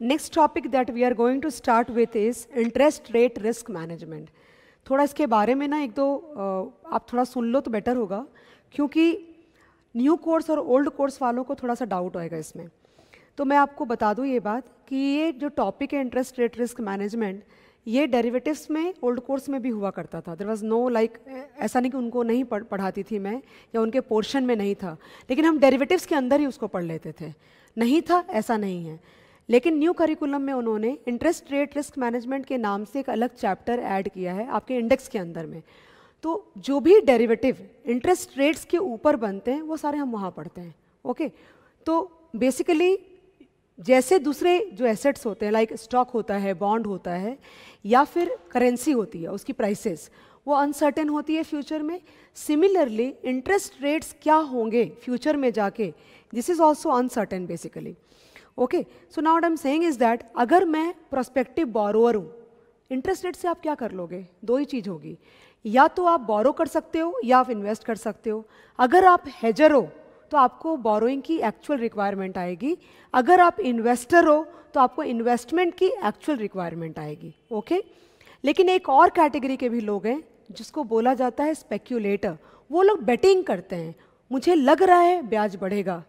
Next topic that we are going to start with is interest rate risk management थोड़ा इसके बारे में ना एक दो आप थोड़ा सुन लो तो बेटर होगा क्योंकि न्यू कोर्स और ओल्ड कोर्स वालों को थोड़ा सा डाउट होएगा इसमें तो मैं आपको बता दूँ ये बात कि ये जो टॉपिक है इंटरेस्ट रेट रिस्क मैनेजमेंट ये डेरिवेटिव्स में ओल्ड कोर्स में भी हुआ करता था देर वॉज नो लाइक ऐसा नहीं कि उनको नहीं पढ़ पढ़ाती थी मैं या उनके पोर्शन में नहीं था लेकिन हम डेरिवेटिव्स के अंदर ही उसको पढ़ लेते थे नहीं था ऐसा नहीं है लेकिन न्यू करिकुलम में उन्होंने इंटरेस्ट रेट रिस्क मैनेजमेंट के नाम से एक अलग चैप्टर ऐड किया है आपके इंडेक्स के अंदर में तो जो भी डेरिवेटिव इंटरेस्ट रेट्स के ऊपर बनते हैं वो सारे हम वहाँ पढ़ते हैं ओके तो बेसिकली जैसे दूसरे जो एसेट्स होते हैं लाइक स्टॉक होता है बॉन्ड होता है या फिर करेंसी होती है उसकी प्राइसेस वो अनसर्टेन होती है फ्यूचर में सिमिलरली इंटरेस्ट रेट्स क्या होंगे फ्यूचर में जाके this is also uncertain basically okay so now I am saying is that अगर मैं प्रोस्पेक्टिव बोरोअर हूँ इंटरेस्ट रेट से आप क्या कर लोगे दो ही चीज़ होगी या तो आप बोरो कर सकते हो या आप इन्वेस्ट कर सकते हो अगर आप हेजर हो तो आपको बोरोइंग की एक्चुअल रिक्वायरमेंट आएगी अगर आप इन्वेस्टर हो तो आपको इन्वेस्टमेंट की एक्चुअल रिक्वायरमेंट आएगी ओके लेकिन एक और कैटेगरी के भी लोग हैं जिसको बोला जाता है स्पेक्यूलेटर वो लोग बेटिंग करते हैं मुझे लग रहा है ब्याज बढ़ेगा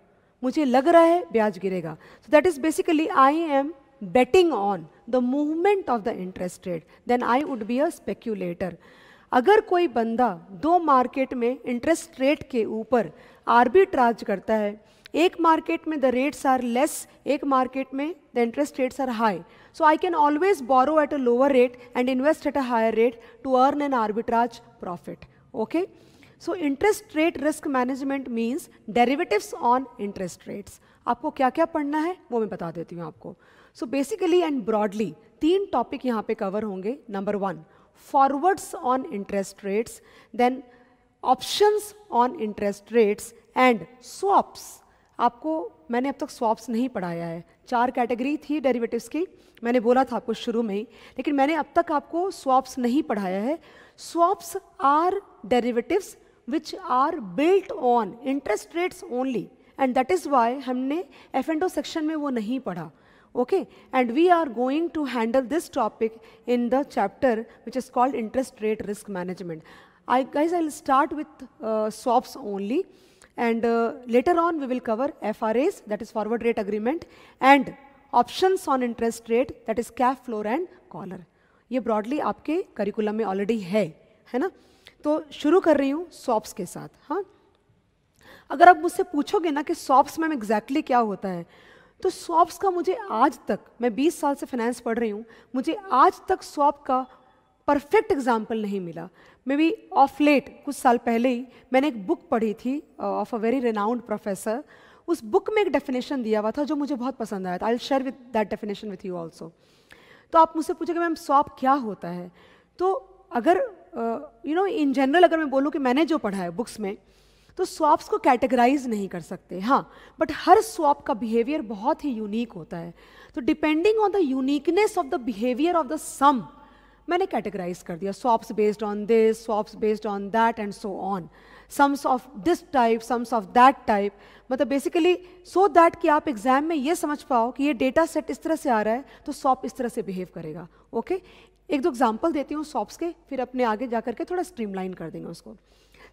मुझे लग रहा है ब्याज गिरेगा so that is basically I am betting on the movement of the interest rate then I would be a speculator अगर कोई बंदा दो मार्केट में इंटरेस्ट रेट के ऊपर आर्बिट्राज करता है एक मार्केट में द रेट्स आर लेस एक मार्केट में the interest rates are high so I can always borrow at a lower rate and invest at a higher rate to earn an arbitrage profit okay so interest rate risk management means derivatives on interest rates आपको क्या क्या पढ़ना है वो मैं बता देती हूँ आपको सो बेसिकली एंड ब्रॉडली तीन टॉपिक यहाँ पे कवर होंगे number one forwards on interest rates then options on interest rates and swaps आपको मैंने अब तक स्वॉप्स नहीं पढ़ाया है चार कैटेगरी थी डेरिवेटिव्स की मैंने बोला था आपको शुरू में ही लेकिन मैंने अब तक आपको स्वॉप्स नहीं पढ़ाया है swaps are derivatives which are built on interest rates only and that is why हमने एफ एंड ओ सेक्शन में वो नहीं पढ़ा okay and we are going to handle this topic in the chapter which is called interest rate risk management i guys i'll start with uh, swaps only and uh, later on we will cover fras that is forward rate agreement and options on interest rate that is cap floor and collar ये broadly आपके curriculum में already है है ना तो शुरू कर रही हूँ सॉप्स के साथ हाँ अगर आप मुझसे पूछोगे ना कि सॉप्स मैम एग्जैक्टली क्या होता है तो सॉप्स का मुझे आज तक मैं 20 साल से फाइनेंस पढ़ रही हूँ मुझे आज तक सॉप का परफेक्ट एग्जाम्पल नहीं मिला मे बी ऑफ लेट कुछ साल पहले ही मैंने एक बुक पढ़ी थी of a very renowned professor उस बुक में एक डेफिनेशन दिया हुआ था जो मुझे बहुत पसंद आया था I share with that definition with you also तो आप मुझसे पूछेंगे मैम सॉप क्या होता है तो अगर यू नो इन जनरल अगर मैं बोलूँ कि मैंने जो पढ़ा है बुक्स में तो स्वाप्स को कैटेगराइज नहीं कर सकते हाँ बट हर स्वाप का बिहेवियर बहुत ही यूनिक होता है तो depending on the uniqueness of the behaviour of the sum मैंने कैटेगराइज कर दिया swaps based on this swaps based on that and so on sums of this type sums of that type मतलब basically so that कि आप exam में ये समझ पाओ कि ये डेटा सेट इस तरह से आ रहा है तो सॉप इस तरह से बिहेव करेगा ओके एक दो एग्जाम्पल देती हूँ सॉप्स के फिर अपने आगे जा करके थोड़ा स्ट्रीमलाइन कर देंगे उसको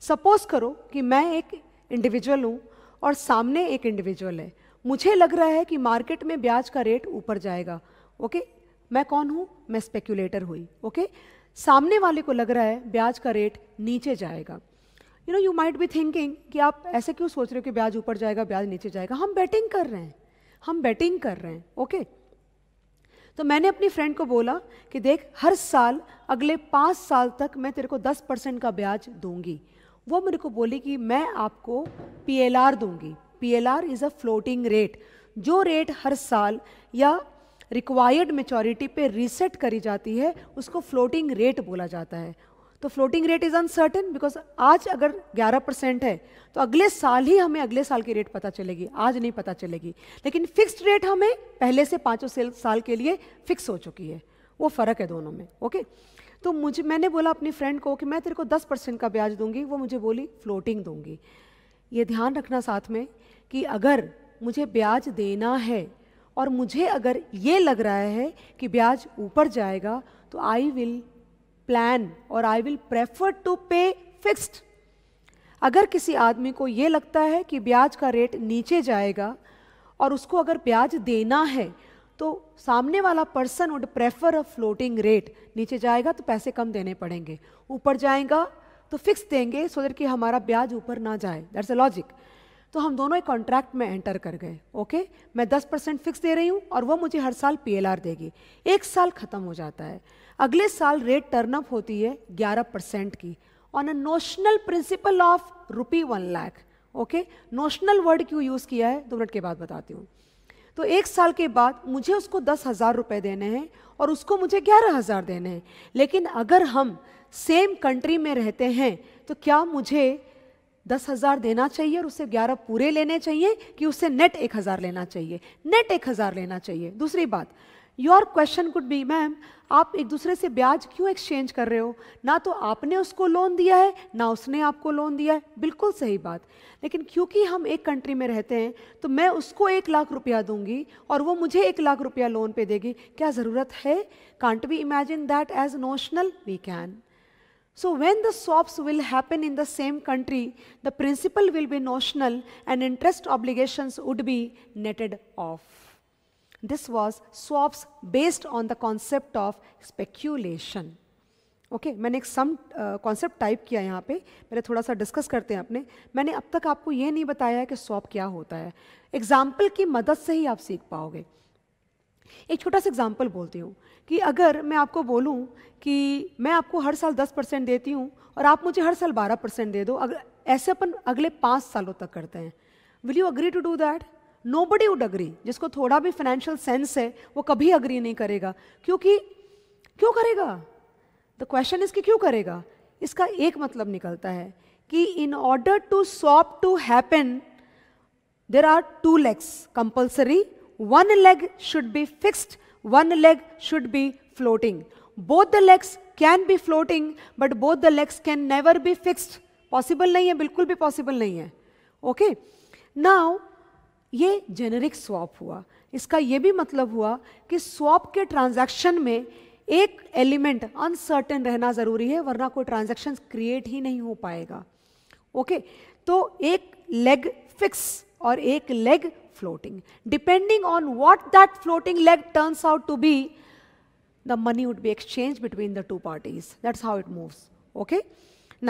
सपोज़ करो कि मैं एक इंडिविजुअल हूँ और सामने एक इंडिविजुअल है मुझे लग रहा है कि मार्केट में ब्याज का रेट ऊपर जाएगा ओके मैं कौन हूँ मैं स्पेक्यूलेटर हुई ओके सामने वाले को लग रहा है ब्याज का रेट नीचे जाएगा you know you might be thinking कि आप ऐसे क्यों सोच रहे हो कि ब्याज ऊपर जाएगा ब्याज नीचे जाएगा हम बैटिंग कर रहे हैं हम बैटिंग कर रहे हैं ओके okay? तो मैंने अपनी फ्रेंड को बोला कि देख हर साल अगले पाँच साल तक मैं तेरे को दस परसेंट का ब्याज दूंगी वो मेरे को बोली कि मैं आपको पी एल आर दूंगी P L R is a floating rate जो रेट हर साल या रिक्वायर्ड मेचोरिटी पे रीसेट करी जाती है उसको फ्लोटिंग रेट बोला जाता है तो floating rate is uncertain because आज अगर 11 परसेंट है तो अगले साल ही हमें अगले साल की रेट पता चलेगी आज नहीं पता चलेगी लेकिन फिक्स्ड रेट हमें पहले से पाँचों साल के लिए फिक्स हो चुकी है वो फ़र्क है दोनों में ओके तो मुझे मैंने बोला अपनी फ्रेंड को कि मैं तेरे को 10 परसेंट का ब्याज दूंगी वो मुझे बोली फ्लोटिंग दूंगी ये ध्यान रखना साथ में कि अगर मुझे ब्याज देना है और मुझे अगर ये लग रहा है कि ब्याज ऊपर जाएगा तो आई विल प्लान और I will prefer to pay fixed अगर किसी आदमी को ये लगता है कि ब्याज का रेट नीचे जाएगा और उसको अगर ब्याज देना है तो सामने वाला person would prefer a floating rate नीचे जाएगा तो पैसे कम देने पड़ेंगे ऊपर जाएगा तो फिक्स देंगे सो देट कि हमारा ब्याज ऊपर ना जाए दैट्स अ लॉजिक तो हम दोनों एक कॉन्ट्रैक्ट में एंटर कर गए ओके मैं 10 परसेंट फिक्स दे रही हूँ और वो मुझे हर साल पीएलआर देगी एक साल ख़त्म हो जाता है अगले साल रेट टर्न अप होती है 11 परसेंट की on a notional principal of rupee one lakh okay notional word क्यों यूज़ किया है दो मिनट के बाद बताती हूँ तो एक साल के बाद मुझे उसको दस हज़ार रुपये देने हैं और उसको मुझे ग्यारह हज़ार देने हैं लेकिन अगर हम सेम कंट्री में रहते हैं तो क्या मुझे दस हज़ार देना चाहिए और उसे ग्यारह पूरे लेने चाहिए कि उससे नेट एक हज़ार लेना चाहिए नेट एक हज़ार लेना चाहिए दूसरी बात your question could be ma'am आप एक दूसरे से ब्याज क्यों एक्सचेंज कर रहे हो ना तो आपने उसको लोन दिया है ना उसने आपको लोन दिया है बिल्कुल सही बात लेकिन क्योंकि हम एक कंट्री में रहते हैं तो मैं उसको एक लाख रुपया दूंगी और वो मुझे एक लाख रुपया लोन पे देगी क्या ज़रूरत है can't we imagine that as notional we can so when the swaps will happen in the same country the principal will be notional and interest obligations would be netted off This was swaps based on the concept of speculation. Okay okay, मैंने एक सम concept type किया यहाँ पे मेरे थोड़ा सा discuss करते हैं अपने मैंने अब तक आपको ये नहीं बताया कि स्वॉप क्या होता है एग्जाम्पल की मदद से ही आप सीख पाओगे एक छोटा सा एग्जाम्पल बोलती हूँ कि अगर मैं आपको बोलूँ कि मैं आपको हर साल दस परसेंट देती हूँ और आप मुझे हर साल बारह परसेंट दे दो अगर ऐसे अपन अगले पाँच सालों तक करते हैं will you agree to do that nobody would agree जिसको थोड़ा भी फाइनेंशियल सेंस है वो कभी अग्री नहीं करेगा क्योंकि क्यों करेगा द क्वेश्चन इज कि क्यों करेगा इसका एक मतलब निकलता है कि in order to swap to happen there are two legs compulsory one leg should be fixed one leg should be floating both the legs can be floating but both the legs can never be fixed possible नहीं है बिल्कुल भी possible नहीं है okay now ये generic swap हुआ इसका ये भी मतलब हुआ कि स्वॉप के ट्रांजैक्शन में एक एलिमेंट अनसर्टेन रहना ज़रूरी है वरना कोई ट्रांजैक्शन क्रिएट ही नहीं हो पाएगा ओके तो एक लेग फिक्स और एक leg floating depending on what that floating leg turns out to be the money would be exchange between the two parties that's how it moves okay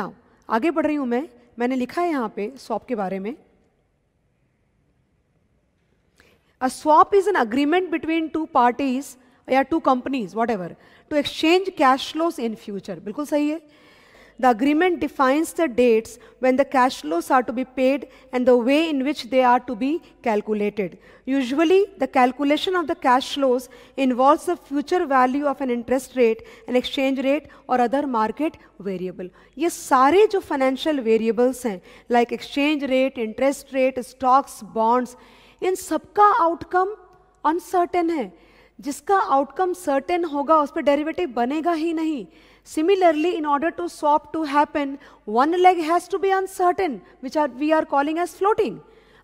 now आगे बढ़ रही हूँ मैं मैंने लिखा है यहाँ पे स्वॉप के बारे में A swap is an agreement between two parties or two companies, whatever, to exchange cash flows in future. Bilkul sahi The agreement defines the dates when the cash flows are to be paid and the way in which they are to be calculated. Usually, the calculation of the cash flows involves the future value of an interest rate, an exchange rate, or other market variable. These financial variables, hai, like exchange rate, interest rate, stocks, bonds, इन सबका outcome uncertain है जिसका outcome certain होगा उस पर derivative बनेगा ही नहीं similarly in order to swap to happen one leg has to be uncertain which are we are calling as floating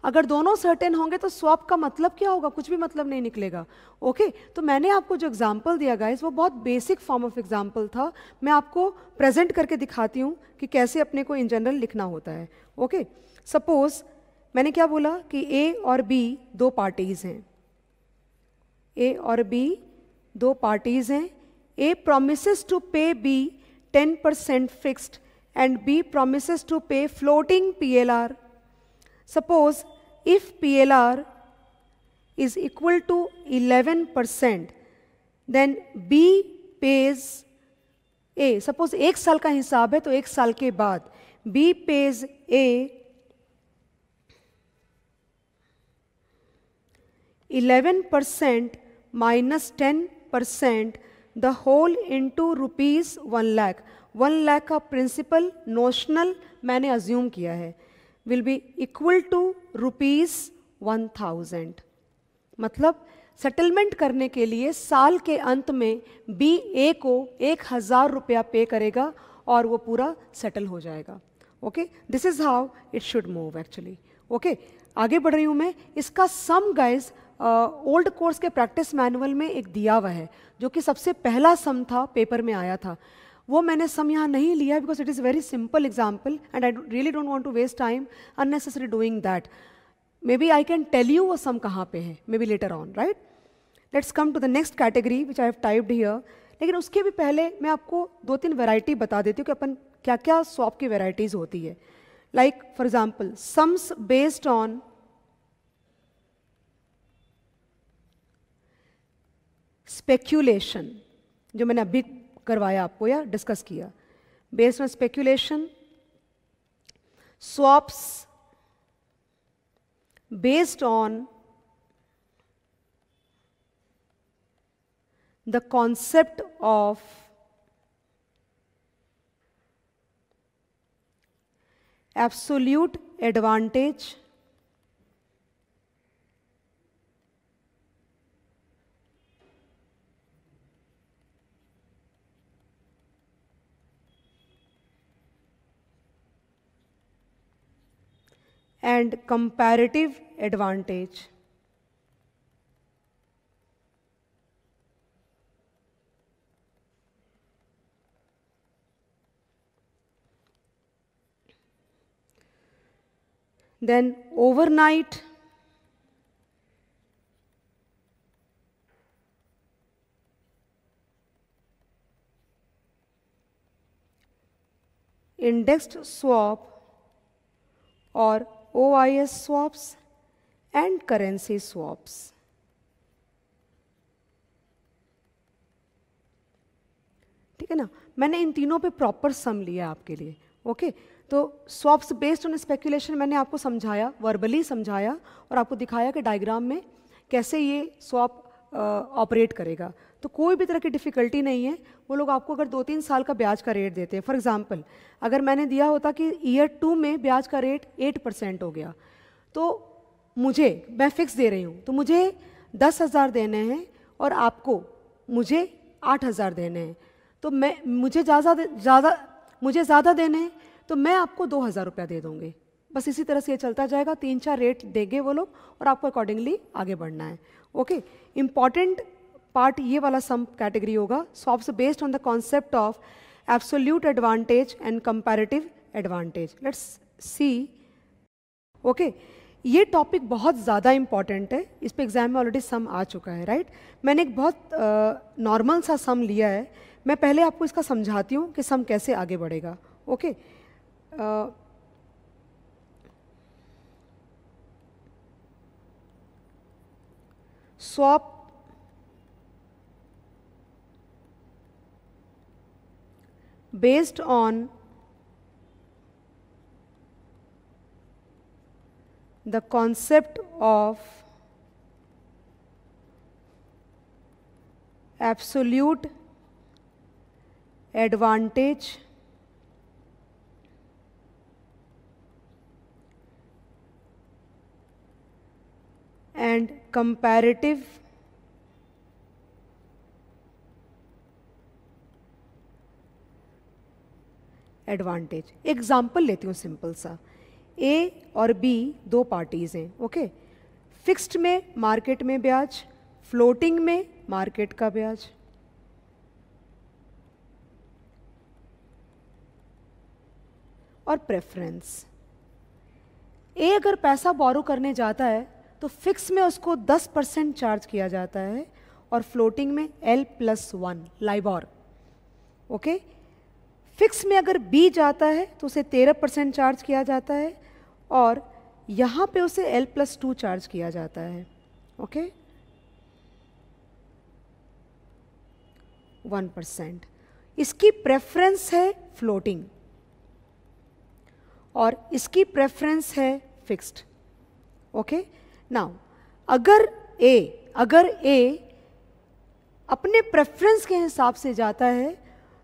अगर दोनों सर्टेन होंगे तो स्वॉप का मतलब क्या होगा कुछ भी मतलब नहीं निकलेगा ओके okay? तो मैंने आपको जो एग्जांपल दिया गाइस वो बहुत बेसिक फॉर्म ऑफ एग्जांपल था मैं आपको प्रेजेंट करके दिखाती हूँ कि कैसे अपने को इन जनरल लिखना होता है ओके सपोज मैंने क्या बोला कि ए और बी दो पार्टीज हैं ए और बी दो पार्टीज हैं A promises to pay B ten percent fixed and B promises to pay floating P L R suppose if P L R is equal to eleven percent then B pays A suppose एक साल का हिसाब है तो एक साल के बाद B pays A eleven percent minus ten percent the whole into rupees one lakh one lakh का प्रिंसिपल नोशनल मैंने अज्यूम किया है will be equal to rupees one thousand मतलब सेटलमेंट करने के लिए साल के अंत में बी ए को एक हज़ार रुपया पे करेगा और वो पूरा सेटल हो जाएगा okay this is how it should move actually okay आगे बढ़ रही हूँ मैं इसका सम गाइज ओल्ड कोर्स के प्रैक्टिस मैनुअल में एक दिया हुआ है जो कि सबसे पहला सम था पेपर में आया था वो मैंने सम यहाँ नहीं लिया because it is very simple example and I really don't want to waste time unnecessary doing that maybe I can tell you वो सम कहाँ पे है maybe later on right let's come to the next category which I have typed here लेकिन उसके भी पहले मैं आपको दो तीन वेराइटी बता देती हूँ कि अपन क्या क्या सॉप की वेराइटीज़ होती है like for example sums based on speculation जो मैंने अभी करवाया आपको या डिस्कस किया based on speculation swaps based on the concept of absolute advantage and comparative advantage. Then overnight indexed swap or OIS swaps and currency swaps. ठीक है ना मैंने इन तीनों पे प्रॉपर सम लिया आपके लिए ओके तो स्वाप्स बेस्ड ऑन स्पेकुलेशन मैंने आपको समझाया वर्बली समझाया और आपको दिखाया कि डायग्राम में कैसे ये स्वाप ऑपरेट करेगा तो कोई भी तरह की डिफ़िकल्टी नहीं है वो लोग आपको अगर दो तीन साल का ब्याज का रेट देते हैं फॉर एग्ज़ाम्पल अगर मैंने दिया होता कि ईयर टू में ब्याज का रेट एट परसेंट हो गया तो मुझे मैं फ़िक्स दे रही हूँ तो मुझे दस हज़ार देने हैं और आपको मुझे आठ हज़ार देने हैं तो मैं मुझे ज़्यादा ज़्यादा मुझे ज़्यादा देने हैं तो मैं आपको दो हज़ार रुपया दे दूँगी बस इसी तरह से ये चलता जाएगा तीन चार रेट देंगे वो लोग और आपको अकॉर्डिंगली आगे बढ़ना है ओके इम्पॉर्टेंट पार्ट ये वाला सम कैटेगरी होगा swap based on the concept of absolute advantage and comparative advantage let's see okay ये टॉपिक बहुत ज़्यादा इम्पॉर्टेंट है इस पर एग्ज़ाम में ऑलरेडी सम आ चुका है राइट मैंने एक बहुत नॉर्मल uh, सा सम लिया है मैं पहले आपको इसका समझाती हूँ कि सम कैसे आगे बढ़ेगा okay okay? uh, swap based on the concept of absolute advantage and comparative advantage example लेती हूँ सिंपल सा ए और बी दो पार्टीज़ हैं ओके फिक्स्ड में मार्केट में ब्याज फ्लोटिंग में मार्केट का ब्याज और प्रेफरेंस ए अगर पैसा बोरो करने जाता है तो फिक्स में उसको 10 परसेंट चार्ज किया जाता है और फ्लोटिंग में L plus one LIBOR okay fix में अगर बी जाता है तो उसे 13 परसेंट चार्ज किया जाता है और यहाँ पे उसे एल प्लस टू चार्ज किया जाता है ओके वन परसेंट इसकी प्रेफरेंस है फ्लोटिंग और इसकी प्रेफरेंस है फिक्स्ड ओके okay? नाउ अगर ए अगर ए अपने प्रेफरेंस के हिसाब से जाता है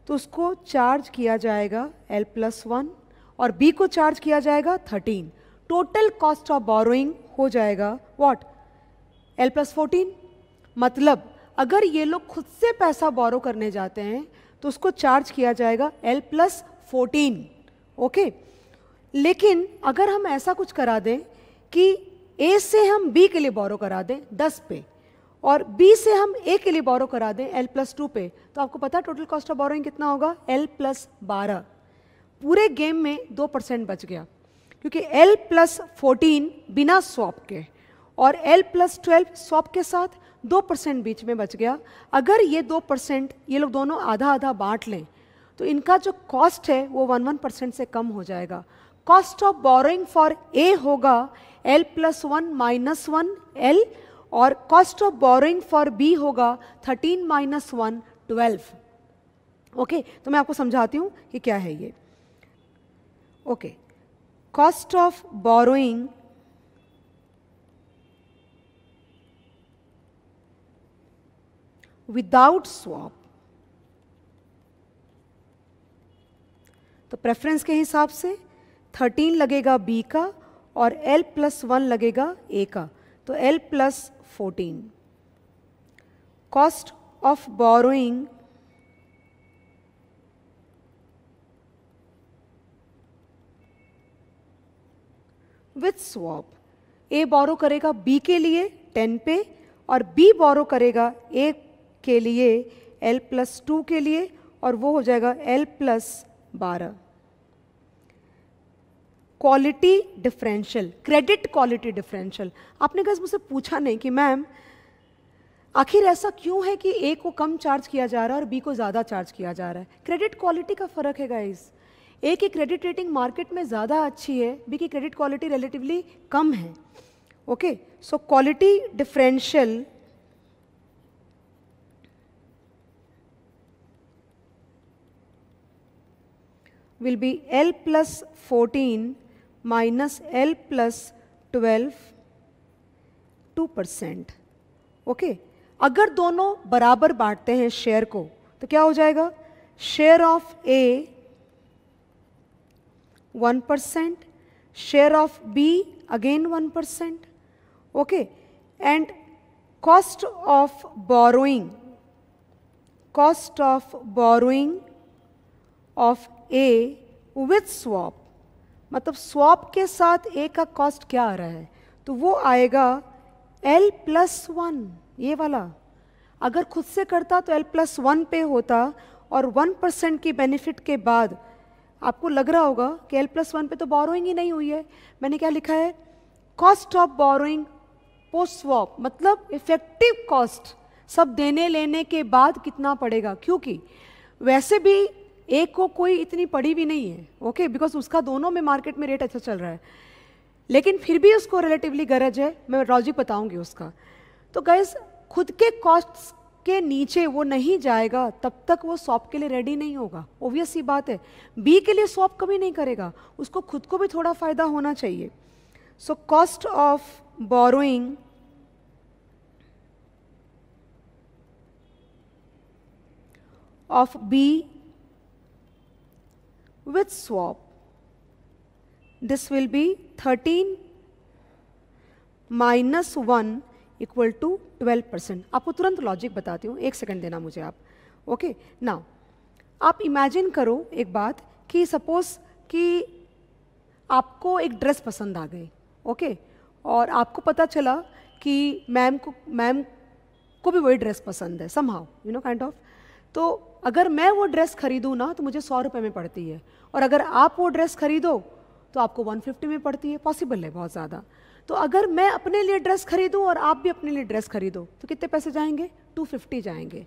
तो उसको चार्ज किया जाएगा एल प्लस वन और बी को चार्ज किया जाएगा thirteen total cost of borrowing हो जाएगा व्हाट एल प्लस फोर्टीन मतलब अगर ये लोग खुद से पैसा बोरो करने जाते हैं तो उसको चार्ज किया जाएगा एल प्लस फोर्टीन ओके लेकिन अगर हम ऐसा कुछ करा दें कि ए से हम बी के लिए बोरो करा दें दस पे और बी से हम ए के लिए बोरो करा दें एल प्लस टू पे तो आपको पता है टोटल कॉस्ट ऑफ बोरोइंग कितना होगा एल प्लस बारह पूरे गेम में दो परसेंट बच गया क्योंकि एल प्लस फोर्टीन बिना स्वॉप के और एल प्लस ट्वेल्व स्वॉप के साथ दो परसेंट बीच में बच गया अगर ये दो परसेंट ये लोग दोनों आधा आधा बांट लें तो इनका जो कॉस्ट है वो वन वन परसेंट से कम हो जाएगा cost of borrowing for A होगा L plus one minus one L और cost of borrowing for B होगा thirteen minus one twelve okay तो मैं आपको समझाती हूँ कि क्या है ये okay cost of borrowing without swap तो प्रेफरेंस के हिसाब से 13 लगेगा बी का और L प्लस वन लगेगा ए का तो L plus fourteen cost of borrowing with swap A borrow करेगा बी के लिए टेन पे और बी बोरो करेगा ए के लिए एल प्लस टू के लिए और वो हो जाएगा एल प्लस बारह quality differential credit quality differential आपने कहा मुझसे पूछा नहीं कि मैम आखिर ऐसा क्यों है कि ए को कम चार्ज किया जा रहा है और बी को ज़्यादा चार्ज किया जा रहा है क्रेडिट क्वालिटी का फ़र्क है गाइस ए की क्रेडिट रेटिंग मार्केट में ज़्यादा अच्छी है बी की क्रेडिट क्वालिटी रिलेटिवली कम है okay so quality differential will be L plus fourteen minus L plus twelve two percent okay अगर दोनों बराबर बांटते हैं शेयर को तो क्या हो जाएगा share of A one percent share of B again one percent okay and cost of borrowing cost of borrowing of A with swap मतलब स्वॉप के साथ ए का कॉस्ट क्या आ रहा है तो वो आएगा एल प्लस वन ये वाला अगर खुद से करता तो एल प्लस वन पे होता और वन परसेंट की बेनिफिट के बाद आपको लग रहा होगा कि एल प्लस वन पे तो बोरोइंग ही नहीं हुई है मैंने क्या लिखा है cost of borrowing post swap मतलब इफेक्टिव कॉस्ट सब देने लेने के बाद कितना पड़ेगा क्योंकि वैसे भी एक को कोई इतनी पड़ी भी नहीं है ओके बिकॉज उसका दोनों में मार्केट में रेट अच्छा चल रहा है लेकिन फिर भी उसको रिलेटिवली गरज है मैं लॉजिक बताऊंगी उसका तो गैस खुद के कॉस्ट के नीचे वो नहीं जाएगा तब तक वो सॉप के लिए रेडी नहीं होगा ओबियस ही बात है बी के लिए सॉप कभी नहीं करेगा उसको खुद को भी थोड़ा फ़ायदा होना चाहिए so cost of borrowing of B with swap. This will be 13 minus one equal to twelve percent आपको तुरंत लॉजिक बताती हूँ एक सेकंड देना मुझे आप ओके नाउ आप इमेजिन करो एक बात कि सपोज़ कि आपको एक ड्रेस पसंद आ गई ओके okay? और आपको पता चला कि मैम को मैम को भी वही ड्रेस पसंद है somehow you know kind of तो अगर मैं वो ड्रेस खरीदूँ ना तो मुझे सौ रुपये में पड़ती है और अगर आप वो ड्रेस खरीदो तो आपको 150 में पड़ती है पॉसिबल है बहुत ज़्यादा तो अगर मैं अपने लिए ड्रेस खरीदूँ और आप भी अपने लिए ड्रेस खरीदो तो कितने पैसे जाएंगे 250 जाएंगे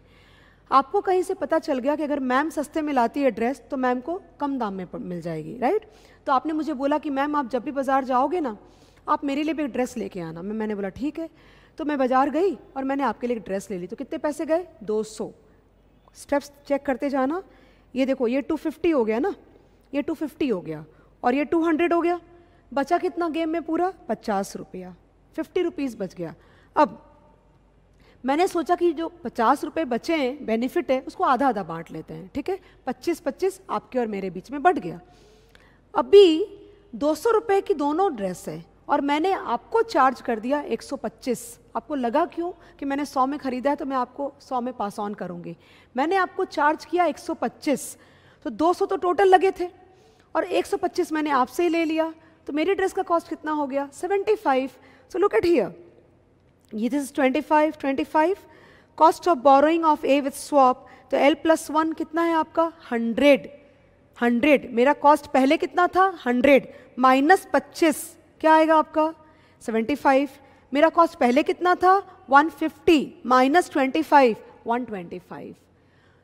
आपको कहीं से पता चल गया कि अगर मैम सस्ते में लाती है ड्रेस तो मैम को कम दाम में मिल जाएगी राइट तो आपने मुझे बोला कि मैम आप जब भी बाज़ार जाओगे ना आप मेरे लिए भी एक ड्रेस लेके आना मैं मैंने बोला ठीक है तो मैं बाज़ार गई और मैंने आपके लिए एक ड्रेस ले ली तो कितने पैसे गए 200 स्टेप्स चेक करते जाना ये देखो ये 250 हो गया ना ये 250 हो गया और ये 200 हो गया बचा कितना गेम में पूरा पचास रुपया फिफ्टी रुपीज़ बच गया अब मैंने सोचा कि जो पचास रुपये बचे हैं बेनिफिट है उसको आधा आधा बांट लेते हैं ठीक है पच्चीस पच्चीस आपके और मेरे बीच में बढ़ गया अभी दो सौ रुपये की दोनों ड्रेस है और मैंने आपको चार्ज कर दिया 125 आपको लगा क्यों कि मैंने 100 में ख़रीदा है तो मैं आपको 100 में पास ऑन करूँगी मैंने आपको चार्ज किया 125 तो 200 तो टोटल लगे थे और 125 मैंने आपसे ही ले लिया तो मेरी ड्रेस का कॉस्ट कितना हो गया 75 सो लुक एट हियर ये this 25 25 cost of borrowing of A with swap तो एल प्लस वन कितना है आपका हंड्रेड हंड्रेड मेरा कॉस्ट पहले कितना था हंड्रेड माइनस पच्चीस क्या आएगा आपका 75 मेरा कॉस्ट पहले कितना था 150 माइनस ट्वेंटी फाइव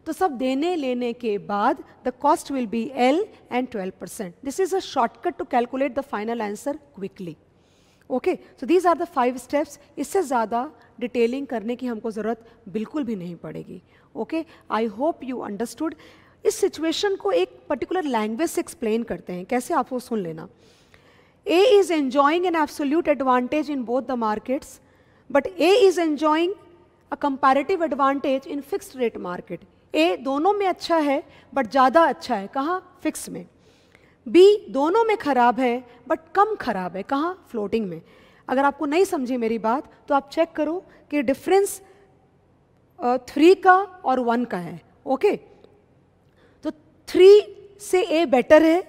तो सब देने लेने के बाद the cost will be L and 12 percent this is a shortcut to calculate the final answer quickly okay so these are the five steps इससे ज़्यादा डिटेलिंग करने की हमको ज़रूरत बिल्कुल भी नहीं पड़ेगी okay I hope you understood इस सिचुएशन को एक पर्टिकुलर लैंग्वेज से एक्सप्लेन करते हैं कैसे आपको सुन लेना A is enjoying an absolute advantage in both the markets, but A is enjoying a comparative advantage in fixed rate market. A दोनों में अच्छा है but ज़्यादा अच्छा है कहाँ फिक्स में B दोनों में खराब है but कम खराब है कहाँ floating में अगर आपको नहीं समझी मेरी बात तो आप चेक करो कि डिफरेंस थ्री का और वन का है ओके okay? तो थ्री से ए बेटर है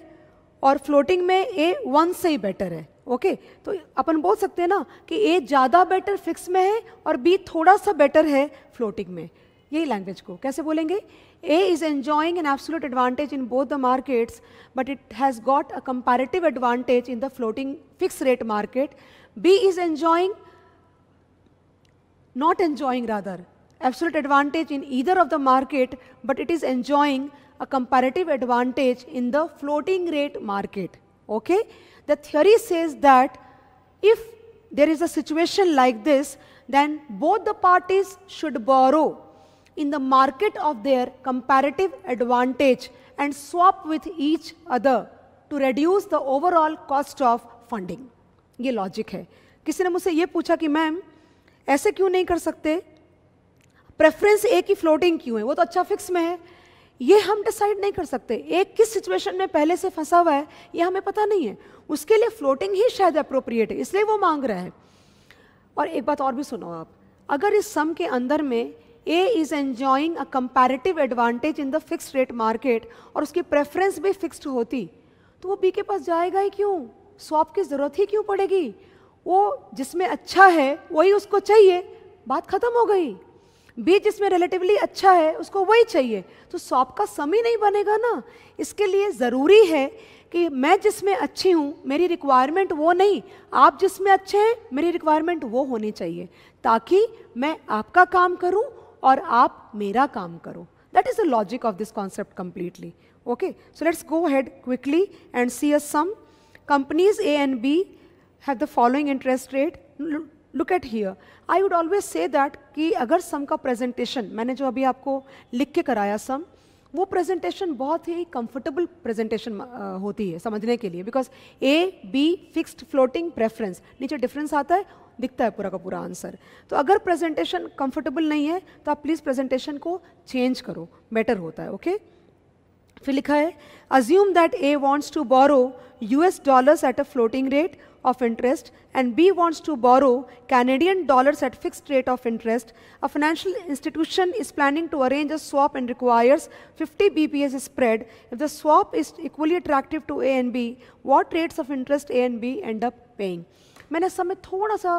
और फ्लोटिंग में ए वन से ही बेटर है ओके okay? तो अपन बोल सकते हैं ना कि ए ज़्यादा बेटर फिक्स में है और बी थोड़ा सा बेटर है फ्लोटिंग में यही लैंग्वेज को कैसे बोलेंगे A is enjoying an absolute advantage in both the markets but it has got a comparative advantage in the floating fix rate market B is enjoying not enjoying rather absolute advantage in either of the market but it is enjoying a comparative advantage in the floating rate market. Okay? The theory says that if there is a situation like this, then both the parties should borrow in the market of their comparative advantage and swap with each other to reduce the overall cost of funding. ye logic hai kisi ne mujhse ye pucha ki ma'am aise क्यों nahi kar sakte preference a ki floating क्यों hai wo to acha fix mein hai ये हम decide नहीं कर सकते एक किस situation में पहले से फंसा हुआ है ये हमें पता नहीं है उसके लिए फ्लोटिंग ही शायद अप्रोप्रिएट है इसलिए वो मांग रहा है और एक बात और भी सुनो आप अगर इस सम के अंदर में A is enjoying a comparative advantage in the fix rate market और उसकी प्रेफरेंस भी फिक्स्ड होती तो वो बी के पास जाएगा ही क्यों स्वाप की ज़रूरत ही क्यों पड़ेगी वो जिसमें अच्छा है वही उसको चाहिए बात ख़त्म हो गई बीज जिसमें रिलेटिवली अच्छा है उसको वही चाहिए तो सॉप का सम ही नहीं बनेगा ना इसके लिए ज़रूरी है कि मैं जिसमें अच्छी हूँ मेरी रिक्वायरमेंट वो नहीं आप जिसमें अच्छे हैं मेरी रिक्वायरमेंट वो होनी चाहिए ताकि मैं आपका काम करूँ और आप मेरा काम करो that is the logic of this concept completely okay so let's go ahead quickly and see a sum companies A and B have the following interest rate look at here I would always say that कि अगर सम का presentation मैंने जो अभी आपको लिख के कराया सम वो प्रेजेंटेशन बहुत ही कंफर्टेबल प्रेजेंटेशन होती है समझने के लिए because A B fixed floating preference नीचे डिफरेंस आता है दिखता है पूरा का पूरा आंसर तो अगर प्रेजेंटेशन कंफर्टेबल नहीं है तो आप प्लीज़ प्रेजेंटेशन को चेंज करो बेटर होता है ओके फिर लिखा है assume that A wants to borrow U S dollars at a floating rate of interest and B wants to borrow Canadian dollars at fixed rate of interest, a financial institution is planning to arrange a swap and requires 50 BPS spread. If the swap is equally attractive to A and B, what rates of interest A and B end up paying? मैंने सब में थोड़ा सा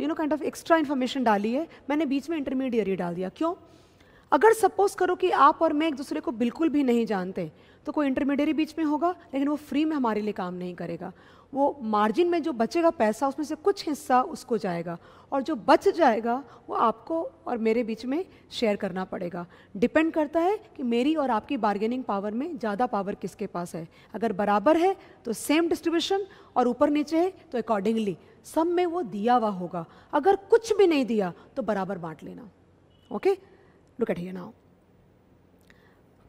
you know kind of extra information डाली है मैंने बीच में intermediate डाल दिया क्यों अगर सपोज करो कि आप और मैं एक दूसरे को बिल्कुल भी नहीं जानते तो कोई इंटरमीडिएट बीच में होगा लेकिन वो फ्री में हमारे लिए काम नहीं करेगा वो मार्जिन में जो बचेगा पैसा उसमें से कुछ हिस्सा उसको जाएगा और जो बच जाएगा वो आपको और मेरे बीच में शेयर करना पड़ेगा डिपेंड करता है कि मेरी और आपकी बार्गेनिंग पावर में ज़्यादा पावर किसके पास है अगर बराबर है तो सेम डिस्ट्रीब्यूशन और ऊपर नीचे है तो अकॉर्डिंगली सब में वो दिया हुआ होगा अगर कुछ भी नहीं दिया तो बराबर बांट लेना okay look at here now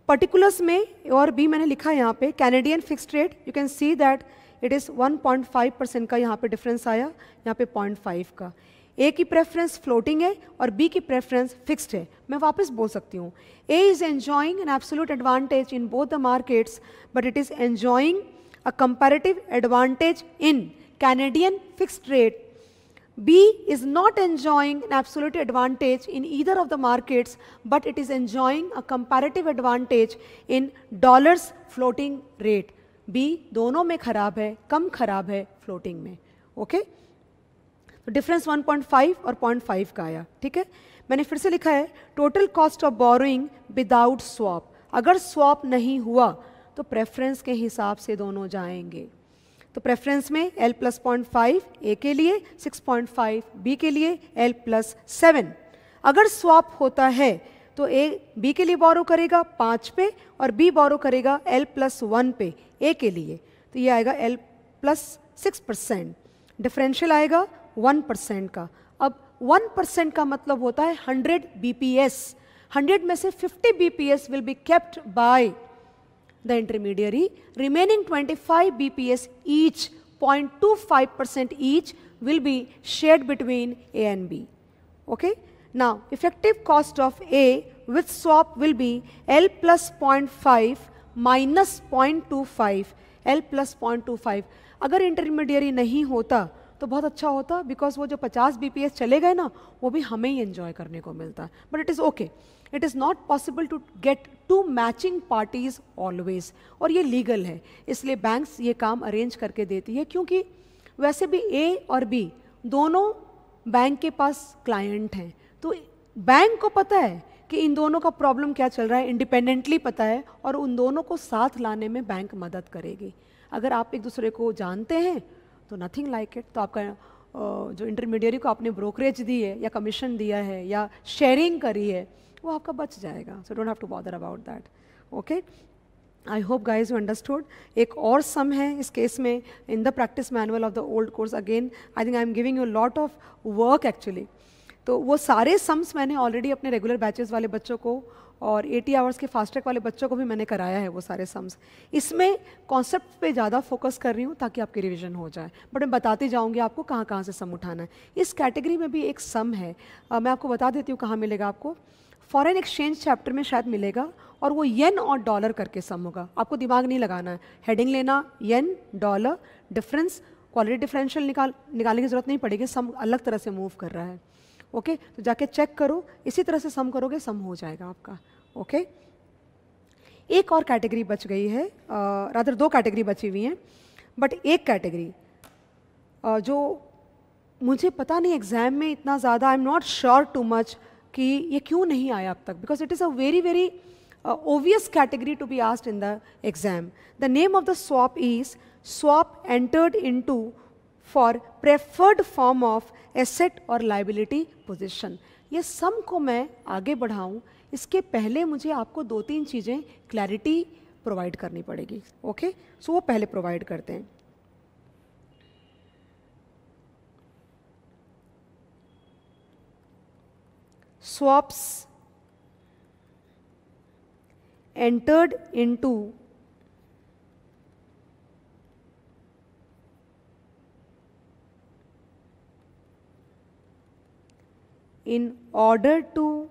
particulars में और भी मैंने लिखा है यहाँ पे Canadian fixed rate you can see that it is one point five percent का यहाँ पे डिफरेंस आया यहाँ पे पॉइंट फाइव का ए की प्रेफरेंस फ्लोटिंग है और बी की प्रेफरेंस फिक्स्ड है मैं वापस बोल सकती हूँ A is enjoying an absolute advantage in both the markets but it is enjoying a comparative advantage in Canadian fixed rate B is not enjoying an absolute advantage in either of the markets, but it is enjoying a comparative advantage in dollars floating rate. B दोनों में खराब है कम खराब है floating में okay तो difference 1.5 और 0.5 का आया ठीक है मैंने फिर से लिखा है total cost of borrowing without swap अगर स्वॉप नहीं हुआ तो प्रेफरेंस के हिसाब से दोनों जाएंगे तो प्रेफरेंस में L plus point five A के लिए 6.5 बी के लिए L प्लस सेवन अगर स्वॉप होता है तो ए बी के लिए बोरो करेगा पाँच पे और बी बोरो करेगा एल प्लस वन पे ए के लिए तो ये आएगा L plus six percent differential आएगा वन परसेंट का अब वन परसेंट का मतलब होता है hundred B P S hundred में से fifty B P S will be kept by the intermediary remaining twenty five B P S each point two five percent each will be share between A and B okay now effective cost of A with swap will be L plus point five minus point two five L plus point two five अगर intermediary नहीं होता तो बहुत अच्छा होता because वो जो 50 B चले गए ना वो भी हमें ही इन्जॉय करने को मिलता है but it is okay it is not possible to get to matching parties always और ये लीगल है इसलिए बैंक्स ये काम अरेंज करके देती है क्योंकि वैसे भी ए और बी दोनों बैंक के पास क्लाइंट हैं तो बैंक को पता है कि इन दोनों का प्रॉब्लम क्या चल रहा है इंडिपेंडेंटली पता है और उन दोनों को साथ लाने में बैंक मदद करेगी अगर आप एक दूसरे को जानते हैं तो नथिंग लाइक इट तो आपका जो इंटरमीडियरी को आपने ब्रोकरेज दी है या कमीशन दिया है या शेयरिंग करी है वो आपका बच जाएगा so don't have to bother about that okay I hope guys you understood एक और सम है इस केस में in the practice manual of the old course again I think I am giving you lot of work actually तो वो सारे sums मैंने already अपने रेगुलर बैचेस वाले बच्चों को और 80 आवर्स के फास्ट ट्रैक वाले बच्चों को भी मैंने कराया है वो सारे सम्स इसमें कॉन्सेप्ट पे ज़्यादा फोकस कर रही हूँ ताकि आपकी रिविजन हो जाए बट मैं बताती जाऊँगी आपको कहाँ कहाँ से सम उठाना है इस कैटेगरी में भी एक सम है आ, मैं आपको बता देती हूँ कहाँ मिलेगा आपको फॉरेन एक्सचेंज चैप्टर में शायद मिलेगा और वो येन और डॉलर करके सम होगा आपको दिमाग नहीं लगाना है हेडिंग लेना yen dollar difference quality differential निकाल निकालने की ज़रूरत नहीं पड़ेगी सम अलग तरह से मूव कर रहा है ओके तो जाके चेक करो इसी तरह से सम करोगे सम हो जाएगा आपका ओके एक और कैटेगरी बच गई है रादर दो कैटेगरी बची हुई हैं बट एक कैटेगरी जो मुझे पता नहीं एग्ज़ाम में इतना ज़्यादा I am not sure too much कि ये क्यों नहीं आया अब तक because it is a very very obvious category to be asked in the exam the name of the swap is swap entered into for preferred form of asset और liability position ये sum को मैं आगे बढ़ाऊं इसके पहले मुझे आपको दो तीन चीज़ें क्लैरिटी प्रोवाइड करनी पड़ेगी ओके सो so, वो पहले प्रोवाइड करते हैं swaps entered into in order to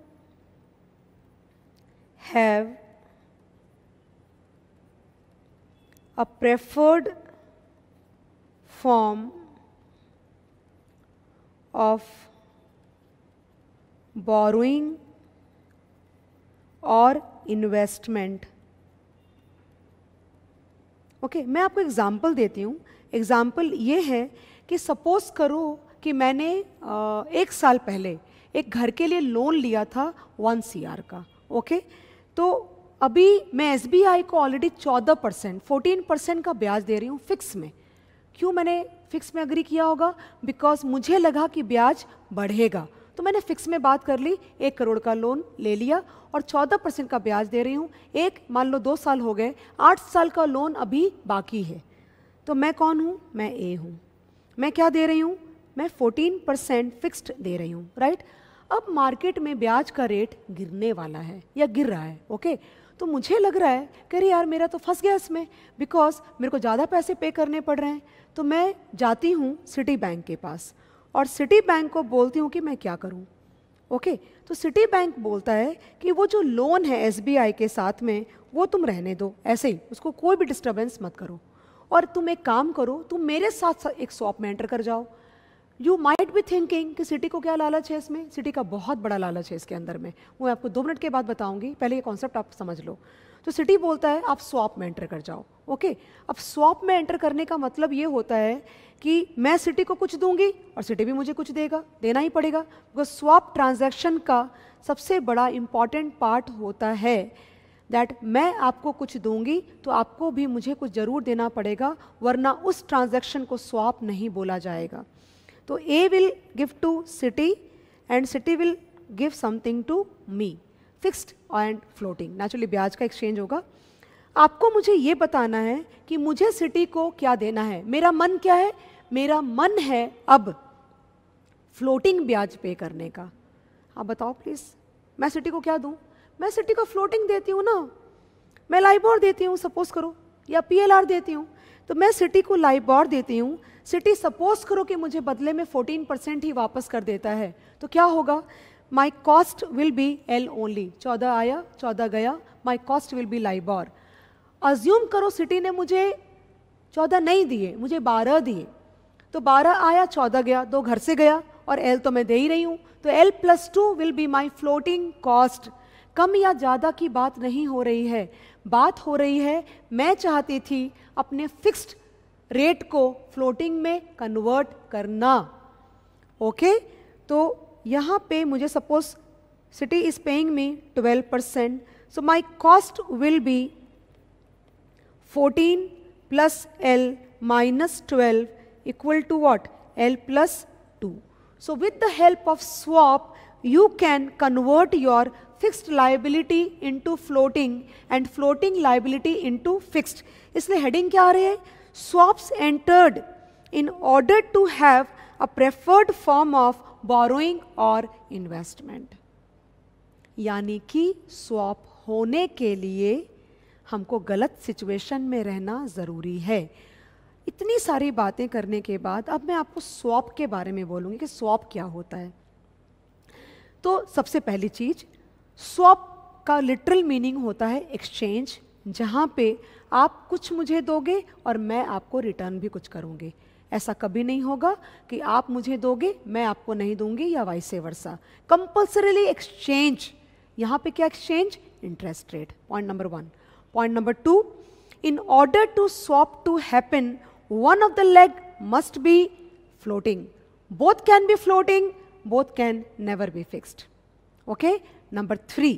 have a preferred form of borrowing और इन्वेस्टमेंट ओके okay, मैं आपको एग्जांपल देती हूँ एग्जांपल ये है कि सपोज करो कि मैंने एक साल पहले एक घर के लिए लोन लिया था वन सी का ओके तो अभी मैं एस को ऑलरेडी चौदह परसेंट फोर्टीन परसेंट का ब्याज दे रही हूँ फिक्स में क्यों मैंने फिक्स में अग्री किया होगा बिकॉज मुझे लगा कि ब्याज बढ़ेगा तो मैंने फिक्स में बात कर ली एक करोड़ का लोन ले लिया और चौदह परसेंट का ब्याज दे रही हूँ एक मान लो दो साल हो गए आठ साल का लोन अभी बाकी है तो मैं कौन हूँ मैं ए हूँ मैं क्या दे रही हूँ मैं फोर्टीन परसेंट फिक्स्ड दे रही हूँ राइट right? अब मार्केट में ब्याज का रेट गिरने वाला है या गिर रहा है ओके तो मुझे लग रहा है कि अरे यार मेरा तो फंस गया इसमें बिकॉज मेरे को ज़्यादा पैसे पे करने पड़ रहे हैं तो मैं जाती हूँ सिटी बैंक के पास और सिटी बैंक को बोलती हूँ कि मैं क्या करूँ ओके तो सिटी बैंक बोलता है कि वो जो लोन है एस के साथ में वो तुम रहने दो ऐसे ही उसको कोई भी डिस्टर्बेंस मत करो और तुम एक काम करो तुम मेरे साथ एक शॉप में एंटर कर जाओ यू माइट भी थिंकिंग कि सिटी को क्या लालच है इसमें सिटी का बहुत बड़ा लालच है इसके अंदर में वो मैं आपको दो मिनट के बाद बताऊंगी पहले ये कॉन्सेप्ट आप समझ लो तो सिटी बोलता है आप स्वॉप में एंटर कर जाओ ओके अब स्वॉप में एंटर करने का मतलब ये होता है कि मैं सिटी को कुछ दूंगी और सिटी भी मुझे कुछ देगा देना ही पड़ेगा बिकॉज स्वॉप ट्रांजेक्शन का सबसे बड़ा इम्पॉर्टेंट पार्ट होता है दैट मैं आपको कुछ दूंगी तो आपको भी मुझे कुछ ज़रूर देना पड़ेगा वरना उस ट्रांजेक्शन को स्वाप नहीं बोला जाएगा तो A will give to Citi and Citi will give something to me fixed and floating naturally ब्याज का एक्सचेंज होगा आपको मुझे ये बताना है कि मुझे सिटी को क्या देना है मेरा मन क्या है मेरा मन है अब फ्लोटिंग ब्याज पे करने का आप बताओ प्लीज़ मैं सिटी को क्या दूँ मैं सिटी को फ्लोटिंग देती हूँ ना मैं लाइबॉर देती हूँ सपोज करो या पीएलआर देती हूँ तो मैं सिटी को लाइबॉर देती हूँ सिटी सपोज करो कि मुझे बदले में 14 परसेंट ही वापस कर देता है तो क्या होगा my cost will be L only चौदह आया चौदह गया my cost will be LIBOR assume करो सिटी ने मुझे चौदह नहीं दिए मुझे बारह दिए तो बारह आया चौदह गया दो घर से गया और एल तो मैं दे ही रही हूँ तो L plus two will be my floating cost कम या ज़्यादा की बात नहीं हो रही है बात हो रही है मैं चाहती थी अपने फिक्स्ड रेट को फ्लोटिंग में कन्वर्ट करना ओके तो यहाँ पे मुझे suppose Citi is paying me 12 percent so my cost will be 14 plus L minus twelve equal to what L plus two so with the help of swap you can convert your fixed liability into floating and floating liability into fixed इसलिए heading क्या आ रही है swaps entered in order to have a preferred form of borrowing or investment. यानी कि swap होने के लिए हमको गलत सिचुएशन में रहना ज़रूरी है इतनी सारी बातें करने के बाद अब मैं आपको स्वॉप के बारे में बोलूँगी कि स्वॉप क्या होता है तो सबसे पहली चीज़ स्वॉप का लिटरल मीनिंग होता है एक्सचेंज जहाँ पे आप कुछ मुझे दोगे और मैं आपको रिटर्न भी कुछ करूँगी ऐसा कभी नहीं होगा कि आप मुझे दोगे मैं आपको नहीं दूंगी या वाइस वर्षा कंपल्सरीली एक्सचेंज यहाँ पे क्या exchange interest rate point number one point number two in order to swap to happen one of the leg must be floating both can be floating both can never be fixed okay number three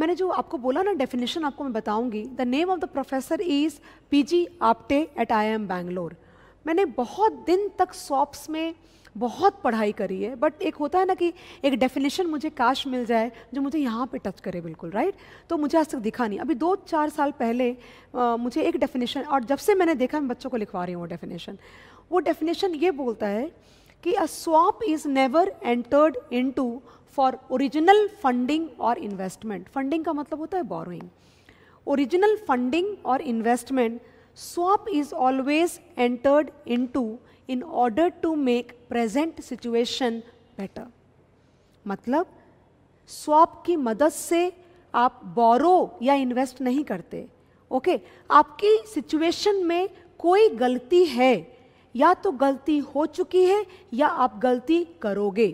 मैंने जो आपको बोला ना definition आपको मैं बताऊंगी the name of the professor is P G Apte at I M Bangalore मैंने बहुत दिन तक सॉप्स में बहुत पढ़ाई करी है बट एक होता है ना कि एक डेफिनेशन मुझे काश मिल जाए जो मुझे यहाँ पे टच करे बिल्कुल राइट तो मुझे आज तक दिखा नहीं अभी दो चार साल पहले आ, मुझे एक डेफिनेशन और जब से मैंने देखा मैं बच्चों को लिखवा रही हूँ वो डेफिनेशन वो डेफिनेशन ये बोलता है कि a swap is never entered into for original funding और इन्वेस्टमेंट फंडिंग का मतलब होता है बोरोइंग ओरिजिनल फंडिंग और investment is always entered into in order to make present situation better मतलब स्वॉप की मदद से आप बोरो या इन्वेस्ट नहीं करते ओके okay? आपकी सिचुएशन में कोई गलती है या तो गलती हो चुकी है या आप गलती करोगे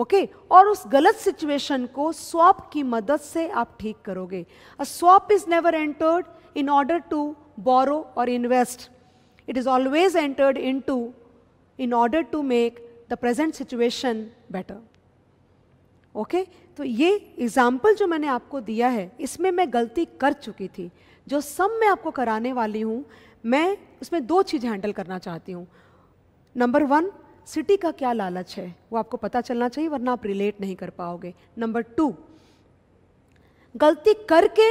ओके okay? और उस गलत सिचुएशन को स्वॉप की मदद से आप ठीक करोगे a swap is never entered in order to borrow और invest it is always entered into in order to make the present situation better okay तो ये एग्जाम्पल जो मैंने आपको दिया है इसमें मैं गलती कर चुकी थी जो सम मैं आपको कराने वाली हूँ मैं उसमें दो चीज़ हैंडल करना चाहती हूँ नंबर वन सिटी का क्या लालच है वो आपको पता चलना चाहिए वरना आप रिलेट नहीं कर पाओगे नंबर टू गलती करके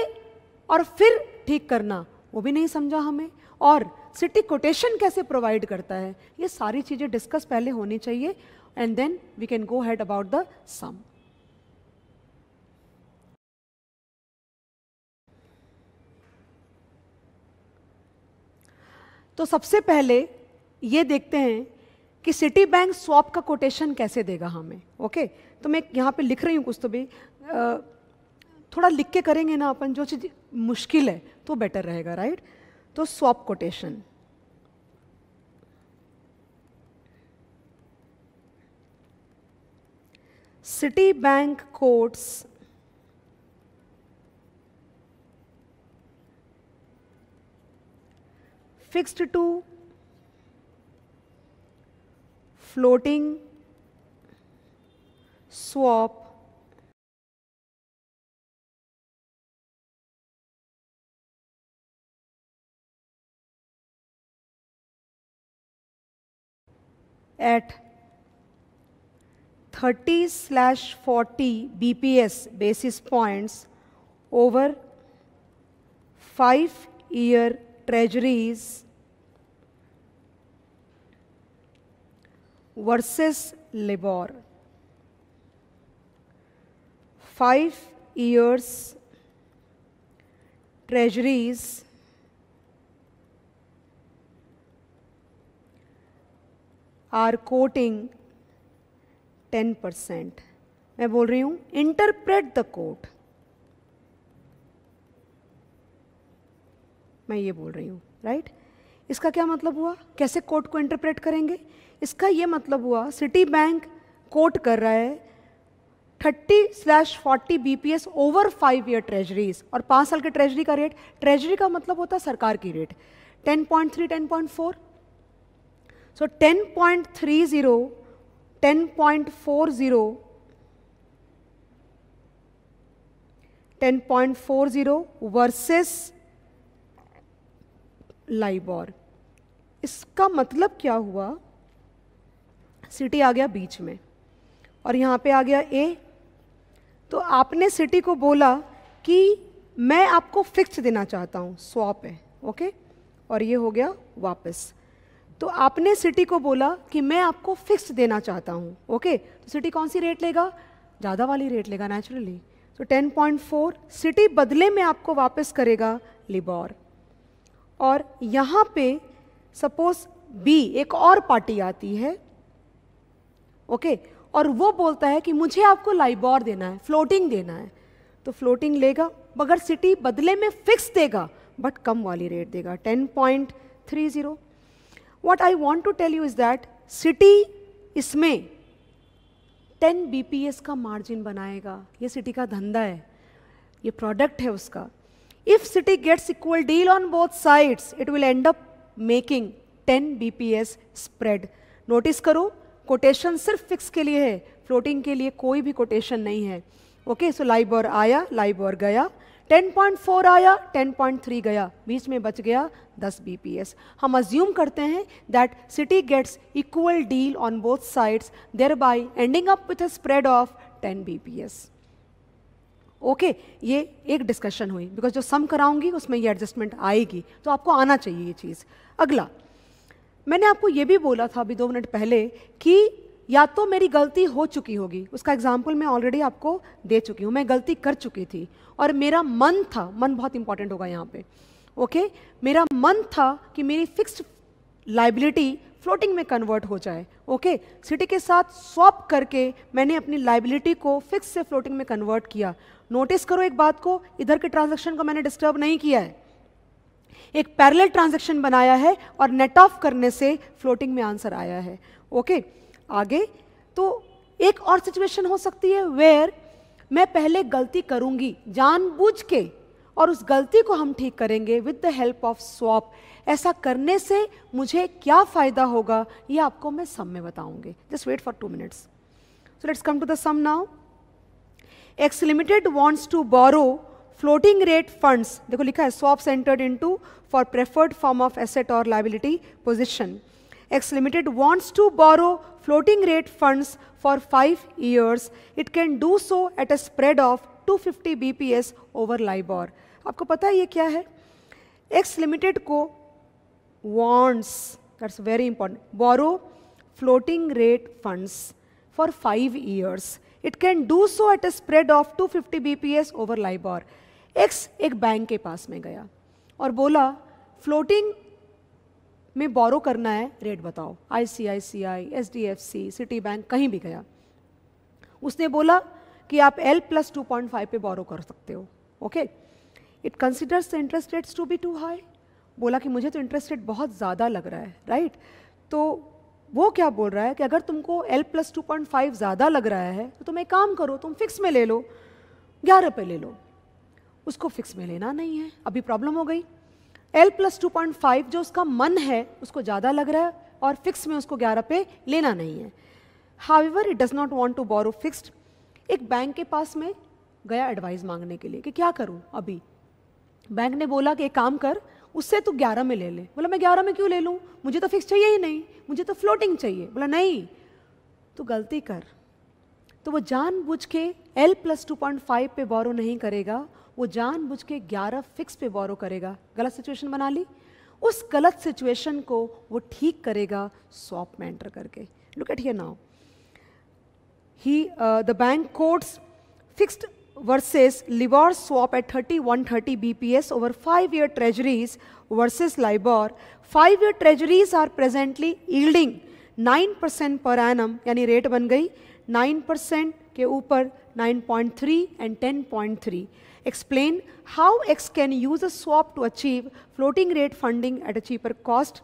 और फिर ठीक करना वो भी नहीं समझा हमें और सिटी कोटेशन कैसे प्रोवाइड करता है ये सारी चीज़ें डिस्कस पहले होनी चाहिए and then we can go ahead about the sum तो सबसे पहले ये देखते हैं कि सिटी बैंक स्वॉप का कोटेशन कैसे देगा हमें ओके तो मैं यहाँ पे लिख रही हूँ कुछ तो भी आ, थोड़ा लिख के करेंगे ना अपन जो चीज़ मुश्किल है तो बेटर रहेगा राइट तो swap quotation Citi bank quotes fixed to floating swap at 30 slash 40 BPS basis points over 5 year treasuries versus labor. 5 years treasuries are quoting 10 percent मैं बोल रही हूं इंटरप्रेट द कोट मैं ये बोल रही हूँ राइट right? इसका क्या मतलब हुआ कैसे कोर्ट को इंटरप्रेट करेंगे इसका ये मतलब हुआ सिटी बैंक कोट कर रहा है 30 slash forty B P S over five year treasuries और पाँच साल के ट्रेजरी का रेट ट्रेजरी का मतलब होता है सरकार की rate 10.3 10.4 so 10.30 10.40 zero versus LIBOR इसका मतलब क्या हुआ सिटी आ गया बीच में और यहाँ पे आ गया ए तो आपने सिटी को बोला कि मैं आपको फिक्स देना चाहता हूँ स्वाप है ओके और ये हो गया वापस तो आपने सिटी को बोला कि मैं आपको फिक्स देना चाहता हूँ ओके तो सिटी कौन सी रेट लेगा ज़्यादा वाली रेट लेगा नेचुरली तो 10.4 सिटी बदले में आपको वापस करेगा लिबॉर और यहाँ पे सपोज बी एक और पार्टी आती है ओके और वो बोलता है कि मुझे आपको लाइबॉर देना है फ्लोटिंग देना है तो फ्लोटिंग लेगा मगर सिटी बदले में फिक्स देगा बट कम वाली रेट देगा 10.30 what I want to tell you is that Citi इसमें 10 बी का मार्जिन बनाएगा ये सिटी का धंधा है ये प्रोडक्ट है उसका if Citi gets equal deal on both sides it will end up making 10 B spread notice करो कोटेशन सिर्फ फिक्स के लिए है फ्लोटिंग के लिए कोई भी कोटेशन नहीं है ओके सो लाइबर आया लाइबर गया 10.4 आया 10.3 गया बीच में बच गया 10 बी हम अज्यूम करते हैं that Citi gets equal deal on both sides thereby ending up with a spread of 10 B okay ये एक डिस्कशन हुई बिकॉज जो सम कराऊंगी उसमें ये एडजस्टमेंट आएगी तो आपको आना चाहिए ये चीज़ अगला मैंने आपको ये भी बोला था अभी दो मिनट पहले कि या तो मेरी गलती हो चुकी होगी उसका एग्जाम्पल मैं ऑलरेडी आपको दे चुकी हूँ मैं गलती कर चुकी थी और मेरा मन था मन बहुत इंपॉर्टेंट होगा यहाँ पे ओके मेरा मन था कि मेरी फिक्स्ड लाइबिलिटी फ्लोटिंग में कन्वर्ट हो जाए ओके सिटी के साथ स्वॉप करके मैंने अपनी लाइबिलिटी को फिक्स से फ्लोटिंग में कन्वर्ट किया नोटिस करो एक बात को इधर के ट्रांजेक्शन को मैंने डिस्टर्ब नहीं किया है एक पैरल ट्रांजेक्शन बनाया है और नेट ऑफ करने से फ्लोटिंग में आंसर आया है ओके okay, आगे तो एक और सिचुएशन हो सकती है वेयर मैं पहले गलती करूंगी जानबूझ के और उस गलती को हम ठीक करेंगे with the help of swap ऐसा करने से मुझे क्या फ़ायदा होगा ये आपको मैं सम में बताऊंगी just wait for two minutes so let's come to the sum now X limited wants to borrow floating rate funds देखो लिखा है swap entered into for preferred form of asset or liability position. X Limited wants to borrow floating rate funds for 5 years. It can do so at a spread of 250 BPS over LIBOR. aapko pata hai ye kya hai x limited ko wants that's very important borrow floating rate funds for 5 years it can do so at a spread of 250 bps over libor x ek bank ke paas mein gaya और बोला floating में बोरो करना है rate बताओ I C I C I H D F C Citi bank कहीं भी गया उसने बोला कि आप L plus two point five पे बोरो कर सकते हो okay it considers the interest rates to be too high बोला कि मुझे तो इंटरेस्ट रेट बहुत ज़्यादा लग रहा है राइट तो वो क्या बोल रहा है कि अगर तुमको L plus two point five ज़्यादा लग रहा है तो तुम एक काम करो तुम फिक्स में ले लो ग्यारह पे ले लो उसको फिक्स में लेना नहीं है अभी प्रॉब्लम हो गई L plus two point five जो उसका मन है उसको ज़्यादा लग रहा है और फिक्स में उसको ग्यारह पे लेना नहीं है however it does not want to borrow fixed एक बैंक के पास में गया एडवाइस मांगने के लिए कि क्या करूँ अभी बैंक ने बोला कि एक काम कर उससे तो ग्यारह में ले ले बोला मैं ग्यारह में क्यों ले लूँ मुझे तो फिक्स चाहिए ही नहीं मुझे तो फ्लोटिंग चाहिए बोला नहीं तो गलती कर तो वो जानबूझ के L plus two point five पर बोरो नहीं करेगा वो जान बुझ के ग्यारह फिक्स पे बोरो करेगा गलत सिचुएशन बना ली उस गलत सिचुएशन को वो ठीक करेगा सॉप में एंटर करके लुक एट हियर नाउ ही the bank quotes fixed versus LIBOR swap at thirty one thirty B P S over five year treasuries versus LIBOR five year treasuries are presently yielding nine percent per annum यानी rate बन गई nine percent के ऊपर nine point three and ten point three Explain how X can use a swap to achieve floating rate funding at a cheaper cost.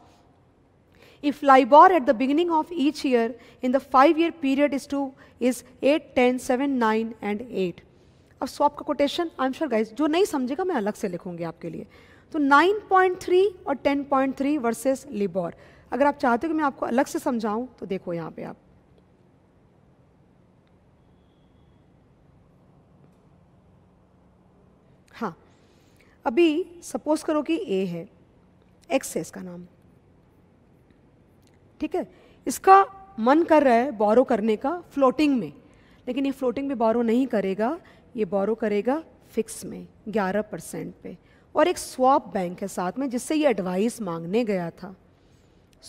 If LIBOR at the beginning of each year in the five-year period is to is 8, 10, 7, 9 and 8. अब swap ka quotation, I'm sure guys, jo nahi samjhega, main alag se likhungi aapke liye. तो 9.3 और 10.3 versus LIBOR. Agar aap चाहते ho ki main aapko alag se samjhaun, to dekho yahan pe aap. अभी suppose करो कि ए है x है इसका नाम ठीक है इसका मन कर रहा है बोरो करने का फ्लोटिंग में लेकिन ये फ्लोटिंग में बोरो नहीं करेगा ये बोरो करेगा फिक्स में 11 परसेंट पे और एक स्वाप बैंक है साथ में जिससे ये एडवाइस मांगने गया था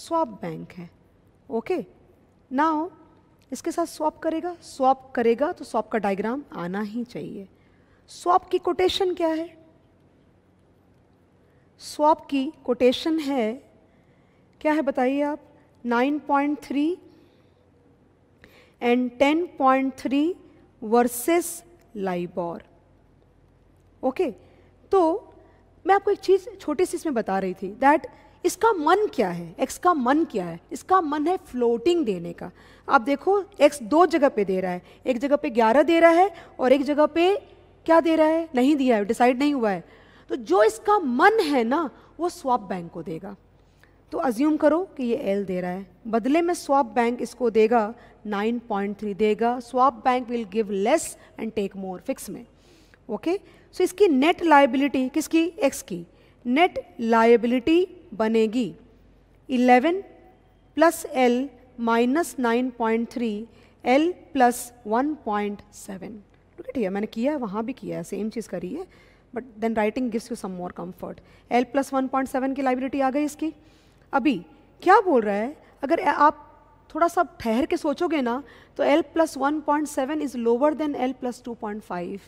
स्वाप बैंक है ओके नाउ इसके साथ स्वाप करेगा स्वाप करेगा तो स्वाप का डायग्राम आना ही चाहिए स्वाप की कोटेशन क्या है स्वाप की कोटेशन है क्या है बताइए आप 9.3 एंड 10.3 वर्सेस लाइबॉर ओके तो मैं आपको एक चीज़ छोटी सी इसमें बता रही थी दैट इसका मन क्या है एक्स का मन क्या है इसका मन है फ्लोटिंग देने का आप देखो एक्स दो जगह पे दे रहा है एक जगह पे ग्यारह दे रहा है और एक जगह पे क्या दे रहा है नहीं दिया है डिसाइड नहीं हुआ है तो जो इसका मन है ना वो स्वाप बैंक को देगा तो अज्यूम करो कि ये एल दे रहा है बदले में स्वाप बैंक इसको देगा 9.3 देगा swap bank will give less and take more fix में ओके सो इसकी नेट लाइबिलिटी किसकी एक्स की नेट लाइबिलिटी बनेगी 11 plus L minus nine point three L plus one point seven ठीक है मैंने किया है वहाँ भी किया है सेम चीज़ करी है but then writing gives you some more comfort L plus one point seven की लाइबिलिटी आ गई इसकी अभी क्या बोल रहा है अगर आप थोड़ा सा ठहर के सोचोगे ना तो L plus one point seven is lower than L plus two point five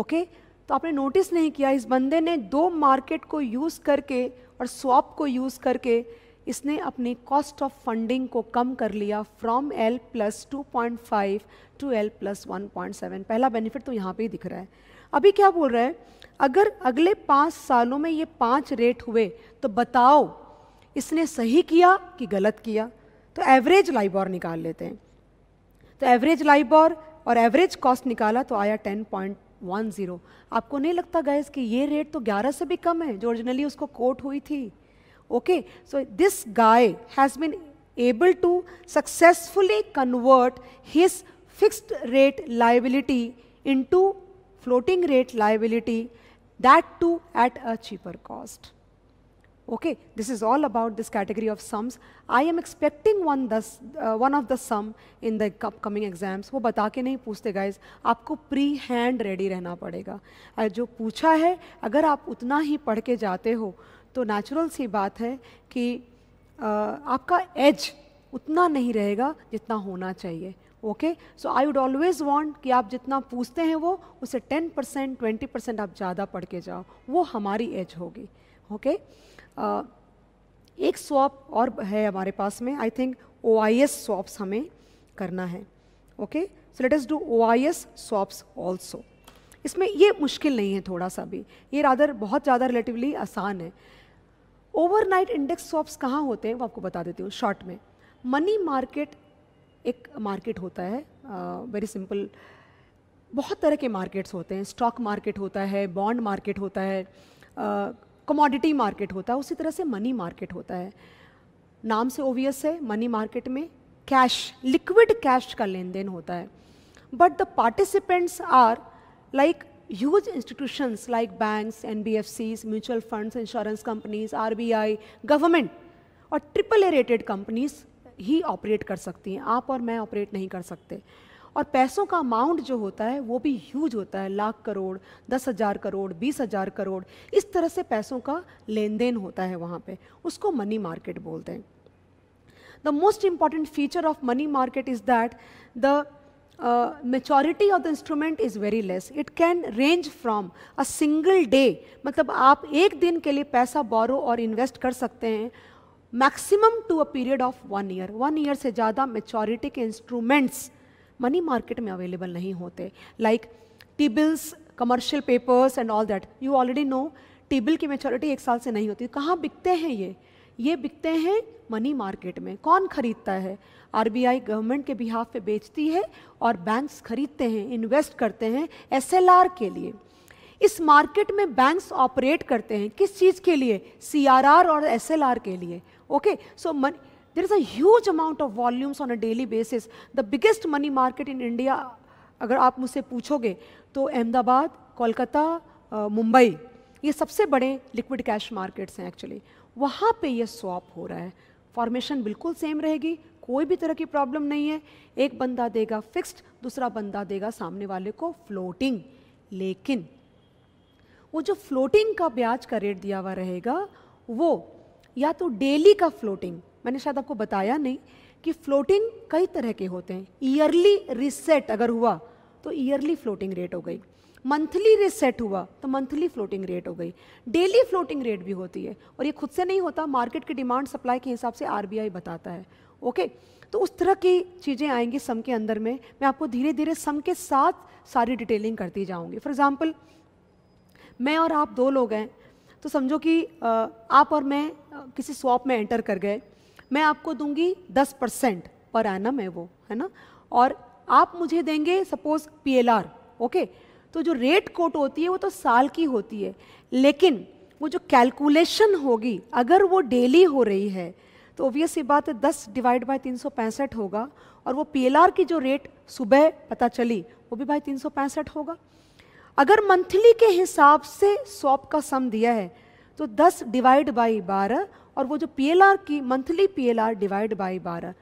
okay तो आपने नोटिस नहीं किया इस बंदे ने दो मार्केट को यूज़ करके और स्वॉप को यूज़ करके इसने अपनी कॉस्ट ऑफ फंडिंग को कम कर लिया from L plus two point five to L plus one point seven पहला बेनिफिट तो यहाँ पे ही दिख रहा है अभी क्या बोल रहा है अगर अगले पाँच सालों में ये पाँच रेट हुए तो बताओ इसने सही किया कि गलत किया तो एवरेज लाइबॉर निकाल लेते हैं तो एवरेज लाइबॉर और एवरेज कॉस्ट निकाला तो आया टेन पॉइंट वन ज़ीरो आपको नहीं लगता गैस कि ये रेट तो ग्यारह से भी कम है जो ओरिजिनली उसको कोट हुई थी okay so this guy has been able to successfully convert his fixed rate liability into floating rate liability, that too at a cheaper cost. Okay, this is all about this category of sums. I am expecting one thus, uh, one of the sum in the upcoming exams. wo bata ke nahi पूछते guys. aapko pre hand ready रहना पड़ेगा. जो पूछा है अगर आप उतना ही पढ़ के जाते हो तो नेचुरल सी बात है कि uh, aapka edge utna nahi rahega jitna hona chahiye okay so I would always want कि आप जितना पूछते हैं वो उसे टेन परसेंट ट्वेंटी परसेंट आप ज़्यादा पढ़ के जाओ वो हमारी एज होगी ओके okay? uh, एक स्वॉप और है हमारे पास में I think O I S swaps हमें करना है okay so let's do O I S swaps also इसमें ये मुश्किल नहीं है थोड़ा सा भी ये रादर बहुत ज़्यादा रिलेटिवली आसान है ओवरनाइट इंडेक्स स्वॉप्स कहाँ होते हैं वो आपको बता देती हूँ शॉर्ट में मनी मार्केट एक मार्केट होता है वेरी सिंपल बहुत तरह के मार्केट्स होते हैं स्टॉक मार्केट होता है बॉन्ड मार्केट होता है कमोडिटी मार्केट होता है उसी तरह से मनी मार्केट होता है नाम से ओवियस है मनी मार्केट में कैश लिक्विड कैश का लेन देन होता है but the participants are like like banks huge institutions like banks, NBFCs, mutual funds, insurance companies, government और ट्रिपल ए रेटेड कंपनीज ही ऑपरेट कर सकती हैं आप और मैं ऑपरेट नहीं कर सकते और पैसों का अमाउंट जो होता है वो भी ह्यूज होता है लाख करोड़ दस हज़ार करोड़ बीस हज़ार करोड़ इस तरह से पैसों का लेन देन होता है वहाँ पे उसको मनी मार्केट बोलते हैं the most important feature of money market is that the maturity of the instrument is very less it can range from a single day मतलब आप एक दिन के लिए पैसा बोरो और इन्वेस्ट कर सकते हैं maximum to a period of one year one year से ज़्यादा मेचोरिटी के इंस्ट्रूमेंट्स मनी मार्केट में अवेलेबल नहीं होते like T bills commercial papers and all that you already know T bill की मेचोरिटी एक साल से नहीं होती कहाँ बिकते हैं ये ये बिकते हैं मनी मार्केट में कौन खरीदता है आई गवर्नमेंट के बिहाफ पे बेचती है और बैंक्स खरीदते हैं इन्वेस्ट करते हैं आर के लिए इस मार्केट में बैंक्स ऑपरेट करते हैं किस चीज़ के लिए आर और आर के लिए Okay, so money, there is a huge amount of volumes on a daily basis. The biggest money market in India, अगर आप मुझसे पूछोगे तो अहमदाबाद कोलकाता मुंबई ये सबसे बड़े लिक्विड कैश मार्केट्स हैं एक्चुअली वहाँ पे ये स्वाप हो रहा है फॉर्मेशन बिल्कुल सेम रहेगी कोई भी तरह की प्रॉब्लम नहीं है एक बंदा देगा फिक्स्ड दूसरा बंदा देगा सामने वाले को फ्लोटिंग लेकिन वो जो फ्लोटिंग का ब्याज का रेट दिया हुआ रहेगा वो या तो डेली का फ्लोटिंग मैंने शायद आपको बताया नहीं कि फ्लोटिंग कई तरह के होते हैं ईयरली रिसेट अगर हुआ तो ईयरली फ्लोटिंग रेट हो गई मंथली रिसेट हुआ तो मंथली फ्लोटिंग रेट हो गई डेली फ्लोटिंग रेट भी होती है और ये खुद से नहीं होता मार्केट की डिमांड सप्लाई के हिसाब से आर बताता है ओके तो उस तरह की चीज़ें आएंगी सम के अंदर में मैं आपको धीरे धीरे सम के साथ सारी डिटेलिंग करती जाऊँगी फॉर एग्ज़ाम्पल मैं और आप दो लोग हैं तो समझो कि आप और मैं किसी स्वॉप में एंटर कर गए मैं आपको दूंगी दस परसेंट पर एनम है वो है ना और आप मुझे देंगे सपोज पीएलआर ओके तो जो रेट कोट होती है वो तो साल की होती है लेकिन वो जो कैलकुलेशन होगी अगर वो डेली हो रही है तो ऑब्वियस ये बात है दस डिवाइड बाई तीन होगा और वो पी की जो रेट सुबह पता चली वो भी भाई तीन होगा अगर मंथली के हिसाब से शॉप का सम दिया है तो 10 डिवाइड बाई 12 और वो जो पी की मंथली पी डिवाइड बाई 12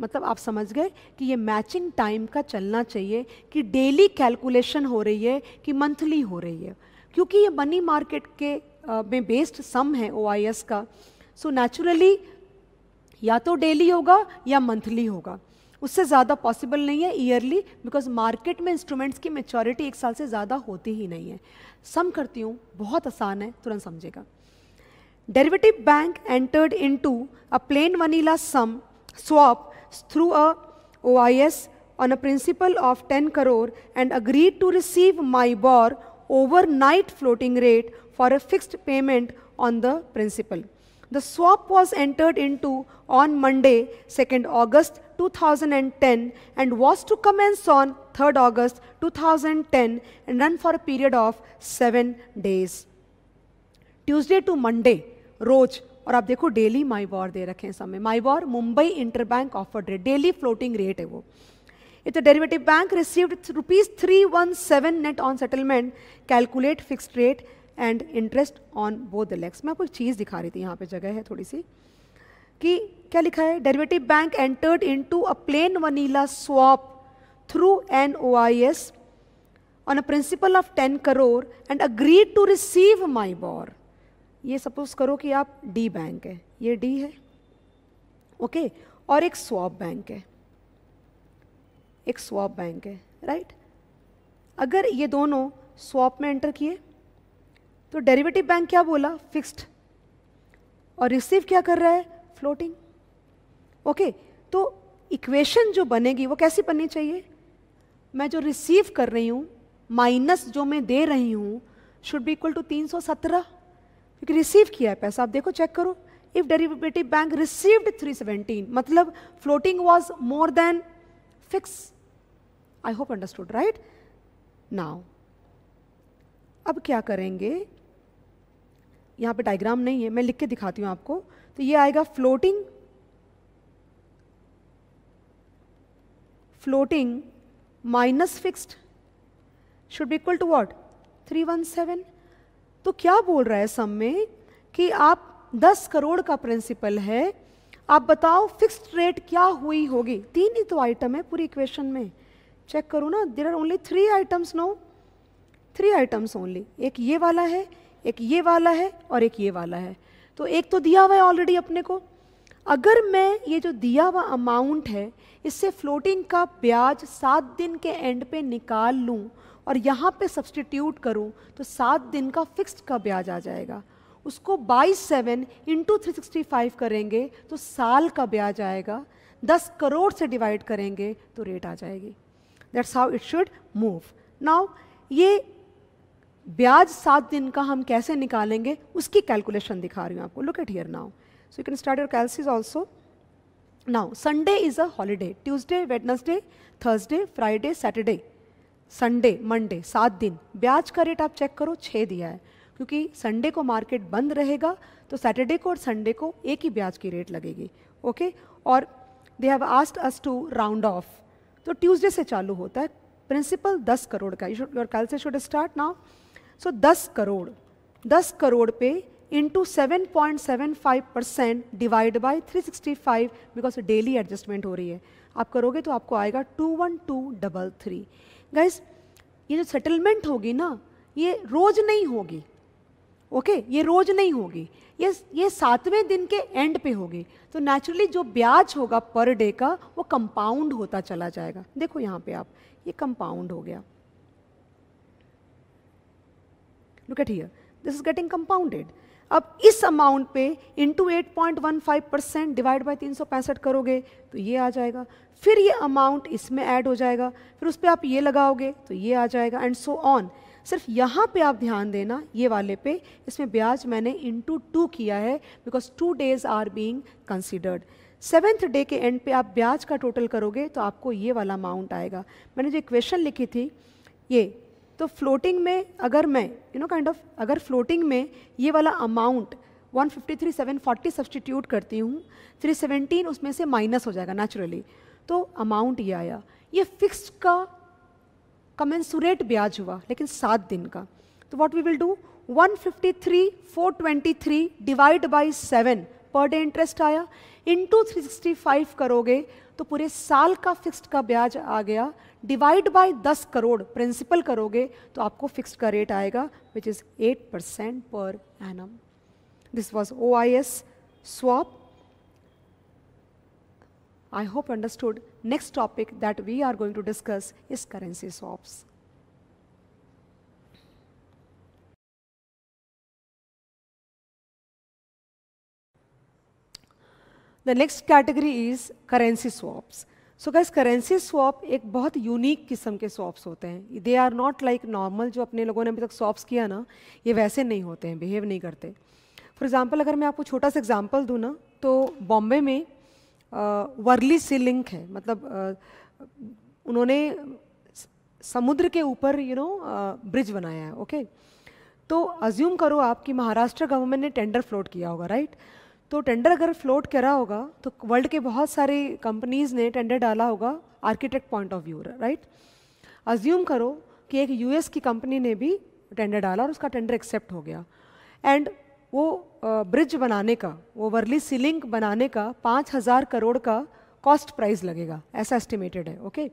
मतलब आप समझ गए कि ये मैचिंग टाइम का चलना चाहिए कि डेली कैलकुलेशन हो रही है कि मंथली हो रही है क्योंकि ये मनी मार्केट के आ, में बेस्ड सम है ओ का सो so नेचुरली या तो डेली होगा या मंथली होगा उससे ज़्यादा पॉसिबल नहीं है ईयरली बिकॉज मार्केट में इंस्ट्रूमेंट्स की मेचोरिटी एक साल से ज़्यादा होती ही नहीं है सम करती हूँ बहुत आसान है तुरंत समझेगा Derivative bank entered into a plain vanilla sum swap through a OIS on a principal of 10 crore and agreed to receive MIBOR overnight floating rate for a fixed payment on the principal. The swap was entered into on Monday 2nd August 2010 and was to commence on 3rd August 2010 and run for a period of 7 days. Tuesday to Monday रोज और आप देखो daily माई war दे रखे हैं समय MIBOR Mumbai inter bank offered rate daily floating rate है वो derivative bank derivative rupees three one seven net on settlement calculate fixed rate and interest on both the legs मैं आपको एक चीज़ दिखा रही थी यहाँ पे जगह है थोड़ी सी कि क्या लिखा है derivative bank entered into a plain vanilla swap through an O I S on a principal of ten crore and agreed to receive MIBOR ये सपोज़ करो कि आप डी बैंक है ये डी है ओके और एक स्वाप बैंक है एक स्वाप बैंक है राइट अगर ये दोनों स्वाप में एंटर किए तो डेरिवेटिव बैंक क्या बोला फिक्स्ड और रिसीव क्या कर रहा है फ्लोटिंग ओके okay, तो इक्वेशन जो बनेगी वो कैसी बननी चाहिए मैं जो रिसीव कर रही हूँ माइनस जो मैं दे रही हूँ शुड बी इक्वल टू तीन सौ सत्रह क्योंकि रिसीव किया है पैसा आप देखो चेक करो इफ डेरिवेटिव बैंक रिसीव्ड 317 मतलब floating was more than fix I hope understood right now अब क्या करेंगे यहां पे डायग्राम नहीं है मैं लिख के दिखाती हूं आपको तो ये आएगा floating floating minus fixed should be equal to what 317 तो क्या बोल रहा है सम में कि आप दस करोड़ का प्रिंसिपल है आप बताओ फिक्स्ड रेट क्या हुई होगी तीन ही तो आइटम है पूरी इक्वेशन में चेक करो ना there are only three items no three items only एक ये वाला है एक ये वाला है और एक ये वाला है तो एक तो दिया हुआ है ऑलरेडी अपने को अगर मैं ये जो दिया हुआ अमाउंट है इससे फ्लोटिंग का ब्याज सात दिन के एंड पे निकाल लूँ और यहाँ पे सब्सटीट्यूट करूँ तो सात दिन का फिक्स्ड का ब्याज आ जाएगा उसको बाईस seven into three sixty five करेंगे तो साल का ब्याज आएगा दस करोड़ से डिवाइड करेंगे तो रेट आ जाएगी that's how it should move now ये ब्याज सात दिन का हम कैसे निकालेंगे उसकी कैलकुलेशन दिखा रही हूँ आपको look at here now so you can start your calcs also now Sunday is a holiday Tuesday Wednesday Thursday Friday Saturday Sunday Monday सात दिन ब्याज का रेट आप चेक करो छः दिया है क्योंकि संडे को मार्केट बंद रहेगा तो सैटरडे को और संडे को एक ही ब्याज की रेट लगेगी ओके और they have asked us to round off तो ट्यूसडे से चालू होता है प्रिंसिपल दस करोड़ का योर कल से शुड स्टार्ट नाउ सो दस करोड़ दस करोड़ पे into seven point seven five percent divide by three sixty five because daily adjustment हो रही है आप करोगे तो आपको आएगा two one two double three guys ये जो सेटलमेंट होगी ना ये रोज नहीं होगी ओके ये रोज नहीं होगी ये ये सातवें दिन के एंड पे होगी तो नेचुरली जो ब्याज होगा पर डे का वो कंपाउंड होता चला जाएगा देखो यहाँ पे आप ये कंपाउंड हो गया look at here this is getting compounded अब इस अमाउंट पे into eight point one five percent divide by तीन सौ पैंसठ करोगे तो ये आ जाएगा फिर ये अमाउंट इसमें ऐड हो जाएगा फिर उस पर आप ये लगाओगे तो ये आ जाएगा एंड सो ऑन सिर्फ यहाँ पे आप ध्यान देना ये वाले पे इसमें ब्याज मैंने इंटू टू किया है because two days are being considered seventh day के एंड पे आप ब्याज का टोटल करोगे तो आपको ये वाला अमाउंट आएगा मैंने जो इक्वेशन लिखी थी ये तो फ्लोटिंग में अगर मैं यू नो काइंड ऑफ अगर फ्लोटिंग में ये वाला अमाउंट 153740 फिफ्टी सब्सटीट्यूट करती हूँ 317 उसमें से माइनस हो जाएगा नेचुरली तो अमाउंट ये आया ये फिक्स का कमेंसुरेट ब्याज हुआ लेकिन सात दिन का तो what we will do 153 423 divide by seven per day interest आया इनटू 365 करोगे तो पूरे साल का फिक्स्ड का ब्याज आ गया डिवाइड बाय 10 करोड़ प्रिंसिपल करोगे तो आपको फिक्स्ड का रेट आएगा which is 8 percent per annum this was O I S swap I hope understood. Next topic that we are going to discuss is currency swaps. The next category is currency swaps. So guys currency swap एक बहुत unique किस्म के swaps होते हैं they are not like normal जो अपने लोगों ने अभी तक स्वॉप्स किया ना ये वैसे नहीं होते हैं बिहेव नहीं करते फॉर एग्ज़ाम्पल अगर मैं आपको छोटा सा एग्जाम्पल दूँ ना तो बॉम्बे में वर्ली से लिंक है मतलब उन्होंने समुद्र के ऊपर यू नो ब्रिज बनाया है ओके तो अज्यूम करो आपकी महाराष्ट्र गवर्नमेंट ने टेंडर फ्लोट किया होगा राइट तो टेंडर अगर फ्लोट करा होगा तो वर्ल्ड के बहुत सारे कंपनीज़ ने टेंडर डाला होगा architect point of view right assume करो कि एक यूएस की कंपनी ने भी टेंडर डाला और उसका टेंडर एक्सेप्ट हो गया एंड वो ब्रिज बनाने का वो वर्ली सीलिंग बनाने का पाँच हज़ार करोड़ का कॉस्ट प्राइस लगेगा ऐसा एस्टिमेटेड है ओके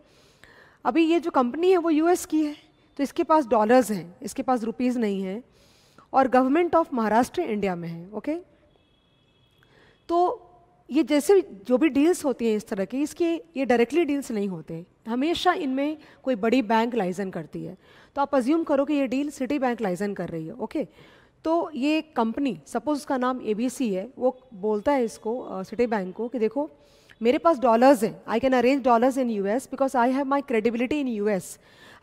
अभी ये जो कंपनी है वो यूएस की है तो इसके पास डॉलर्स हैं इसके पास रुपीज़ नहीं है और गवर्नमेंट ऑफ महाराष्ट्र इंडिया में है ओके तो ये जैसे जो भी डील्स होती हैं इस तरह की इसके ये डायरेक्टली डील्स नहीं होते हमेशा इनमें कोई बड़ी बैंक लाइजन करती है तो आप अज्यूम करो कि ये डील सिटी बैंक लाइजन कर रही है ओके तो ये कंपनी सपोज उसका नाम ए है वो बोलता है इसको सिटी बैंक को कि देखो मेरे पास डॉलर्स हैं I can arrange dollars in US because I have my credibility in US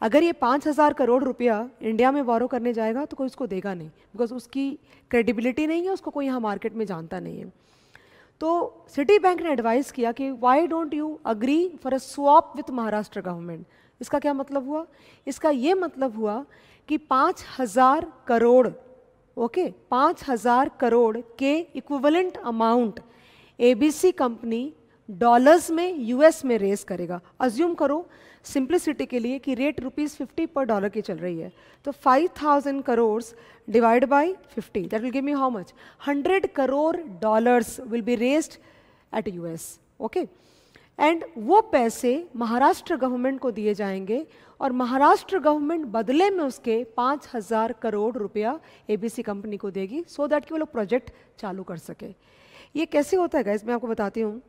अगर ये पाँच हज़ार करोड़ रुपया इंडिया में बोरो करने जाएगा तो कोई उसको देगा नहीं बिकॉज उसकी क्रेडिबिलिटी नहीं है उसको कोई यहाँ मार्केट में जानता नहीं है तो सिटी बैंक ने एडवाइस किया कि why don't you agree for a swap with Maharashtra government इसका क्या मतलब हुआ इसका ये मतलब हुआ कि पाँच हज़ार करोड़ ओके पाँच हज़ार करोड़ के equivalent amount ABC company dollars में यूएस में रेस करेगा अज्यूम करो सिंप्लिसिटी के लिए कि rate rupees fifty per dollar की चल रही है तो five thousand crore divide by fifty that will give me how much hundred crore dollars will be raised at US okay and वो पैसे महाराष्ट्र गवर्नमेंट को दिए जाएंगे और महाराष्ट्र गवर्नमेंट बदले में उसके पाँच हज़ार करोड़ रुपया एबीसी कंपनी को देगी सो so दैट कि वो लोग प्रोजेक्ट चालू कर सके ये कैसे होता है गैस मैं आपको बताती हूँ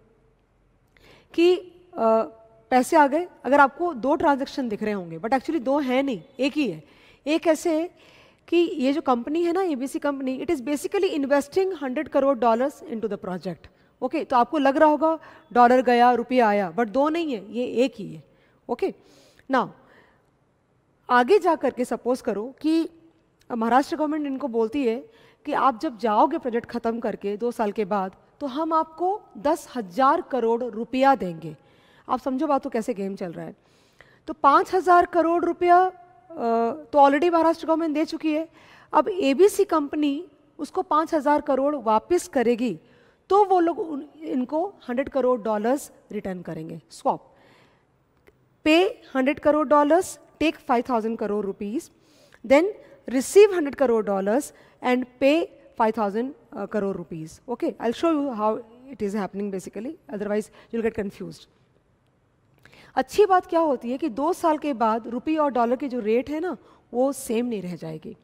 कि आ, पैसे आ गए अगर आपको दो ट्रांजेक्शन दिख रहे होंगे बट एक्चुअली दो हैं नहीं एक ही है एक ऐसे है कि ये जो कंपनी है ना A company it is basically investing hundred crore dollars in the project okay तो आपको लग रहा होगा डॉलर गया रुपया आया बट दो नहीं है ये एक ही है ओके okay? नाउ आगे जा करके सपोज़ करो कि महाराष्ट्र गवर्नमेंट इनको बोलती है कि आप जब जाओगे प्रोजेक्ट ख़त्म करके दो साल के बाद तो हम आपको दस हज़ार करोड़ रुपया देंगे आप समझो बात तो कैसे गेम चल रहा है तो पाँच हज़ार करोड़ रुपया तो ऑलरेडी महाराष्ट्र गवर्नमेंट दे चुकी है अब एबीसी कंपनी उसको पाँच हज़ार करोड़ वापस करेगी तो वो लोग इनको हंड्रेड करोड़ डॉलर्स रिटर्न करेंगे स्वॉप पे hundred crore dollars take 5,000 crore rupees, then receive 100 crore dollars and pay 5,000 uh, crore rupees. Okay, I'll show you how it is happening basically, otherwise you'll get confused. अच्छी बात क्या होती है कि दो साल के बाद रुपी और डॉलर की जो रेट है ना वो सेम नहीं रह जाएगी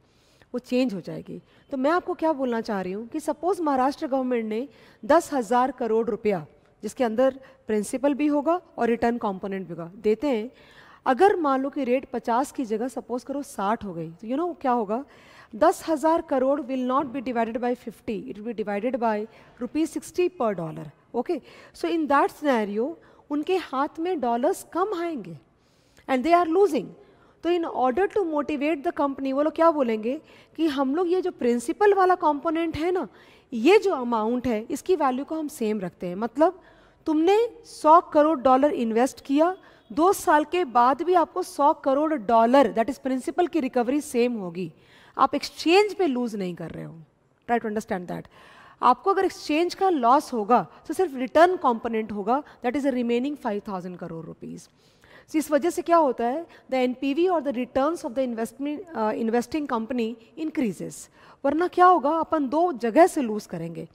वो चेंज हो जाएगी तो मैं आपको क्या बोलना चाह रही हूँ कि सपोज़ महाराष्ट्र गवर्नमेंट ने दस हज़ार करोड़ रुपया जिसके अंदर प्रिंसिपल भी होगा और रिटर्न कंपोनेंट भी होगा देते हैं अगर मान लो कि रेट 50 की जगह सपोज करो 60 हो गई तो यू नो क्या होगा दस हज़ार crore will not be divided by 50 it be divided by rupees sixty per dollar okay so in that scenario उनके हाथ में डॉलर्स कम आएंगे एंड दे आर लूजिंग तो in order to motivate the company वो लोग क्या बोलेंगे कि हम लोग ये जो प्रिंसिपल वाला कॉम्पोनेंट है ना ये जो अमाउंट है इसकी वैल्यू को हम सेम रखते हैं मतलब तुमने सौ करोड़ डॉलर इन्वेस्ट किया दो साल के बाद भी आपको सौ crore dollar that is principal की रिकवरी सेम होगी आप एक्सचेंज पे लूज नहीं कर रहे हो ट्राई टू अंडरस्टैंड दैट आपको अगर एक्सचेंज का लॉस होगा तो सिर्फ रिटर्न कॉम्पोनेंट होगा that is a remaining five thousand crore rupees so, इस वजह से क्या होता है द एन पी वी और the return of the investment investing company increases वरना क्या होगा अपन दो जगह से लूज करेंगे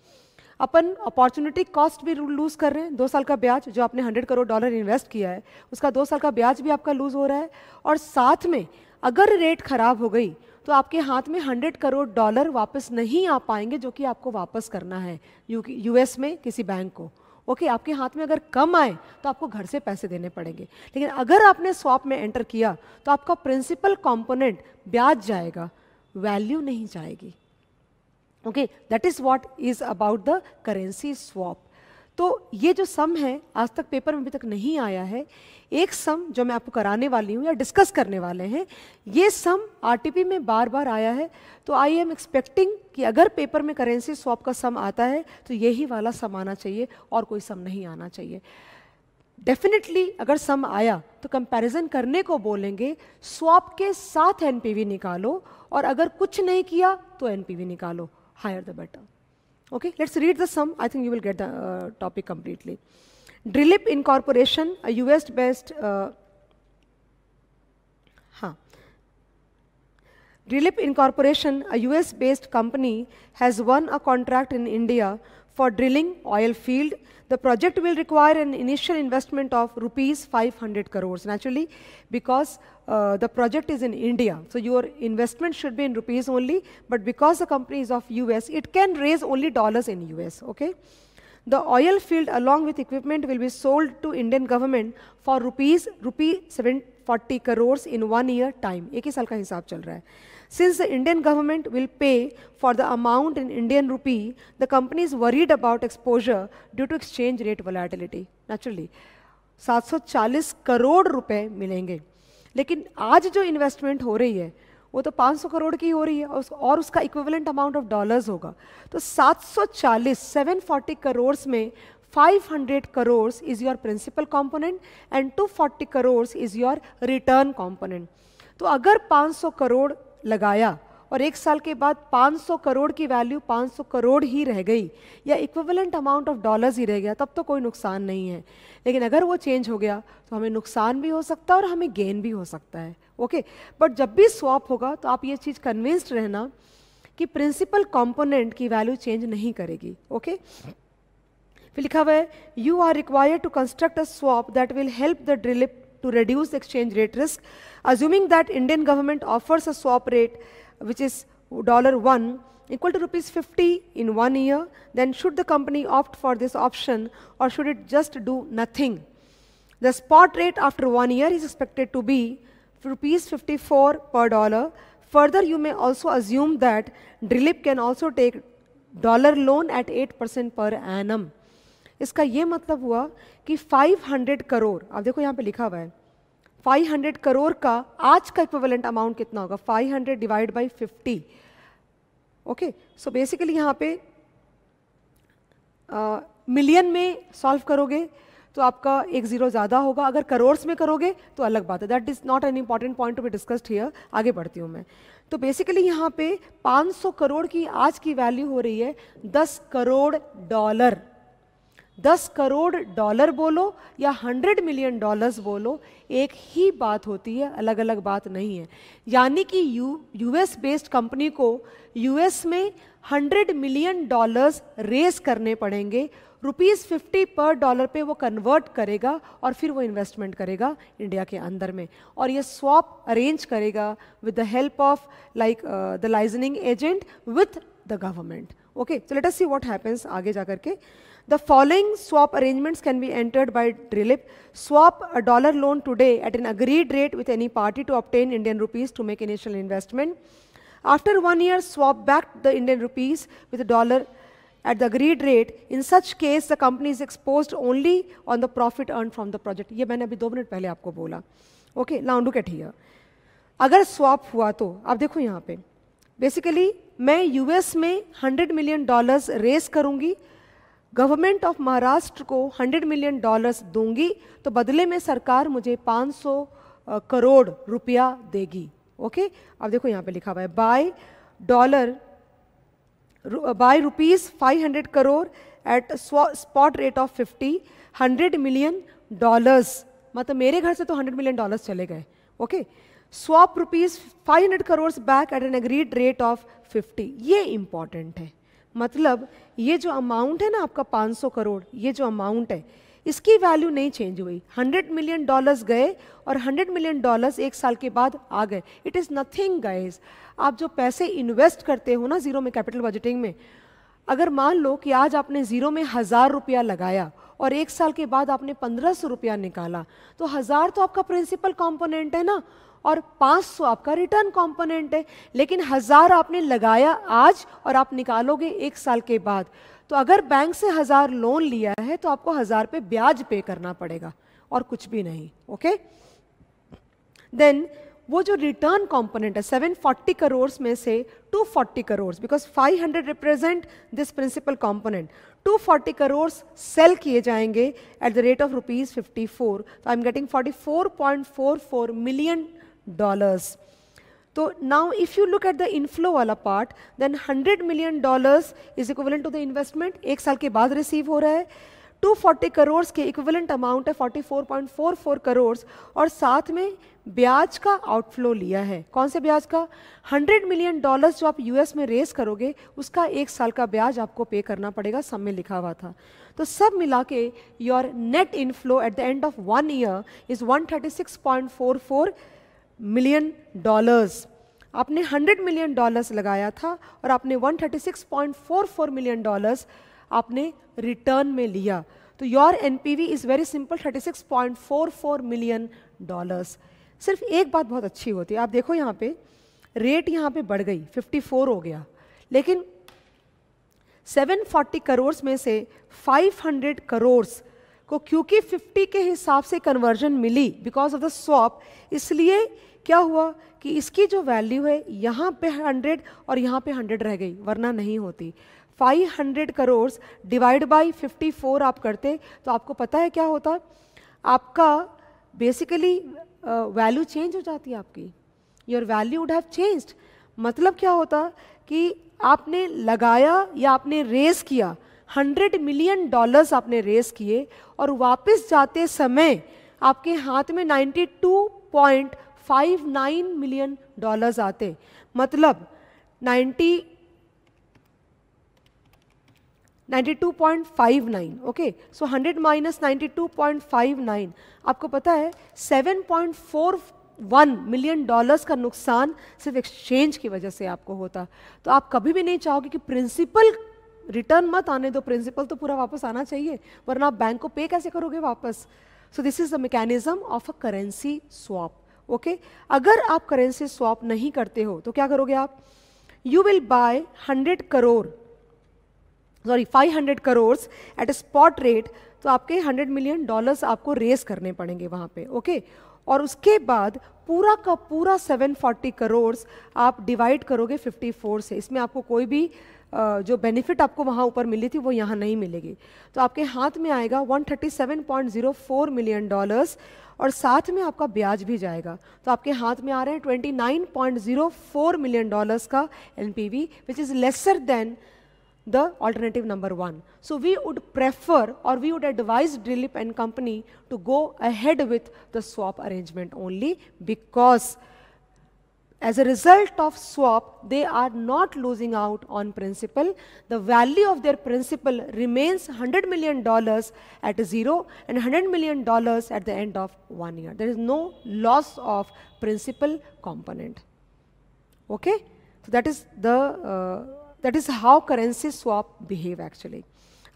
अपन अपॉर्चुनिटी कॉस्ट भी लूज़ कर रहे हैं दो साल का ब्याज जो आपने हंड्रेड करोड़ डॉलर इन्वेस्ट किया है उसका दो साल का ब्याज भी आपका लूज़ हो रहा है और साथ में अगर रेट ख़राब हो गई तो आपके हाथ में हंड्रेड करोड़ डॉलर वापस नहीं आ पाएंगे जो कि आपको वापस करना है यूएस में किसी बैंक को ओके okay, आपके हाथ में अगर कम आए तो आपको घर से पैसे देने पड़ेंगे लेकिन अगर आपने स्वाप में एंटर किया तो आपका प्रिंसिपल कंपोनेंट ब्याज जाएगा वैल्यू नहीं जाएगी okay that is what is about the currency swap तो ये जो सम है आज तक पेपर में अभी तक नहीं आया है एक सम जो मैं आपको कराने वाली हूँ या डिस्कस करने वाले हैं ये सम आरटीपी में बार बार आया है तो आई एम एक्सपेक्टिंग कि अगर पेपर में करेंसी स्वॉप का सम आता है तो यही वाला सम आना चाहिए और कोई सम नहीं आना चाहिए डेफिनेटली अगर सम आया तो कंपेरिजन करने को बोलेंगे स्वॉप के साथ एन निकालो और अगर कुछ नहीं किया तो एन निकालो higher the better. Okay, let's read the sum. I think you will get the uh, topic completely. Drillip Incorporation, a US-based uh, huh. Drillip Incorporation, a US-based company, has won a contract in India for drilling oil field. The project will require an initial investment of rupees 500 crores naturally because uh, the project is in India. So your investment should be in rupees only but because the company is of US it can raise only dollars in US. Okay. The oil field along with equipment will be sold to Indian government for rupees rupee 740 crores in one year time. साल का हिसाब चल रहा है since the Indian government will pay for the amount in Indian rupee, the company is worried about exposure due to exchange rate volatility. Naturally, 740 crore रुपए मिलेंगे लेकिन आज जो इन्वेस्टमेंट हो रही है वो तो 500 करोड़ की हो रही है और, और उसका इक्विवेलेंट अमाउंट ऑफ डॉलर्स होगा तो 740 740 करोड़ में 500 crores is your principal component and 240 crores is your return component. तो अगर 500 करोड़ लगाया और एक साल के बाद 500 करोड़ की वैल्यू 500 करोड़ ही रह गई या इक्विवेलेंट अमाउंट ऑफ डॉलर्स ही रह गया तब तो कोई नुकसान नहीं है लेकिन अगर वो चेंज हो गया तो हमें नुकसान भी हो सकता है और हमें गेन भी हो सकता है ओके बट जब भी स्वॉप होगा तो आप ये चीज़ कन्विंस्ड रहना कि प्रिंसिपल कॉम्पोनेंट की वैल्यू चेंज नहीं करेगी ओके फिर लिखा हुआ है you are required to construct a swap that will help the ड्रिलिप to reduce the exchange rate risk. Assuming that Indian government offers a swap rate which is dollar 1 equal to rupees 50 in one year, then should the company opt for this option or should it just do nothing? The spot rate after one year is expected to be rupees 54 per dollar. Further, you may also assume that Drillip can also take dollar loan at 8% per annum. इसका ये मतलब हुआ कि 500 करोड़ आप देखो यहाँ पे लिखा हुआ है 500 करोड़ का आज का इक्विवेलेंट अमाउंट कितना होगा 500 divide by fifty okay so basically यहाँ पे मिलियन uh, में सॉल्व करोगे तो आपका एक ज़ीरो ज़्यादा होगा अगर करोड़ में करोगे तो अलग बात है that is not an important point to be discussed here आगे बढ़ती हूँ मैं तो बेसिकली यहाँ पे 500 करोड़ की आज की वैल्यू हो रही है 10 करोड़ डॉलर दस करोड़ डॉलर बोलो या हंड्रेड मिलियन डॉलर्स बोलो एक ही बात होती है अलग अलग बात नहीं है यानी कि यू यूएस बेस्ड कंपनी को यूएस में हंड्रेड मिलियन डॉलर्स रेस करने पड़ेंगे रुपीज़ फिफ्टी पर डॉलर पे वो कन्वर्ट करेगा और फिर वो इन्वेस्टमेंट करेगा इंडिया के अंदर में और ये स्वॉप अरेंज करेगा with the help of like the liaisoning agent with the government okay तो let us see what happens आगे जा करके The following swap arrangements can be entered by Trilip. Swap a dollar loan today at an agreed rate with any party to obtain Indian rupees to make initial investment. After one year, swap back the Indian rupees with a dollar at the agreed rate. In such case, the company is exposed only on the profit earned from the project. ye maine abhi 2 minute pehle aapko bola okay now look at here agar swap hua to aap dekho yahan pe basically मैं US में 100 million dollars raise करूँगी government of Maharashtra को 100 million dollars दूंगी तो बदले में सरकार मुझे 500 करोड़ रुपया देगी ओके अब देखो यहाँ पे लिखा हुआ है buy dollar buy rupees 500 crore at spot rate of 50 100 million dollars मतलब मेरे घर से तो 100 मिलियन डॉलर्स चले गए okay swap rupees five crore back at an agreed rate of fifty ये इम्पॉर्टेंट है मतलब ये जो अमाउंट है ना आपका 500 करोड़ ये जो अमाउंट है इसकी वैल्यू नहीं चेंज हुई 100 मिलियन डॉलर्स गए और 100 मिलियन डॉलर्स एक साल के बाद आ गए इट इज़ नथिंग गाइज आप जो पैसे इन्वेस्ट करते हो ना ज़ीरो में कैपिटल बजटिंग में अगर मान लो कि आज आपने ज़ीरो में हज़ार रुपया लगाया और एक साल के बाद आपने पंद्रह सौ रुपया निकाला तो हज़ार तो आपका प्रिंसिपल कॉम्पोनेंट है ना और 500 आपका रिटर्न कंपोनेंट है लेकिन हज़ार आपने लगाया आज और आप निकालोगे एक साल के बाद तो अगर बैंक से हज़ार लोन लिया है तो आपको हज़ार पे ब्याज पे करना पड़ेगा और कुछ भी नहीं ओके देन वो जो रिटर्न कंपोनेंट है 740 करोड़ में से 240 crore because 500 represent this principal component 240 crore sale किए जाएंगे at the rate of rupees fifty तो I am getting 44.44 million dollars. So now if you look at the inflow वाला part, then 100 million dollars is equivalent to the investment. एक साल के बाद receive हो रहा है 240 करोड़ के इक्विवेलेंट अमाउंट है 44.44 करोड़ और साथ में ब्याज का आउटफ्लो लिया है कौन से ब्याज का 100 मिलियन डॉलर्स जो आप यूएस में रेस करोगे उसका एक साल का ब्याज आपको पे करना पड़ेगा सब में लिखा हुआ था तो सब मिला के your net inflow at the end of one year is 136.44 million dollars आपने 100 मिलियन डॉलर्स लगाया था और आपने 136.44 मिलियन डॉलर्स आपने रिटर्न में लिया तो your NPV is very simple 36.44 million dollars सिर्फ एक बात बहुत अच्छी होती है आप देखो यहाँ पे रेट यहाँ पे बढ़ गई 54 हो गया लेकिन 740 करोड़ में से 500 करोड़ को क्योंकि 50 के हिसाब से कन्वर्जन मिली बिकॉज ऑफ द स्वॉप इसलिए क्या हुआ कि इसकी जो वैल्यू है यहाँ पे हंड्रेड और यहाँ पे हंड्रेड रह गई वरना नहीं होती 500 करोड़ डिवाइड बाई 54 आप करते तो आपको पता है क्या होता आपका बेसिकली वैल्यू चेंज हो जाती है आपकी your value would have changed मतलब क्या होता कि आपने लगाया या आपने रेस किया 100 मिलियन डॉलर्स आपने रेस किए और वापस जाते समय आपके हाथ में 92 point five nine million dollars आते मतलब ninety nine okay so hundred minus nine आपको पता है वन मिलियन डॉलर्स का नुकसान सिर्फ एक्सचेंज की वजह से आपको होता तो आप कभी भी नहीं चाहोगे कि प्रिंसिपल रिटर्न मत आने दो प्रिंसिपल तो पूरा वापस आना चाहिए वरना आप बैंक को पे कैसे करोगे वापस so this is the mechanism of a currency swap okay अगर आप करेंसी स्वॉप नहीं करते हो तो क्या करोगे आप you will buy hundred crore sorry five hundred crore at a spot rate तो आपके हंड्रेड मिलियन डॉलर्स आपको रेस करने पड़ेंगे वहाँ पे ओके और उसके बाद पूरा का पूरा 740 करोड़ आप डिवाइड करोगे 54 से इसमें आपको कोई भी जो बेनिफिट आपको वहाँ ऊपर मिली थी वो यहाँ नहीं मिलेगी तो आपके हाथ में आएगा one thirty seven point zero four million dollars और साथ में आपका ब्याज भी जाएगा तो आपके हाथ में आ रहे हैं twenty nine point zero four million dollars का N P V which is lesser than the alternative number one so we would prefer और वी वुड एडवाइज ड्रिलिप and company to go ahead with the swap arrangement only because As a result of swap, they are not losing out on principal. The value of their principal remains $100 million at zero and $100 million at the end of one year. There is no loss of principal component. Okay? So that is the, uh, that is how currency swap behave actually.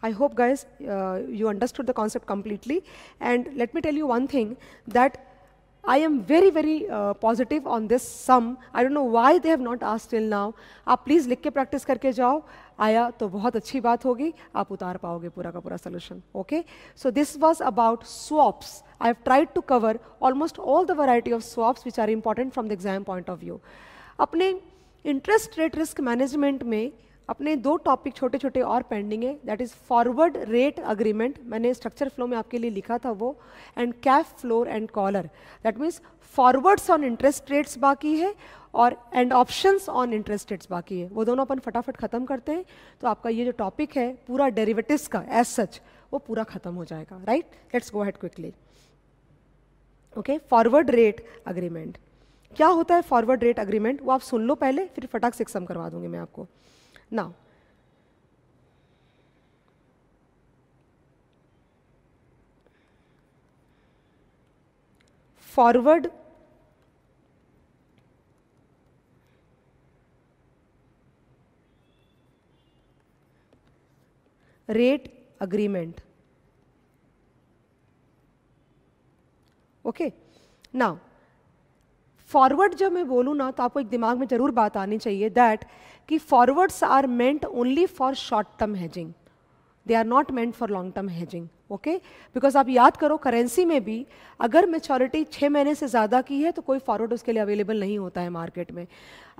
I hope guys, uh, you understood the concept completely. And let me tell you one thing that I am very, very uh, positive on this sum. I don't know why they have not asked till now. आप please लिख के practice करके जाओ आया तो बहुत अच्छी बात होगी आप उतार पाओगे पूरा का पूरा solution okay so this was about swaps I have tried to cover almost all the variety of swaps which are important from the exam point of view अपने इंटरेस्ट रेट रिस्क मैनेजमेंट में अपने दो topic छोटे छोटे और pending है that is forward rate agreement मैंने structure flow में आपके लिए लिखा था वो and cap floor and collar that means forwards on interest rates बाकी है और and options on interest rates बाकी है वो दोनों अपन फटाफट ख़त्म करते हैं तो आपका ये जो टॉपिक है पूरा डेरिवेटिव का एज सच वो पूरा ख़त्म हो जाएगा right let's go ahead quickly okay forward rate agreement क्या होता है फॉरवर्ड रेट अग्रीमेंट वो आप सुन लो पहले फिर फटाक से एक्सम करवा दूंगी मैं आपको Now, forward rate agreement okay now forward जब मैं बोलूँ ना तो आपको एक दिमाग में जरूर बात आनी चाहिए दैट कि forwards are meant only for short term hedging they are not meant for long term hedging okay because आप याद करो करेंसी में भी अगर मेचोरिटी छः महीने से ज़्यादा की है तो कोई फॉरवर्ड उसके लिए अवेलेबल नहीं होता है मार्केट में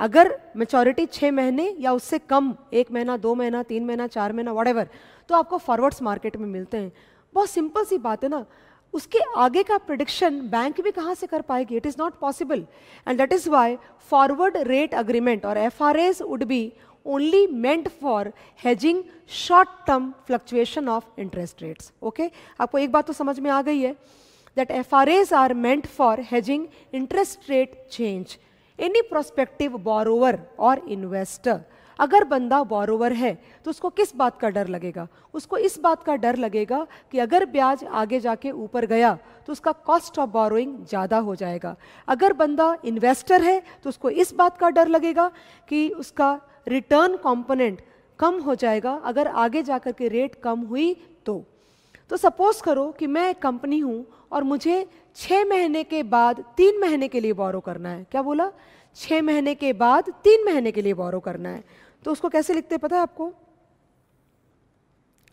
अगर मेचोरिटी छः महीने या उससे कम एक महीना दो महीना तीन महीना चार महीना वट तो आपको फॉरवर्ड्स मार्केट में मिलते हैं बहुत सिंपल सी बात है ना उसके आगे का प्रोडिक्शन बैंक भी कहाँ से कर पाएगी it is not possible and that is why forward rate agreement और F R As would be only meant for hedging short term fluctuation of interest rates okay आपको एक बात तो समझ में आ गई है that F R As are meant for hedging interest rate change any prospective borrower और इन्वेस्टर अगर बंदा बोरोवर है तो उसको किस बात का डर लगेगा उसको इस बात का डर लगेगा कि अगर ब्याज आगे जाके ऊपर गया तो उसका कॉस्ट ऑफ बोरोइंग ज़्यादा हो जाएगा अगर बंदा इन्वेस्टर है तो उसको इस बात का डर लगेगा कि उसका रिटर्न कॉम्पोनेंट कम हो जाएगा अगर आगे जा कर के रेट कम हुई तो तो सपोज़ करो कि मैं एक कंपनी हूँ और मुझे छः महीने के बाद तीन महीने के लिए बोरो करना है क्या बोला छः महीने के बाद तीन महीने के लिए बोरो करना है तो उसको कैसे लिखते पता है आपको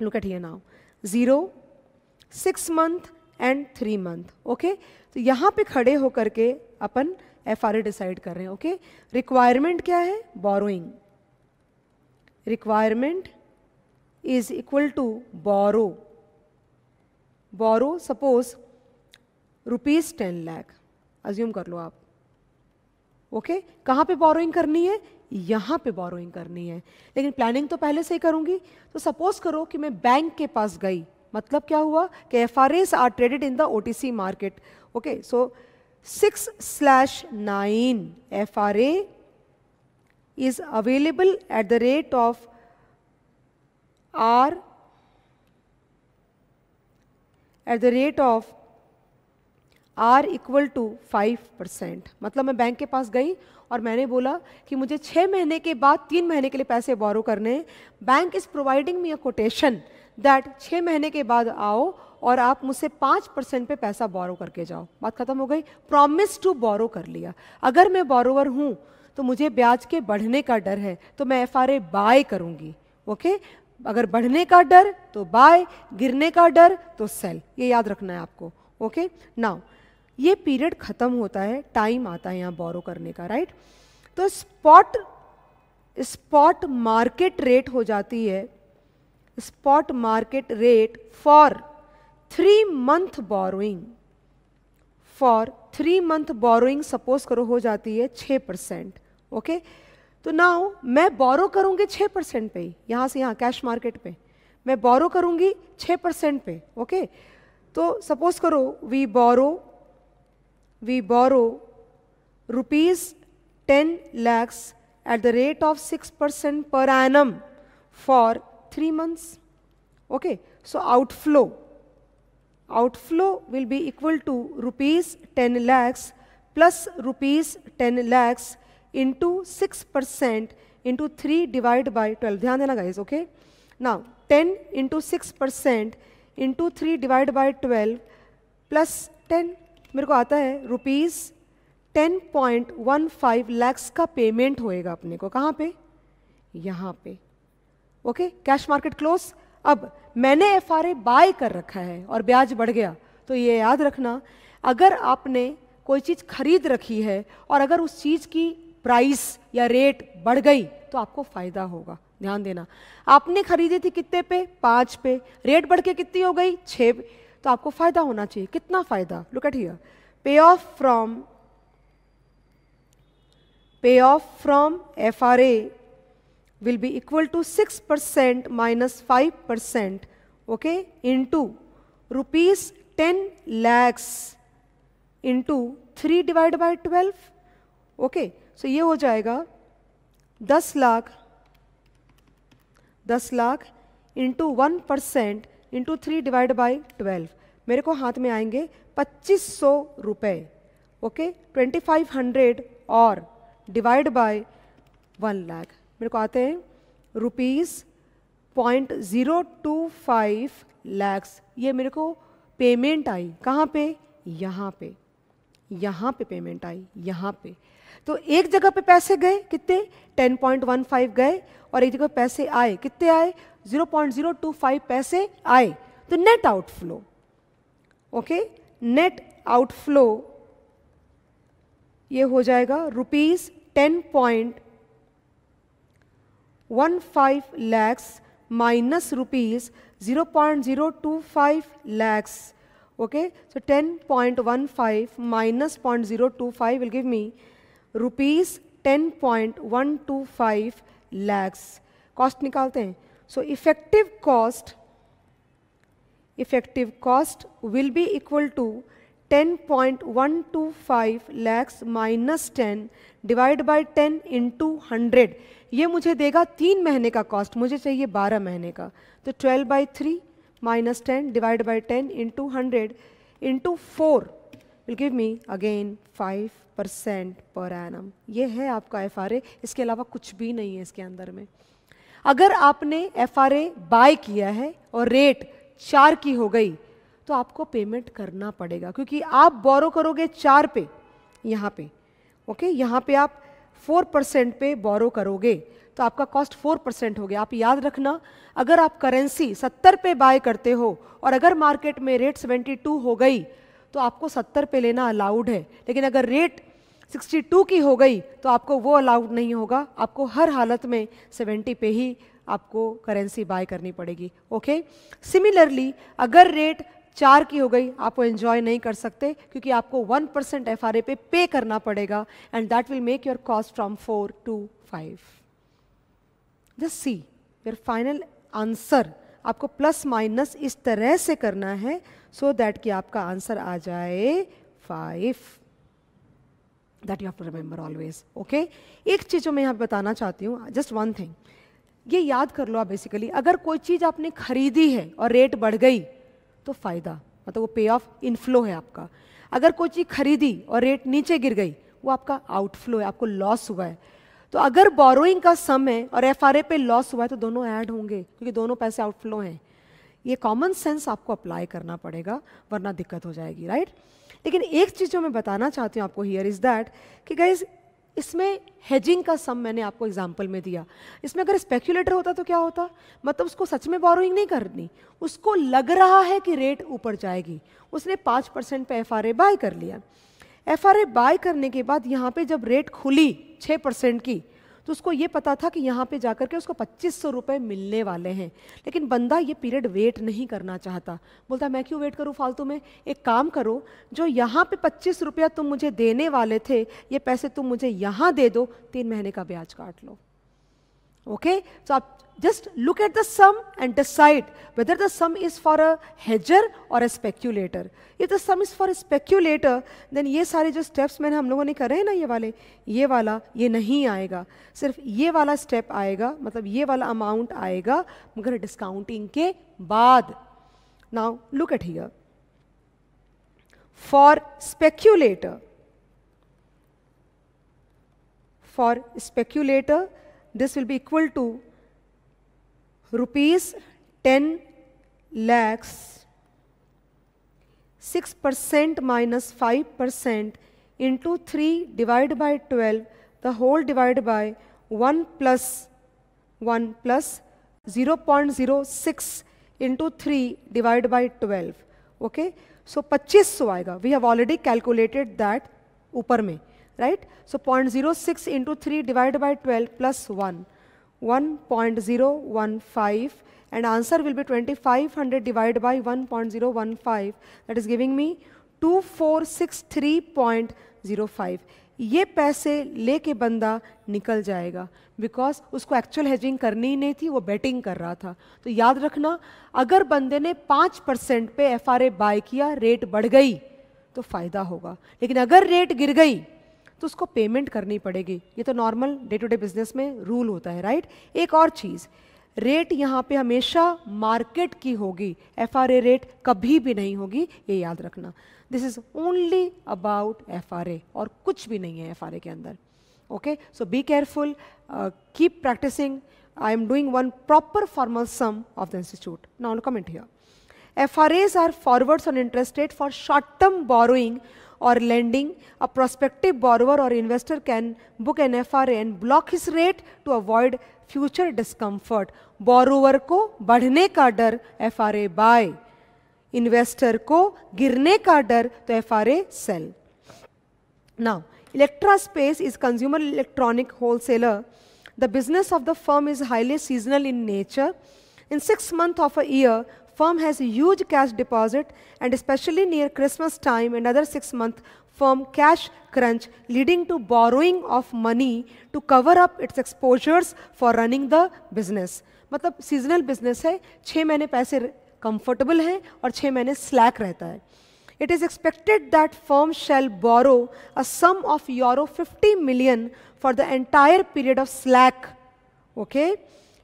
लुक एट ये now zero six month and three month okay तो यहां पे खड़े होकर के अपन एफ डिसाइड कर रहे हैं ओके रिक्वायरमेंट क्या है borrowing requirement is equal to borrow borrow suppose rupees ten lakh assume कर लो आप ओके okay? कहाँ पे बोरोइंग करनी है यहाँ पे बोरोइंग करनी है लेकिन प्लानिंग तो पहले से ही करूँगी तो सपोज़ करो कि मैं बैंक के पास गई मतलब क्या हुआ कि F R S are traded in the O T C market okay so six slash nine F R A is available at the rate of R at the rate of R equal to five percent मतलब मैं bank के पास गई और मैंने बोला कि मुझे छः महीने के बाद तीन महीने के लिए पैसे बोरो करने bank is providing me a quotation that छः महीने के बाद आओ और आप मुझसे पाँच परसेंट पर पैसा बोरो करके जाओ बात खत्म हो गई प्रॉमिस टू बोरो कर लिया अगर मैं बोरोवर हूँ तो मुझे ब्याज के बढ़ने का डर है तो मैं एफ आर ए बाय करूँगी ओके अगर बढ़ने का डर तो बाय गिरने का डर तो सेल ये याद रखना है आपको ओके okay? नाउ ये पीरियड ख़त्म होता है टाइम आता है यहाँ बोरो करने का राइट तो स्पॉट स्पॉट मार्केट रेट हो जाती है spot market rate for three month borrowing for three month borrowing suppose करो हो जाती है छः परसेंट ओके तो नाउ मैं बोरो करूँगी छः परसेंट पे ही यहाँ से यहाँ कैश मार्केट पे मैं बोरो करूँगी छः परसेंट पे ओके okay? तो सपोज करो we borrow we borrow rupees 10 lakhs at the rate of 6% per annum for 3 months. Okay, so outflow. Outflow will be equal to rupees 10 lakhs plus rupees 10 lakhs into 6% into 3 divided by 12. Dhyan dena guys, okay? Now, 10 into 6% into 3 divided by 12 plus 10 मेरे को आता है rupees ten point one five lakhs का payment होएगा अपने को कहाँ पे यहाँ पे ओके कैश मार्केट क्लोज अब मैंने एफ आर बाय कर रखा है और ब्याज बढ़ गया तो ये याद रखना अगर आपने कोई चीज़ खरीद रखी है और अगर उस चीज़ की प्राइस या रेट बढ़ गई तो आपको फ़ायदा होगा ध्यान देना आपने खरीदी थी कितने पे पाँच पे रेट बढ़ के कितनी हो गई छः तो आपको फायदा होना चाहिए कितना फायदा look at here pay off from pay off from F R A will be equal to six percent minus five percent okay into rupees ten lakhs into three divide by twelve okay so ये हो जाएगा दस लाख दस lakh into one percent into three divide by twelve मेरे को हाथ में आएंगे पच्चीस सौ रुपये ओके ट्वेंटी फाइव हंड्रेड और डिवाइड बाय वन लाख मेरे को आते हैं rupees point zero two five lakhs ये मेरे को पेमेंट आई कहाँ पे यहाँ पे यहाँ पे पेमेंट आई यहाँ पे तो एक जगह पे पैसे गए कितने टेन पॉइंट वन फाइव गए और एक जगह पैसे आए कितने आए 0.025 पैसे आए तो net outflow okay net outflow ये हो जाएगा rupees ten point one five lakhs minus rupees zero point zero two five lakhs okay so ten point one five minus point zero two five will give me rupees ten point one two five lakhs cost निकालते हैं So effective cost, effective cost will be equal to 10.125 lakhs minus ten divide by 10 into hundred ये मुझे देगा तीन महीने का cost मुझे चाहिए बारह महीने का तो 12 by three minus ten divide by ten into hundred into four will give me again five percent per annum ये है आपका एफ इसके अलावा कुछ भी नहीं है इसके अंदर में अगर आपने एफ आर ए बाय किया है और रेट चार की हो गई तो आपको पेमेंट करना पड़ेगा क्योंकि आप बोरो करोगे चार पे यहाँ पे ओके यहाँ पे आप फोर परसेंट पे बोरो करोगे तो आपका कॉस्ट फोर परसेंट हो गया आप याद रखना अगर आप करेंसी सत्तर पे बाय करते हो और अगर मार्केट में रेट सेवेंटी टू हो गई तो आपको सत्तर पे लेना अलाउड है लेकिन अगर रेट 62 की हो गई तो आपको वो अलाउड नहीं होगा आपको हर हालत में 70 पे ही आपको करेंसी बाय करनी पड़ेगी ओके सिमिलरली अगर रेट चार की हो गई आप वो एंजॉय नहीं कर सकते क्योंकि आपको वन परसेंट एफ पे पे करना पड़ेगा and that will make your cost from four to five just see your final answer आपको प्लस माइनस इस तरह से करना है सो so दैट कि आपका आंसर आ जाए five that you have to remember always okay एक चीज़ जो मैं यहाँ बताना चाहती हूँ जस्ट वन थिंग ये याद कर लो आप बेसिकली अगर कोई चीज़ आपने खरीदी है और रेट बढ़ गई तो फ़ायदा मतलब वो पे ऑफ इनफ्लो है आपका अगर कोई चीज़ खरीदी और रेट नीचे गिर गई वो आपका आउटफ्लो है आपको लॉस हुआ है तो अगर बोरोइंग का सम है और एफ आर ए पे लॉस हुआ है तो दोनों ऐड होंगे क्योंकि दोनों पैसे आउटफ्लो हैं ये कॉमन सेंस आपको अप्लाई करना पड़ेगा वरना दिक्कत हो जाएगी राइट right? लेकिन एक चीज़ जो मैं बताना चाहती हूँ आपको हियर इज़ दैट कि गाइज इसमें हेजिंग का सम मैंने आपको एग्जाम्पल में दिया इसमें अगर स्पेक्यूलेटर होता तो क्या होता मतलब उसको सच में बोरोइंग नहीं करनी उसको लग रहा है कि रेट ऊपर जाएगी उसने पाँच परसेंट पर एफ बाय कर लिया एफ बाय करने के बाद यहाँ पे जब रेट खुली छः परसेंट की तो उसको ये पता था कि यहाँ पे जाकर के उसको पच्चीस सौ रुपये मिलने वाले हैं लेकिन बंदा ये पीरियड वेट नहीं करना चाहता बोलता मैं क्यों वेट करूँ फालतू में एक काम करो जो यहाँ पे पच्चीस रुपया तुम मुझे देने वाले थे ये पैसे तुम मुझे यहाँ दे दो तीन महीने का ब्याज काट लो Okay, so uh, just look at the sum and decide whether the sum is for a hedger or a speculator. If the sum is for a speculator, then ye sare jo steps मैंने हम लोगों ने करे hai na ye wale ye wala ye nahi aayega sirf ye wala step aayega matlab ye wala amount aayega magar discounting ke baad Now look at here. For speculator, for speculator, this will be equal to rupees 10 lakhs 6% minus 5% into 3 divided by 12 the whole divided by 1 plus 1 plus 0 0.06 into 3 divided by 12 okay so 2500 आएगा we have already calculated that upar mein right? So 0.06 into 3 divided by 12 plus 1, 1.015 and answer will be 2500 divided by 1.015 that is giving me 2463.05 ये पैसे लेके बंदा निकल जाएगा because उसको actual hedging करनी ही नहीं थी वो बेटिंग कर रहा था तो याद रखना अगर बंदे ने पाँच परसेंट पे एफ बाय किया रेट बढ़ गई तो फ़ायदा होगा लेकिन अगर रेट गिर गई तो उसको पेमेंट करनी पड़ेगी ये तो normal day to day business में रूल होता है राइट एक और चीज़ रेट यहाँ पे हमेशा मार्केट की होगी एफ रेट कभी भी नहीं होगी ये याद रखना this is only about F और कुछ भी नहीं है एफ के अंदर okay so be careful keep practicing I am doing one proper formal sum of the institute now comment Now, F R As are forwards on interest rate for short term borrowing or lending, a prospective borrower or investor can book an FRA and block his rate to avoid future discomfort. Borrower को बढ़ने का डर FRA buy, investor को गिरने का डर तो FRA sell. Now, Electra Space is consumer electronic wholesaler. The business of the firm is highly seasonal in nature. In six months of a year, Firm has a huge cash deposit and especially near Christmas time another 6 month firm cash crunch leading to borrowing of money to cover up its exposures for running the business. मतलब seasonal business है छः महीने पैसे comfortable हैं और छः महीने slack रहता है it is expected that firm shall borrow a sum of euro 50 million for the entire period of slack okay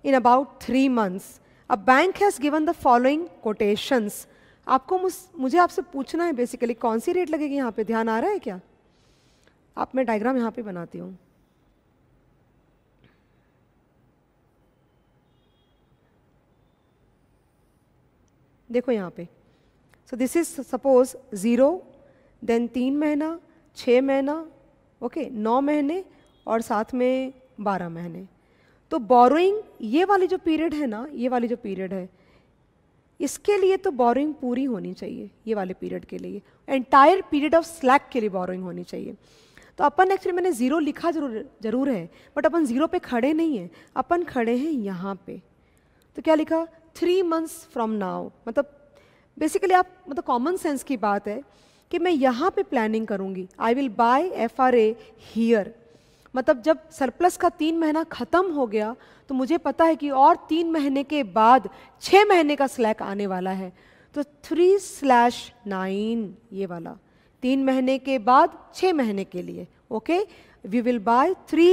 in about 3 months a bank has given the following quotations आपको मुझे आपसे पूछना है बेसिकली कौन सी rate लगेगी यहाँ पे ध्यान आ रहा है क्या आप मैं डायग्राम यहाँ पे बनाती हूँ देखो यहाँ पे so this is suppose zero then तीन महीना छः महीना ओके नौ महीने और साथ में बारह महीने तो बोरोइंग ये वाली जो पीरियड है ना ये वाली जो पीरियड है इसके लिए तो बोरोइंग पूरी होनी चाहिए ये वाले पीरियड के लिए एंटायर पीरियड ऑफ स्लैक के लिए बोरोइंग होनी चाहिए तो अपन एक्चुअली मैंने ज़ीरो लिखा जरूर जरूर है बट अपन ज़ीरो पे खड़े नहीं हैं अपन खड़े हैं यहाँ पे तो क्या लिखा थ्री मंथ्स फ्रॉम नाउ मतलब बेसिकली आप मतलब कॉमन सेंस की बात है कि मैं यहाँ पे प्लानिंग करूँगी I will buy F R A here मतलब जब सरप्लस का तीन महीना ख़त्म हो गया तो मुझे पता है कि और तीन महीने के बाद छः महीने का स्लैक आने वाला है तो थ्री स्लैश नाइन ये वाला तीन महीने के बाद छः महीने के लिए okay we will buy three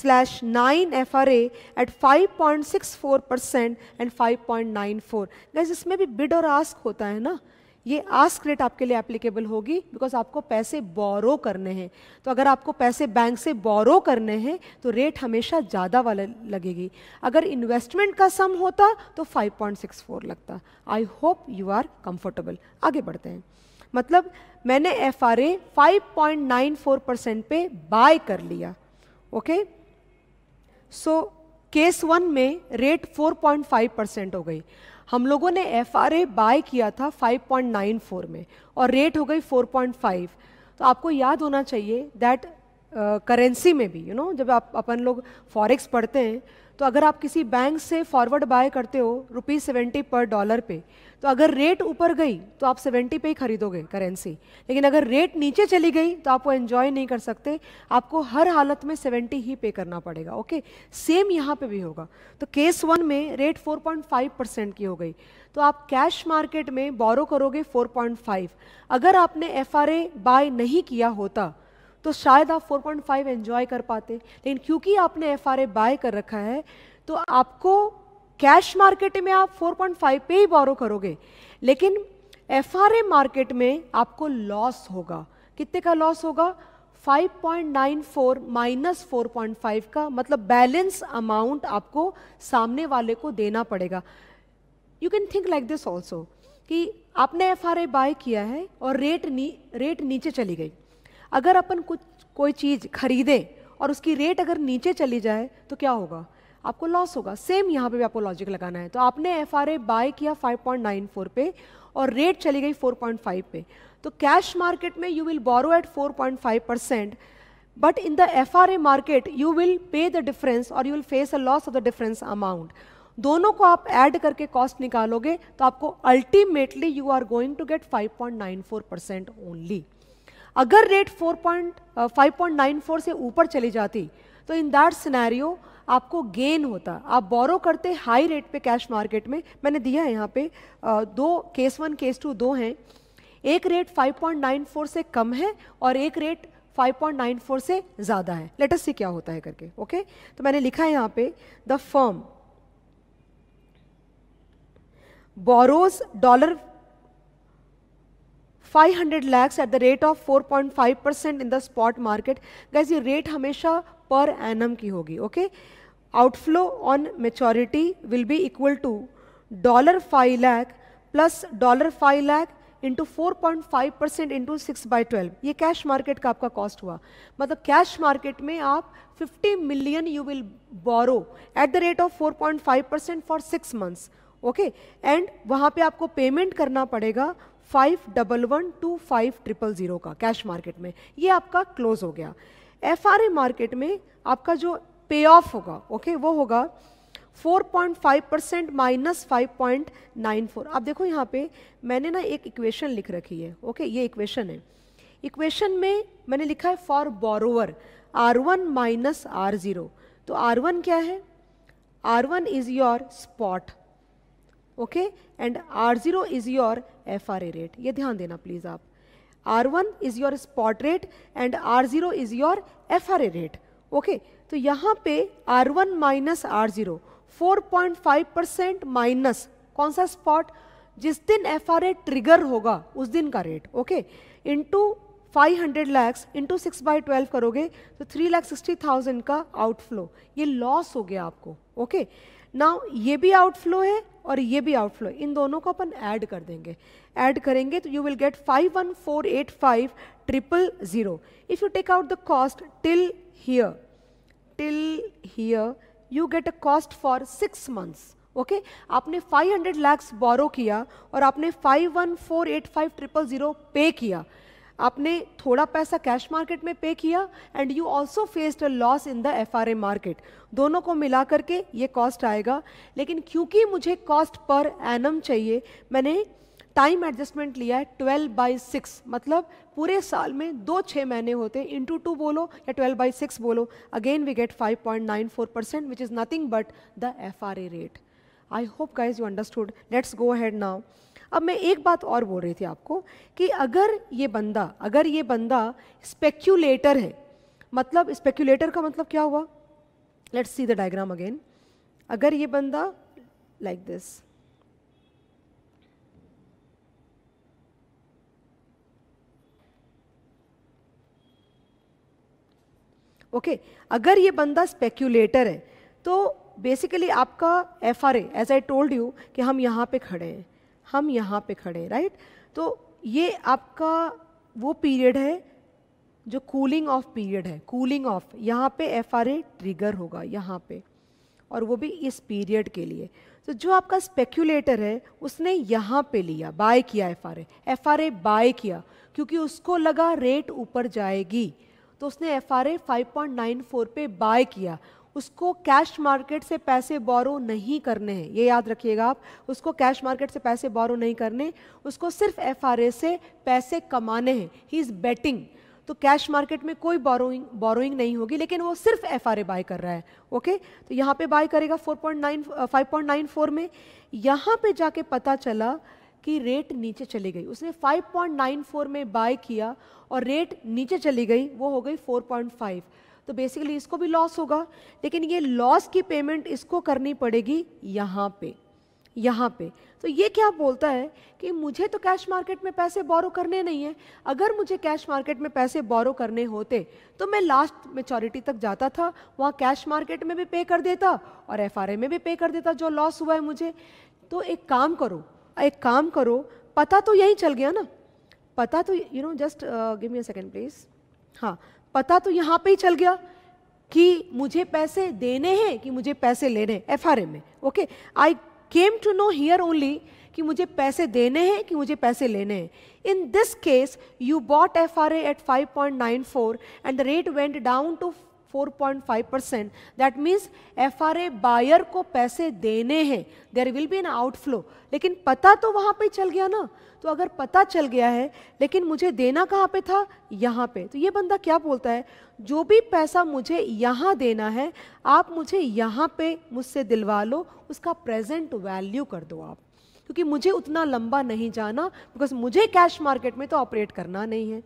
slash nine F R at five point six four percent and five point nine four इसमें भी बिड और आस्क होता है ना ये आस्क रेट आपके लिए एप्लीकेबल होगी बिकॉज आपको पैसे बोरो करने हैं तो अगर आपको पैसे बैंक से बोरो करने हैं तो रेट हमेशा ज़्यादा वाला लगेगी अगर इन्वेस्टमेंट का सम होता तो 5.64 लगता I hope you are comfortable आगे बढ़ते हैं मतलब मैंने F R A five percent पे बाय कर लिया ओके सो केस वन में रेट 4.5 परसेंट हो गई हम लोगों ने एफ आर बाय किया था 5.94 में और रेट हो गई 4.5 तो आपको याद होना चाहिए दैट करेंसी uh, में भी यू you नो know, जब आप अपन लोग फॉरेक्स पढ़ते हैं तो अगर आप किसी बैंक से फॉरवर्ड बाय करते हो रुपीज़ सेवेंटी पर डॉलर पे तो अगर रेट ऊपर गई तो आप सेवेंटी पे ही खरीदोगे करेंसी लेकिन अगर रेट नीचे चली गई तो आप वो एन्जॉय नहीं कर सकते आपको हर हालत में सेवेंटी ही पे करना पड़ेगा ओके सेम यहाँ पे भी होगा तो केस वन में रेट 4.5 परसेंट की हो गई तो आप कैश मार्केट में बोरो करोगे 4.5 अगर आपने एफ बाय नहीं किया होता तो शायद आप 4.5 एंजॉय कर पाते लेकिन क्योंकि आपने एफ बाय कर रखा है तो आपको कैश मार्केट में आप 4.5 पे ही बोरो करोगे लेकिन एफ मार्केट में आपको लॉस होगा कितने का लॉस होगा 5.94 माइनस 4.5 का मतलब बैलेंस अमाउंट आपको सामने वाले को देना पड़ेगा you can think like this also कि आपने एफ आर बाय किया है और रेट नी रेट नीचे चली गई अगर अपन कुछ कोई चीज़ खरीदें और उसकी रेट अगर नीचे चली जाए तो क्या होगा आपको लॉस होगा सेम यहाँ पे भी आपको लॉजिक लगाना है तो आपने एफ आर बाय किया 5.94 पे और रेट चली गई 4.5 पे तो कैश मार्केट में you will borrow at 4.5 percent but in the F R market you will pay the difference और you will face a loss of the difference amount दोनों को आप ऐड करके कॉस्ट निकालोगे तो आपको ultimately you are going to get 5.94 percent only अगर rate 4.5.94 uh, से ऊपर चली जाती तो इन दैट सिनेरियो आपको गेन होता आप बोरो करते हाई रेट पे कैश मार्केट में मैंने दिया है यहाँ पे uh, दो केस वन केस टू दो हैं एक रेट 5.94 से कम है और एक रेट 5.94 से ज़्यादा है लेटस सी क्या होता है करके ओके okay? तो मैंने लिखा है यहाँ पे the firm borrows dollar 500 the rate of four point 4.5 percent in the spot market गैस ये रेट हमेशा एन एम की होगी okay outflow on maturity will be equal to dollar five lakh plus dollar five lakh into four point five percent into six by twelve ये cash market का आपका cost हुआ मतलब कैश मार्केट में आप fifty million you will borrow eight the rate of four point five percent for six months okay and वहाँ पे आपको पेमेंट करना पड़ेगा five double one two five triple zero का कैश मार्केट में ये आपका क्लोज हो गया एफ आर ए मार्केट में आपका जो पे ऑफ होगा ओके वो होगा 4.5 परसेंट माइनस फाइव आप देखो यहाँ पे मैंने ना एक इक्वेशन लिख रखी है ओके ये इक्वेशन है इक्वेशन में मैंने लिखा है for borrower R one minus R zero तो आर वन क्या है R one is your spot okay and R zero is your F R A rate ये ध्यान देना प्लीज़ आप R one is your spot rate and R zero is your F R A rate okay तो यहाँ पे R one minus R zero four point five percent minus कौन सा spot जिस दिन एफ आर ए ट्रिगर होगा उस दिन का rate okay into five hundred lakhs into six by twelve करोगे तो थ्री लाख सिक्सटी थाउजेंड का आउटफ्लो ये लॉस हो गया आपको ओके okay? नाउ ये भी आउटफ्लो है और ये भी आउटफ्लो इन दोनों को अपन ऐड कर देंगे ऐड करेंगे तो you will get five one four eight five triple zero if you take out the cost till here till here you get a cost for six months okay आपने 500 लैक्स बोरो किया और आपने 51485 ट्रिपल ज़ीरो पे किया आपने थोड़ा पैसा कैश मार्केट में पे किया and you also faced a loss in the F R A market दोनों को मिला करके ये कॉस्ट आएगा लेकिन क्योंकि मुझे कॉस्ट पर एनम चाहिए मैंने टाइम एडजस्टमेंट लिया है ट्वेल्व बाई सिक्स मतलब पूरे साल में दो छः महीने होते हैं इंटू टू बोलो या ट्वेल्व बाई सिक्स बोलो again we get five point nine four percent which is nothing but the F R A rate I hope guys you understood let's go ahead now अब मैं एक बात और बोल रही थी आपको कि अगर ये बंदा अगर ये बंदा स्पेक्यूलेटर है मतलब स्पेक्यूलेटर का मतलब क्या हुआ let's see the diagram again अगर ये बंदा लाइक दिस ओके okay, अगर ये बंदा स्पेक्यूलेटर है तो बेसिकली आपका F R as I told you कि हम यहाँ पे खड़े हैं हम यहाँ पे खड़े राइट तो ये आपका वो पीरियड है जो कूलिंग ऑफ पीरियड है कूलिंग ऑफ यहाँ पे एफ ट्रिगर होगा यहाँ पे और वो भी इस पीरियड के लिए तो जो आपका स्पेक्यूलेटर है उसने यहाँ पे लिया बाय किया F R F R buy किया क्योंकि उसको लगा रेट ऊपर जाएगी तो उसने एफ आर 5.94 पे बाय किया उसको कैश मार्केट से पैसे बोरो नहीं करने हैं ये याद रखिएगा आप उसको कैश मार्केट से पैसे बोरो नहीं करने उसको सिर्फ एफ से पैसे कमाने हैं ही इज़ बेटिंग तो कैश मार्केट में कोई बोरोइंग बोरोइंग नहीं होगी लेकिन वो सिर्फ एफ आर बाय कर रहा है ओके तो यहाँ पे बाय करेगा 4.9 5.94 में यहाँ पे जाके पता चला कि रेट नीचे चली गई उसने 5.94 में बाय किया और रेट नीचे चली गई वो हो गई 4.5 तो बेसिकली इसको भी लॉस होगा लेकिन ये लॉस की पेमेंट इसको करनी पड़ेगी यहाँ पे यहाँ पे तो ये क्या बोलता है कि मुझे तो कैश मार्केट में पैसे बोरो करने नहीं है अगर मुझे कैश मार्केट में पैसे बोरो करने होते तो मैं लास्ट मेचोरिटी तक जाता था वहाँ कैश मार्केट में भी पे कर देता और एफ में भी पे कर देता जो लॉस हुआ है मुझे तो एक काम करो एक काम करो पता तो यही चल गया ना पता तो you know just give me a second please हाँ पता तो यहाँ पे ही चल गया कि मुझे पैसे देने हैं कि मुझे पैसे लेने एफ आर में okay I came to know here only कि मुझे पैसे देने हैं कि मुझे पैसे लेने हैं in this case you bought F R at five point nine four and the rate went down to 4.5 percent that means F R A buyer को पैसे देने हैं there will be an outflow लेकिन पता तो वहाँ पे चल गया ना तो अगर पता चल गया है लेकिन मुझे देना कहाँ पे था यहाँ पे तो ये बंदा क्या बोलता है जो भी पैसा मुझे यहाँ देना है आप मुझे यहाँ पे मुझसे दिलवा लो उसका प्रेजेंट वैल्यू कर दो आप क्योंकि मुझे उतना लंबा नहीं जाना बिकॉज मुझे कैश मार्केट में तो ऑपरेट करना नहीं है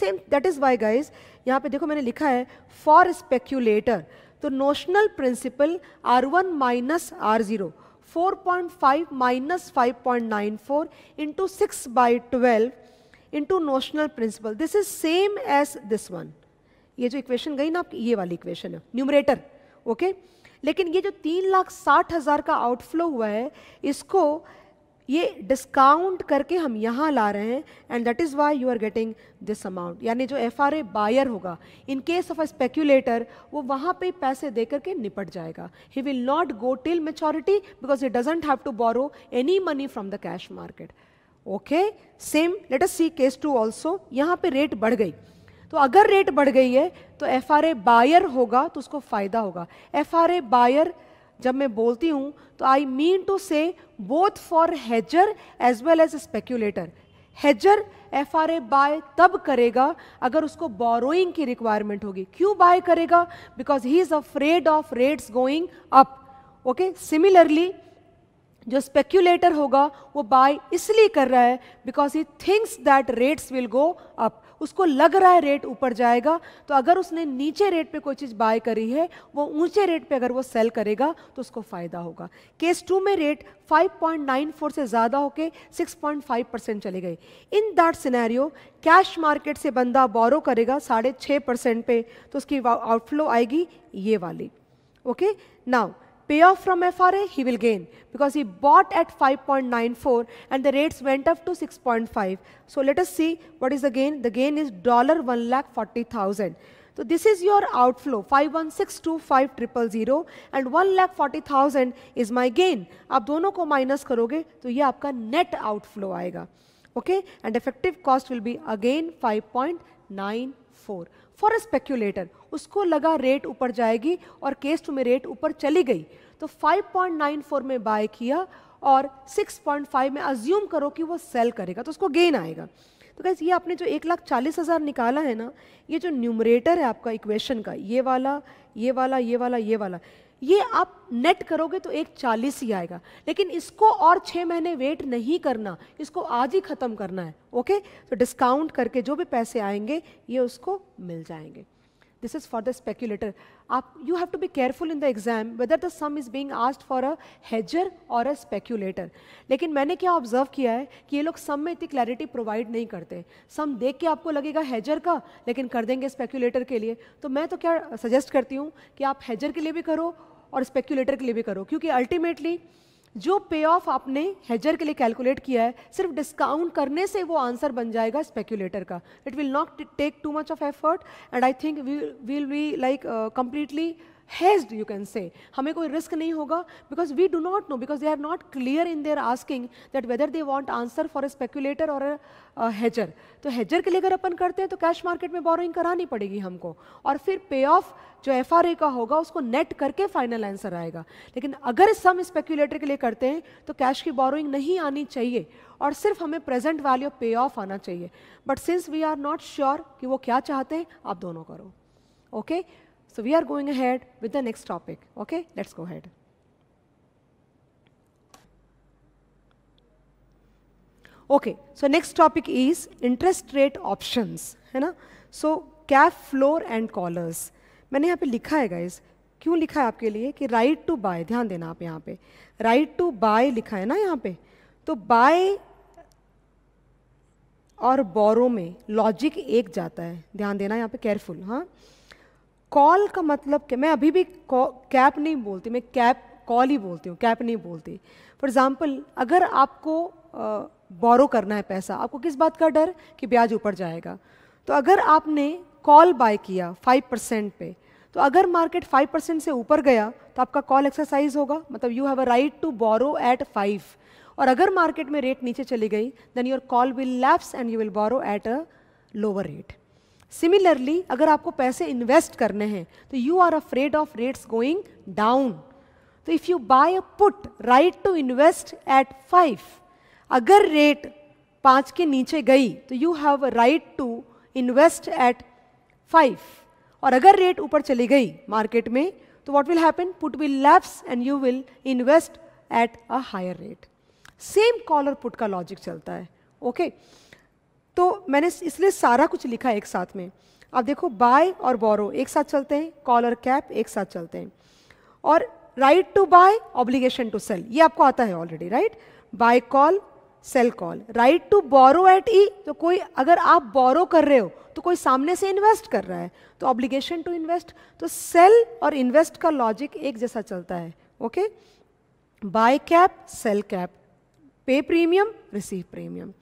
same that is why guys यहाँ पे देखो मैंने लिखा है फॉर स्पेक्यूलेटर तो notional principal R one minus R zero four point five five minus point nine four into six by twelve into notional principal this is same as this one ये जो equation गई ना आपकी ये वाली equation है numerator okay okay? लेकिन ये जो तीन लाख साठ हज़ार का आउटफ्लो हुआ है इसको ये डिस्काउंट करके हम यहाँ ला रहे हैं and that is why you are getting this amount यानी जो एफ आर ए बायर होगा in case of a speculator वो वहाँ पे पैसे दे करके निपट जाएगा he will not go till maturity because he doesn't have to borrow any money from the cash market okay same let us see case two also यहाँ पे रेट बढ़ गई तो अगर रेट बढ़ गई है तो एफ आर ए बायर होगा तो उसको फ़ायदा होगा एफ आर ए बायर जब मैं बोलती हूँ तो I mean to say both for hedger as well as speculator hedger F R A buy तब करेगा अगर उसको बोरोइंग की रिक्वायरमेंट होगी क्यों बाय करेगा because he is afraid of rates going up okay similarly जो स्पेक्यूलेटर होगा वो बाय इसलिए कर रहा है because he thinks that rates will go up उसको लग रहा है रेट ऊपर जाएगा तो अगर उसने नीचे रेट पे कोई चीज़ बाय करी है वो ऊंचे रेट पे अगर वो सेल करेगा तो उसको फ़ायदा होगा केस टू में रेट 5.94 से ज़्यादा होके 6.5 परसेंट चले गए in that scenario cash market से बंदा बोरो करेगा साढ़े छः परसेंट पे तो उसकी आउटफ्लो आएगी ये वाली okay now Payoff from FRA, he will gain because he bought at 5.94 and the rates went up to 6.5. So let us see what is the gain. The gain is dollar one lakh forty thousand. So this is your outflow 51625000 and 40 thousand is my gain. आप दोनों को minus करोगे तो ये आपका net outflow आएगा. Okay and effective cost will be again 5.94 for a speculator उसको लगा रेट ऊपर जाएगी और केस टू में रेट ऊपर चली गई तो 5.94 में बाय किया और 6.5 में अज्यूम करो कि वो सेल करेगा तो उसको गेन आएगा तो कैसे ये आपने जो एक लाख चालीस हज़ार निकाला है ना ये जो न्यूमरेटर है आपका इक्वेशन का ये वाला ये वाला ये वाला ये वाला ये आप नेट करोगे तो एक चालीस ही आएगा लेकिन इसको और छः महीने वेट नहीं करना इसको आज ही ख़त्म करना है ओके तो डिस्काउंट करके जो भी पैसे आएंगे ये उसको मिल जाएंगे This is for the speculator. Up, you have to be careful in the exam whether the sum is being asked for a hedger or a speculator. लेकिन मैंने क्या ऑब्जर्व किया है कि ये लोग सम में इतनी क्लैरिटी प्रोवाइड नहीं करते सम देख के आपको लगेगा हैजर का लेकिन कर देंगे स्पेक्यूलेटर के लिए तो मैं तो क्या सजेस्ट करती हूँ कि आप हैजर के लिए भी करो और स्पेक्यूलेटर के लिए भी करो क्योंकि अल्टीमेटली जो पे ऑफ आपने हेजर के लिए कैलकुलेट किया है सिर्फ डिस्काउंट करने से वो आंसर बन जाएगा स्पेक्यूलेटर का it will not take too much of effort and I think we will be like completely hedge you can say हमें कोई रिस्क नहीं होगा because we do not know because they are not clear in their asking that whether they want answer for a speculator और a हेजर तो हेजर के लिए अगर अपन करते हैं तो कैश मार्केट में बोरोइंग करानी पड़ेगी हमको और फिर पे ऑफ जो एफ आर ए का होगा उसको नेट करके फाइनल आंसर आएगा लेकिन अगर सम स्पेक्यूलेटर के लिए करते हैं तो कैश की बोरोइंग नहीं आनी चाहिए और सिर्फ हमें प्रेजेंट वैल्यू पे ऑफ आना चाहिए but since we are not sure कि वो क्या चाहते हैं आप दोनों करो okay okay? So we are going ahead with the next topic. Okay, let's go ahead. Okay, so next topic is interest rate options, है ना? So cap floor and collars मैंने यहाँ पे लिखा है गाइज क्यों लिखा है आपके लिए कि राइट टू बाय ध्यान देना आप यहाँ पे राइट टू बाय लिखा है ना यहाँ पे तो बाय और बोरो में लॉजिक एक जाता है ध्यान देना यहाँ पे केयरफुल हाँ कॉल का मतलब क्या मैं अभी भी कैप नहीं बोलती मैं कैप कॉल ही बोलती हूँ कैप नहीं बोलती फॉर एग्ज़ाम्पल अगर आपको बोरो करना है पैसा आपको किस बात का डर कि ब्याज ऊपर जाएगा तो अगर आपने कॉल बाय किया फाइव परसेंट पे तो अगर मार्केट फाइव परसेंट से ऊपर गया तो आपका कॉल एक्सरसाइज होगा मतलब you have a right to borrow at five और अगर मार्केट में रेट नीचे चली गई then your call will lapse and you will borrow at a lower rate similarly अगर आपको पैसे इन्वेस्ट करने हैं तो you are afraid of rates going down तो if you buy a put right to invest at five अगर rate पांच के नीचे गई तो you have a right to invest at five और अगर रेट ऊपर चली गई मार्केट में तो what will happen put will lapse and you will invest at a higher rate same collar put का लॉजिक चलता है ओके okay? तो मैंने इसलिए सारा कुछ लिखा एक साथ में अब देखो बाय और बोरो एक साथ चलते हैं कॉल और कैप एक साथ चलते हैं और right to buy obligation to sell ये आपको आता है already right buy call sell call right to borrow at E तो कोई अगर आप बोरो कर रहे हो तो कोई सामने से इन्वेस्ट कर रहा है तो ऑब्लिगेशन टू इन्वेस्ट तो सेल और इन्वेस्ट का लॉजिक एक जैसा चलता है okay buy cap sell cap पे प्रीमियम रिसीव प्रीमियम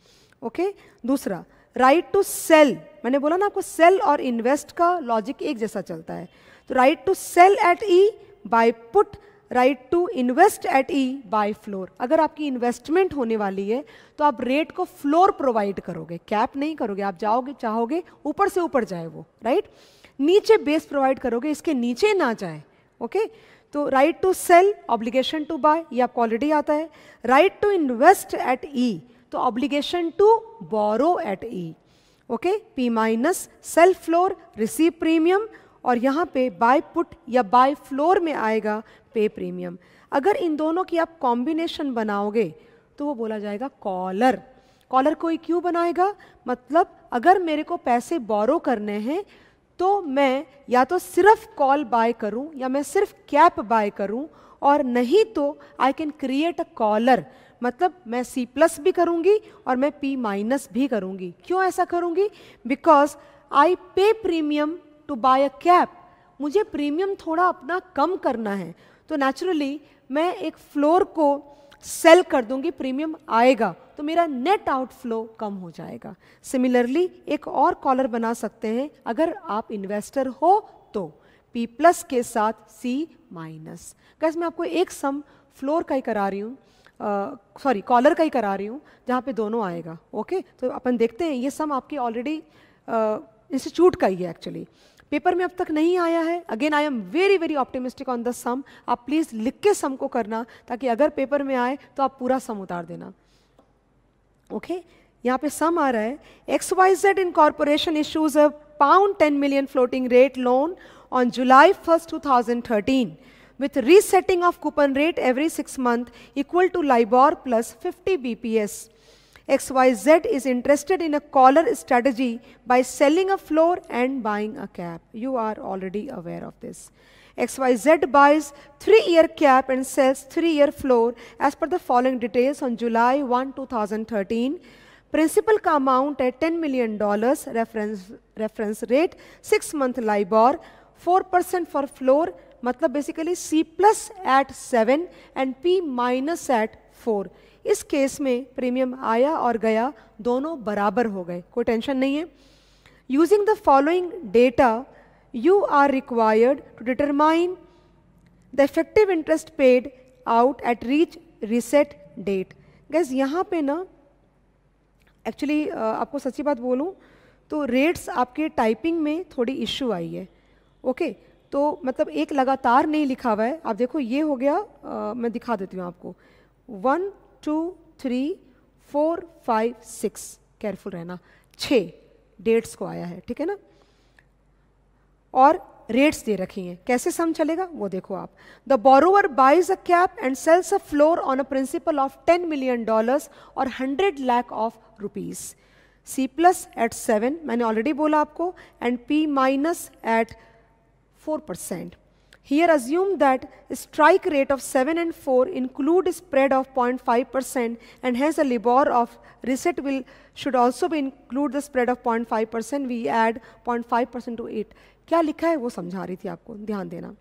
ओके दूसरा राइट टू सेल मैंने बोला ना आपको सेल और इन्वेस्ट का लॉजिक एक जैसा चलता है तो right to sell at E buy put right to invest at E buy floor अगर आपकी इन्वेस्टमेंट होने वाली है तो आप रेट को फ्लोर प्रोवाइड करोगे कैप नहीं करोगे आप जाओगे चाहोगे ऊपर से ऊपर जाए वो राइट नीचे बेस प्रोवाइड करोगे इसके नीचे ना जाए ओके तो right to sell obligation to buy ये आपको ऑलरेडी आता है right to invest at E तो obligation to borrow at E okay P minus sell floor receive premium और यहाँ पे बाय पुट या बाय फ्लोर में आएगा पे प्रीमियम अगर इन दोनों की आप कॉम्बिनेशन बनाओगे तो वो बोला जाएगा कॉलर कॉलर कोई क्यों बनाएगा मतलब अगर मेरे को पैसे बोरो करने हैं तो मैं या तो सिर्फ कॉल बाय करूं या मैं सिर्फ कैप बाय करूं और नहीं तो I can create a collar मतलब मैं C प्लस भी करूँगी और मैं P माइनस भी करूँगी क्यों ऐसा करूँगी because I pay premium to buy a cap मुझे प्रीमियम थोड़ा अपना कम करना है तो नेचुरली मैं एक फ्लोर को सेल कर दूंगी प्रीमियम आएगा तो मेरा नेट आउटफ्लो कम हो जाएगा सिमिलरली एक और कॉलर बना सकते हैं अगर आप इन्वेस्टर हो तो P प्लस के साथ C माइनस कैसे मैं आपको एक सम फ्लोर का ही करा रही हूँ सॉरी कॉलर का ही करा रही हूँ जहाँ पे दोनों आएगा ओके तो अपन देखते हैं ये सम आपके ऑलरेडी इंस्टीट्यूट का ही है एक्चुअली पेपर में अब तक नहीं आया है again I am very very optimistic on the sum आप प्लीज़ लिख के सम को करना ताकि अगर पेपर में आए तो आप पूरा सम उतार देना ओके okay? यहाँ पे सम आ रहा है X Y Z in corporation issues a pound ten million floating rate loan on July first two thousand thirteen with resetting of coupon rate every 6 months equal to LIBOR plus 50 BPS. XYZ is interested in a collar strategy by selling a floor and buying a cap. You are already aware of this. XYZ buys 3-year cap and sells 3-year floor as per the following details on July 1, 2013. Principal amount at $10 million, reference, reference rate, 6-month LIBOR, 4% for floor, मतलब basically C plus at seven and P minus at four इस case में premium आया और गया दोनों बराबर हो गए कोई टेंशन नहीं है using the following data you are required to determine the effective interest paid out at each reset date गैस यहाँ पे ना एक्चुअली आपको सच्ची बात बोलूँ तो रेट्स आपके टाइपिंग में थोड़ी इश्यू आई है ओके okay? तो मतलब एक लगातार नहीं लिखा हुआ है आप देखो ये हो गया आ, मैं दिखा देती हूँ आपको one two three four five six careful रहना छः डेट्स को आया है ठीक है ना और रेट्स दे रखी हैं कैसे सम चलेगा वो देखो आप the borrower buys a cap and sells a floor on a principal of ten million dollars और hundred lakh of rupees C plus at seven मैंने ऑलरेडी बोला आपको and P minus at 4%. percent. Here assume that strike rate of 7 and 4 include spread of 0.5% percent and hence a LIBOR of reset will should also be include the spread of 0.5%. percent. We add 0.5% percent to it. क्या लिखा है वो समझा रही थी आपको ध्यान देना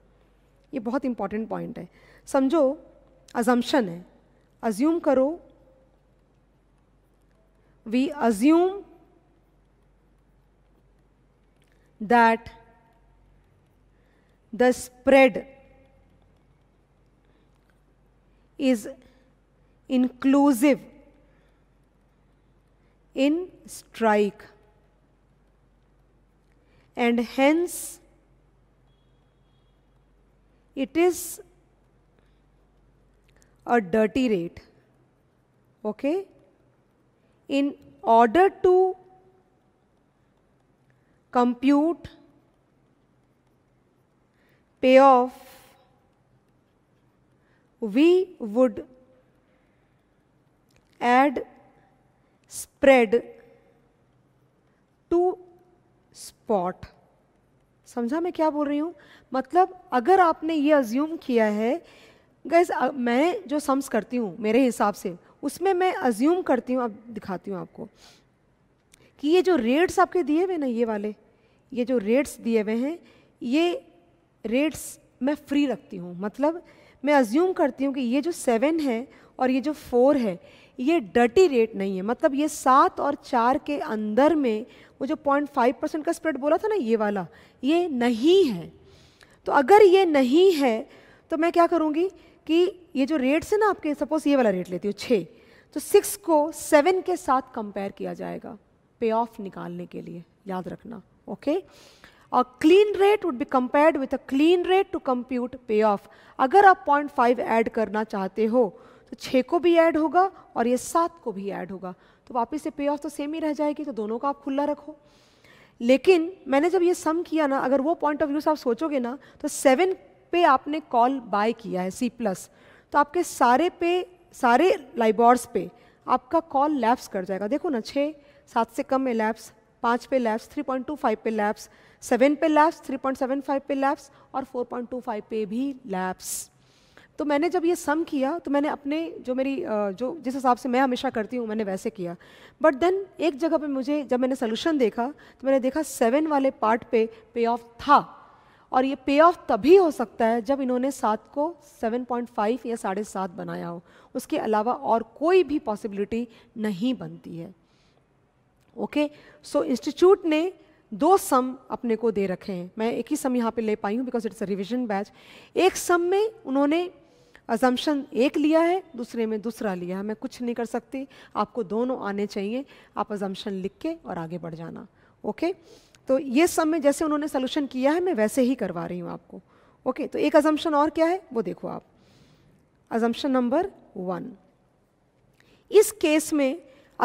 ये बहुत इंपॉर्टेंट पॉइंट है समझो अजम्पन है अज्यूम करो we assume that the spread is inclusive in strike and hence it is a dirty rate okay in order to compute pay off, we would add spread to spot. समझा मैं क्या बोल रही हूँ मतलब अगर आपने ये अज्यूम किया है गैस मैं जो सम्स करती हूँ मेरे हिसाब से उसमें मैं अज्यूम करती हूँ अब दिखाती हूँ आपको कि ये जो रेट्स आपके दिए हुए ना ये वाले ये जो रेट्स दिए हुए हैं ये रेट्स मैं फ्री रखती हूँ मतलब मैं अज्यूम करती हूँ कि ये जो सेवन है और ये जो फोर है ये डर्टी रेट नहीं है मतलब ये सात और चार के अंदर में वो जो पॉइंट फाइव परसेंट का स्प्रेड बोला था ना ये वाला ये नहीं है तो अगर ये नहीं है तो मैं क्या करूँगी कि ये जो रेट्स है ना आपके सपोज़ ये वाला रेट लेती हूँ छः तो सिक्स को सेवन के साथ कंपेयर किया जाएगा पे ऑफ निकालने के लिए याद रखना ओके okay? और clean rate would be compared with a clean rate to compute payoff अगर आप पॉइंट फाइव ऐड करना चाहते हो तो छः को भी ऐड होगा और ये सात को भी ऐड होगा तो वापस से पे ऑफ तो सेम ही रह जाएगी तो दोनों का आप खुला रखो लेकिन मैंने जब ये सम किया ना अगर वो पॉइंट ऑफ व्यू से आप सोचोगे ना तो सेवन पे आपने कॉल बाय किया है सी प्लस तो आपके सारे पे सारे लाइबॉर्स पे आपका कॉल लैप्स कर जाएगा देखो ना छः सात से कम है लैप्स पाँच पे लैब्स 3.25 पे लैब्स सेवन पे लैब्स 3.75 पे लैब्स और 4.25 पे भी लैब्स तो मैंने जब ये सम किया तो मैंने अपने जो मेरी जो जिस हिसाब से मैं हमेशा करती हूँ मैंने वैसे किया बट देन एक जगह पे मुझे जब मैंने सोल्यूशन देखा तो मैंने देखा सेवन वाले पार्ट पे पे ऑफ था और ये पे ऑफ तभी हो सकता है जब इन्होंने सात को 7.5 या साढ़े सात बनाया हो उसके अलावा और कोई भी पॉसिबिलिटी नहीं बनती है ओके सो इंस्टीट्यूट ने दो सम अपने को दे रखे हैं मैं एक ही सम यहाँ पे ले पाई हूँ because it's a revision batch एक सम में उन्होंने अजम्पन एक लिया है दूसरे में दूसरा लिया है मैं कुछ नहीं कर सकती आपको दोनों आने चाहिए आप अजम्पन लिख के और आगे बढ़ जाना ओके तो ये सम में जैसे उन्होंने सोल्यूशन किया है मैं वैसे ही करवा रही हूँ आपको ओके तो एक अजम्पन और क्या है वो देखो आप अजम्पन नंबर वन इस केस में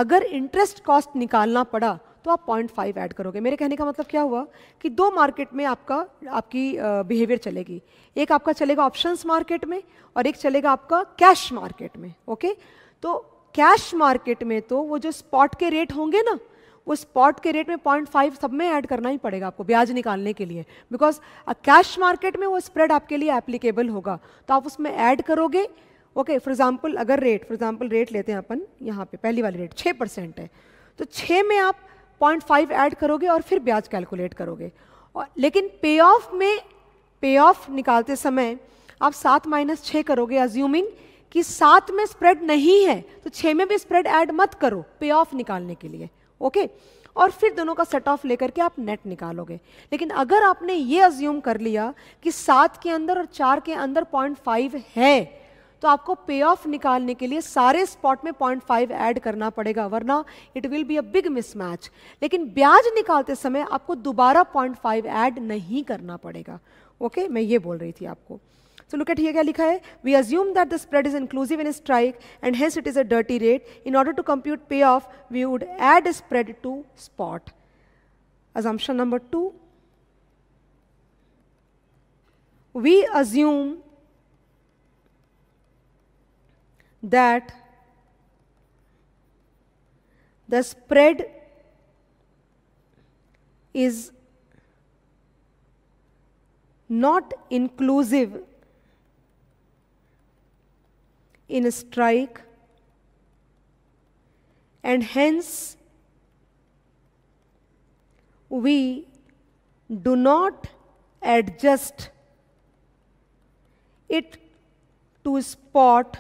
अगर इंटरेस्ट कॉस्ट निकालना पड़ा तो आप पॉइंट फाइव ऐड करोगे मेरे कहने का मतलब क्या हुआ कि दो मार्केट में आपका आपकी बिहेवियर चलेगी एक आपका चलेगा ऑप्शंस मार्केट में और एक चलेगा आपका कैश मार्केट में ओके तो कैश मार्केट में तो वो जो स्पॉट के रेट होंगे ना वो स्पॉट के रेट में पॉइंट फाइव सब में ऐड करना ही पड़ेगा आपको ब्याज निकालने के लिए बिकॉज कैश मार्केट में वो स्प्रेड आपके लिए एप्लीकेबल होगा तो आप उसमें ऐड करोगे ओके फॉर एग्जांपल अगर रेट फॉर एग्जांपल रेट लेते हैं अपन यहाँ पे पहली वाली रेट छः परसेंट है तो छः में आप पॉइंट फाइव ऐड करोगे और फिर ब्याज कैलकुलेट करोगे और लेकिन पे ऑफ में पे ऑफ निकालते समय आप सात माइनस छः करोगे अज्यूमिंग कि सात में स्प्रेड नहीं है तो छः में भी स्प्रेड ऐड मत करो पे ऑफ निकालने के लिए ओके और फिर दोनों का सेट ऑफ लेकर के आप नेट निकालोगे लेकिन अगर आपने ये अज्यूम कर लिया कि सात के अंदर और चार के अंदर पॉइंट फाइव है तो आपको पे ऑफ निकालने के लिए सारे स्पॉट में पॉइंट फाइव ऐड करना पड़ेगा वरना it will be a big mismatch लेकिन ब्याज निकालते समय आपको दोबारा पॉइंट फाइव ऐड नहीं करना पड़ेगा ओके okay? मैं ये बोल रही थी आपको सो लुक एट ये क्या लिखा है we assume that the spread is inclusive in strike and hence it is a dirty rate in order to compute payoff we would add spread to spot assumption number two we assume that the spread is not inclusive in a strike and hence we do not adjust it to spot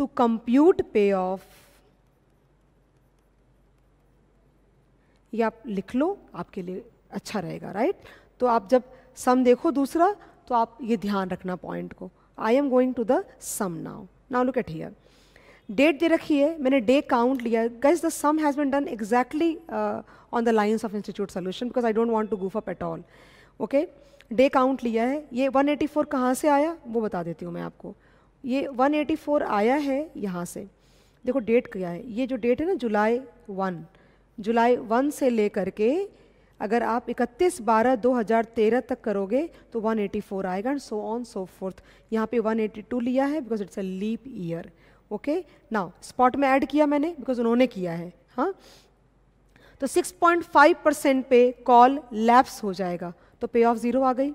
to compute payoff ये आप लिख लो आपके लिए अच्छा रहेगा right तो आप जब सम देखो दूसरा तो आप ये ध्यान रखना पॉइंट को I am going to the sum now now look at here date दे रखी है मैंने डे काउंट लिया guess the sum has been done exactly on the lines of institute solution because I don't want to goof up at all okay day count लिया है ये 184 कहाँ से आया वो बता देती हूँ मैं आपको ये 184 आया है यहाँ से देखो डेट क्या है ये जो डेट है ना जुलाई वन जुलाई वन से ले के अगर आप 31 बारह 2013 तक करोगे तो 184 आएगा and so on so fourth यहाँ पे 182 लिया है because it's a leap year okay now spot में ऐड किया मैंने बिकॉज उन्होंने किया है हाँ तो 6.5 परसेंट पे कॉल लैप्स हो जाएगा तो पे ऑफ ज़ीरो आ गई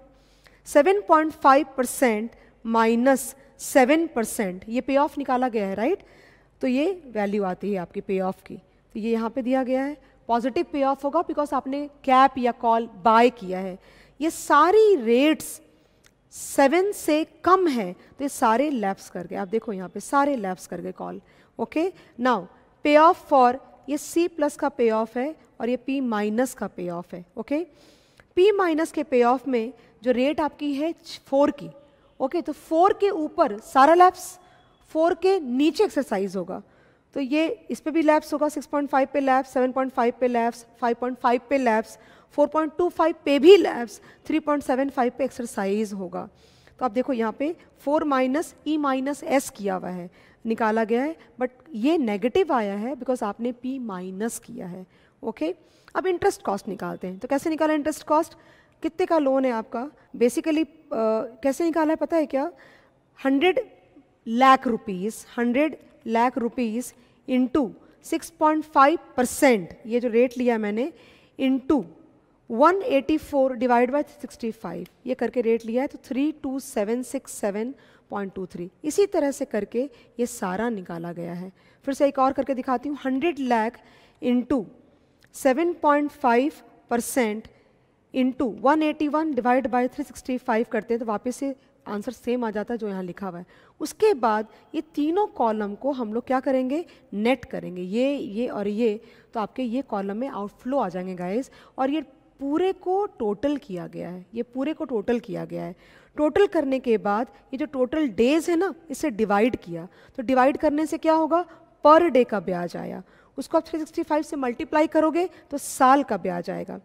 7.5 परसेंट माइनस सेवन परसेंट ये पे ऑफ निकाला गया है राइट तो ये वैल्यू आती है आपकी पे ऑफ की तो ये यहाँ पे दिया गया है पॉजिटिव पे ऑफ होगा बिकॉज आपने कैप या कॉल बाय किया है ये सारी रेट्स सेवन से कम है तो ये सारे लैप्स कर गए आप देखो यहाँ पे सारे लैप्स कर गए call okay now pay off for ये सी प्लस का पे ऑफ है और ये पी माइनस का पे ऑफ है ओके पी माइनस के पे ऑफ में जो रेट आपकी है फोर की ओके तो फोर के ऊपर सारा लैप्स फोर के नीचे एक्सरसाइज होगा तो ये इस पर भी लैप्स होगा 6.5 पे लैप्स 7.5 पे लैप्स 5.5 पे लैप्स 4.25 पे भी लैप्स 3.75 पे एक्सरसाइज होगा तो आप देखो यहाँ पे 4 माइनस ई माइनस एस किया हुआ है निकाला गया है बट ये नेगेटिव आया है बिकॉज आपने पी माइनस किया है ओके अब इंटरेस्ट कॉस्ट निकालते हैं तो कैसे निकाला इंटरेस्ट कॉस्ट कितने का लोन है आपका बेसिकली uh, कैसे निकाला है पता है क्या hundred lakh rupees hundred lakh rupees into six point five percent ये जो रेट लिया मैंने into four divide by sixty five ये करके रेट लिया है तो three two two seven seven six point three इसी तरह से करके ये सारा निकाला गया है फिर से एक और करके दिखाती हूँ hundred lakh into seven point five percent into one eighty one divide by three sixty five करते हैं तो वापस से आंसर सेम आ जाता है जो यहाँ लिखा हुआ है उसके बाद ये तीनों कॉलम को हम लोग क्या करेंगे नेट करेंगे ये ये और ये तो आपके ये कॉलम में आउटफ्लो आ जाएंगे गाइस और ये पूरे को टोटल किया गया है ये पूरे को टोटल किया गया है टोटल करने के बाद ये जो टोटल डेज है ना इसे डिवाइड किया तो डिवाइड करने से क्या होगा पर डे का ब्याज आया उसको आप 365 से मल्टीप्लाई करोगे तो साल का ब्याज आएगा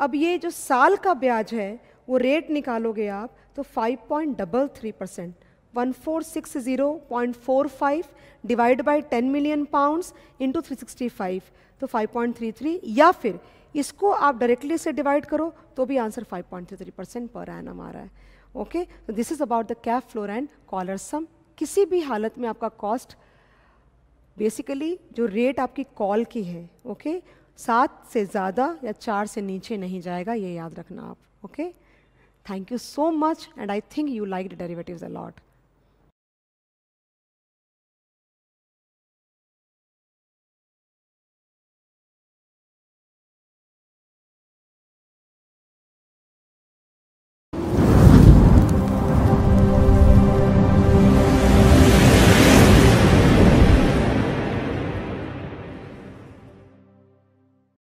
अब ये जो साल का ब्याज है वो रेट निकालोगे आप तो five point double three percent one four six zero point four five divide by ten million pounds into three sixty five तो फाइव पॉइंट थ्री थ्री या फिर इसको आप डायरेक्टली से डिवाइड करो तो भी answer five point three three percent per annum आ रहा है ओके तो this is about the cap floor and collar some किसी भी हालत में आपका कॉस्ट बेसिकली जो रेट आपकी कॉल की है ओके okay? सात से ज़्यादा या चार से नीचे नहीं जाएगा ये याद रखना आप okay thank you so much and I think you like derivatives allot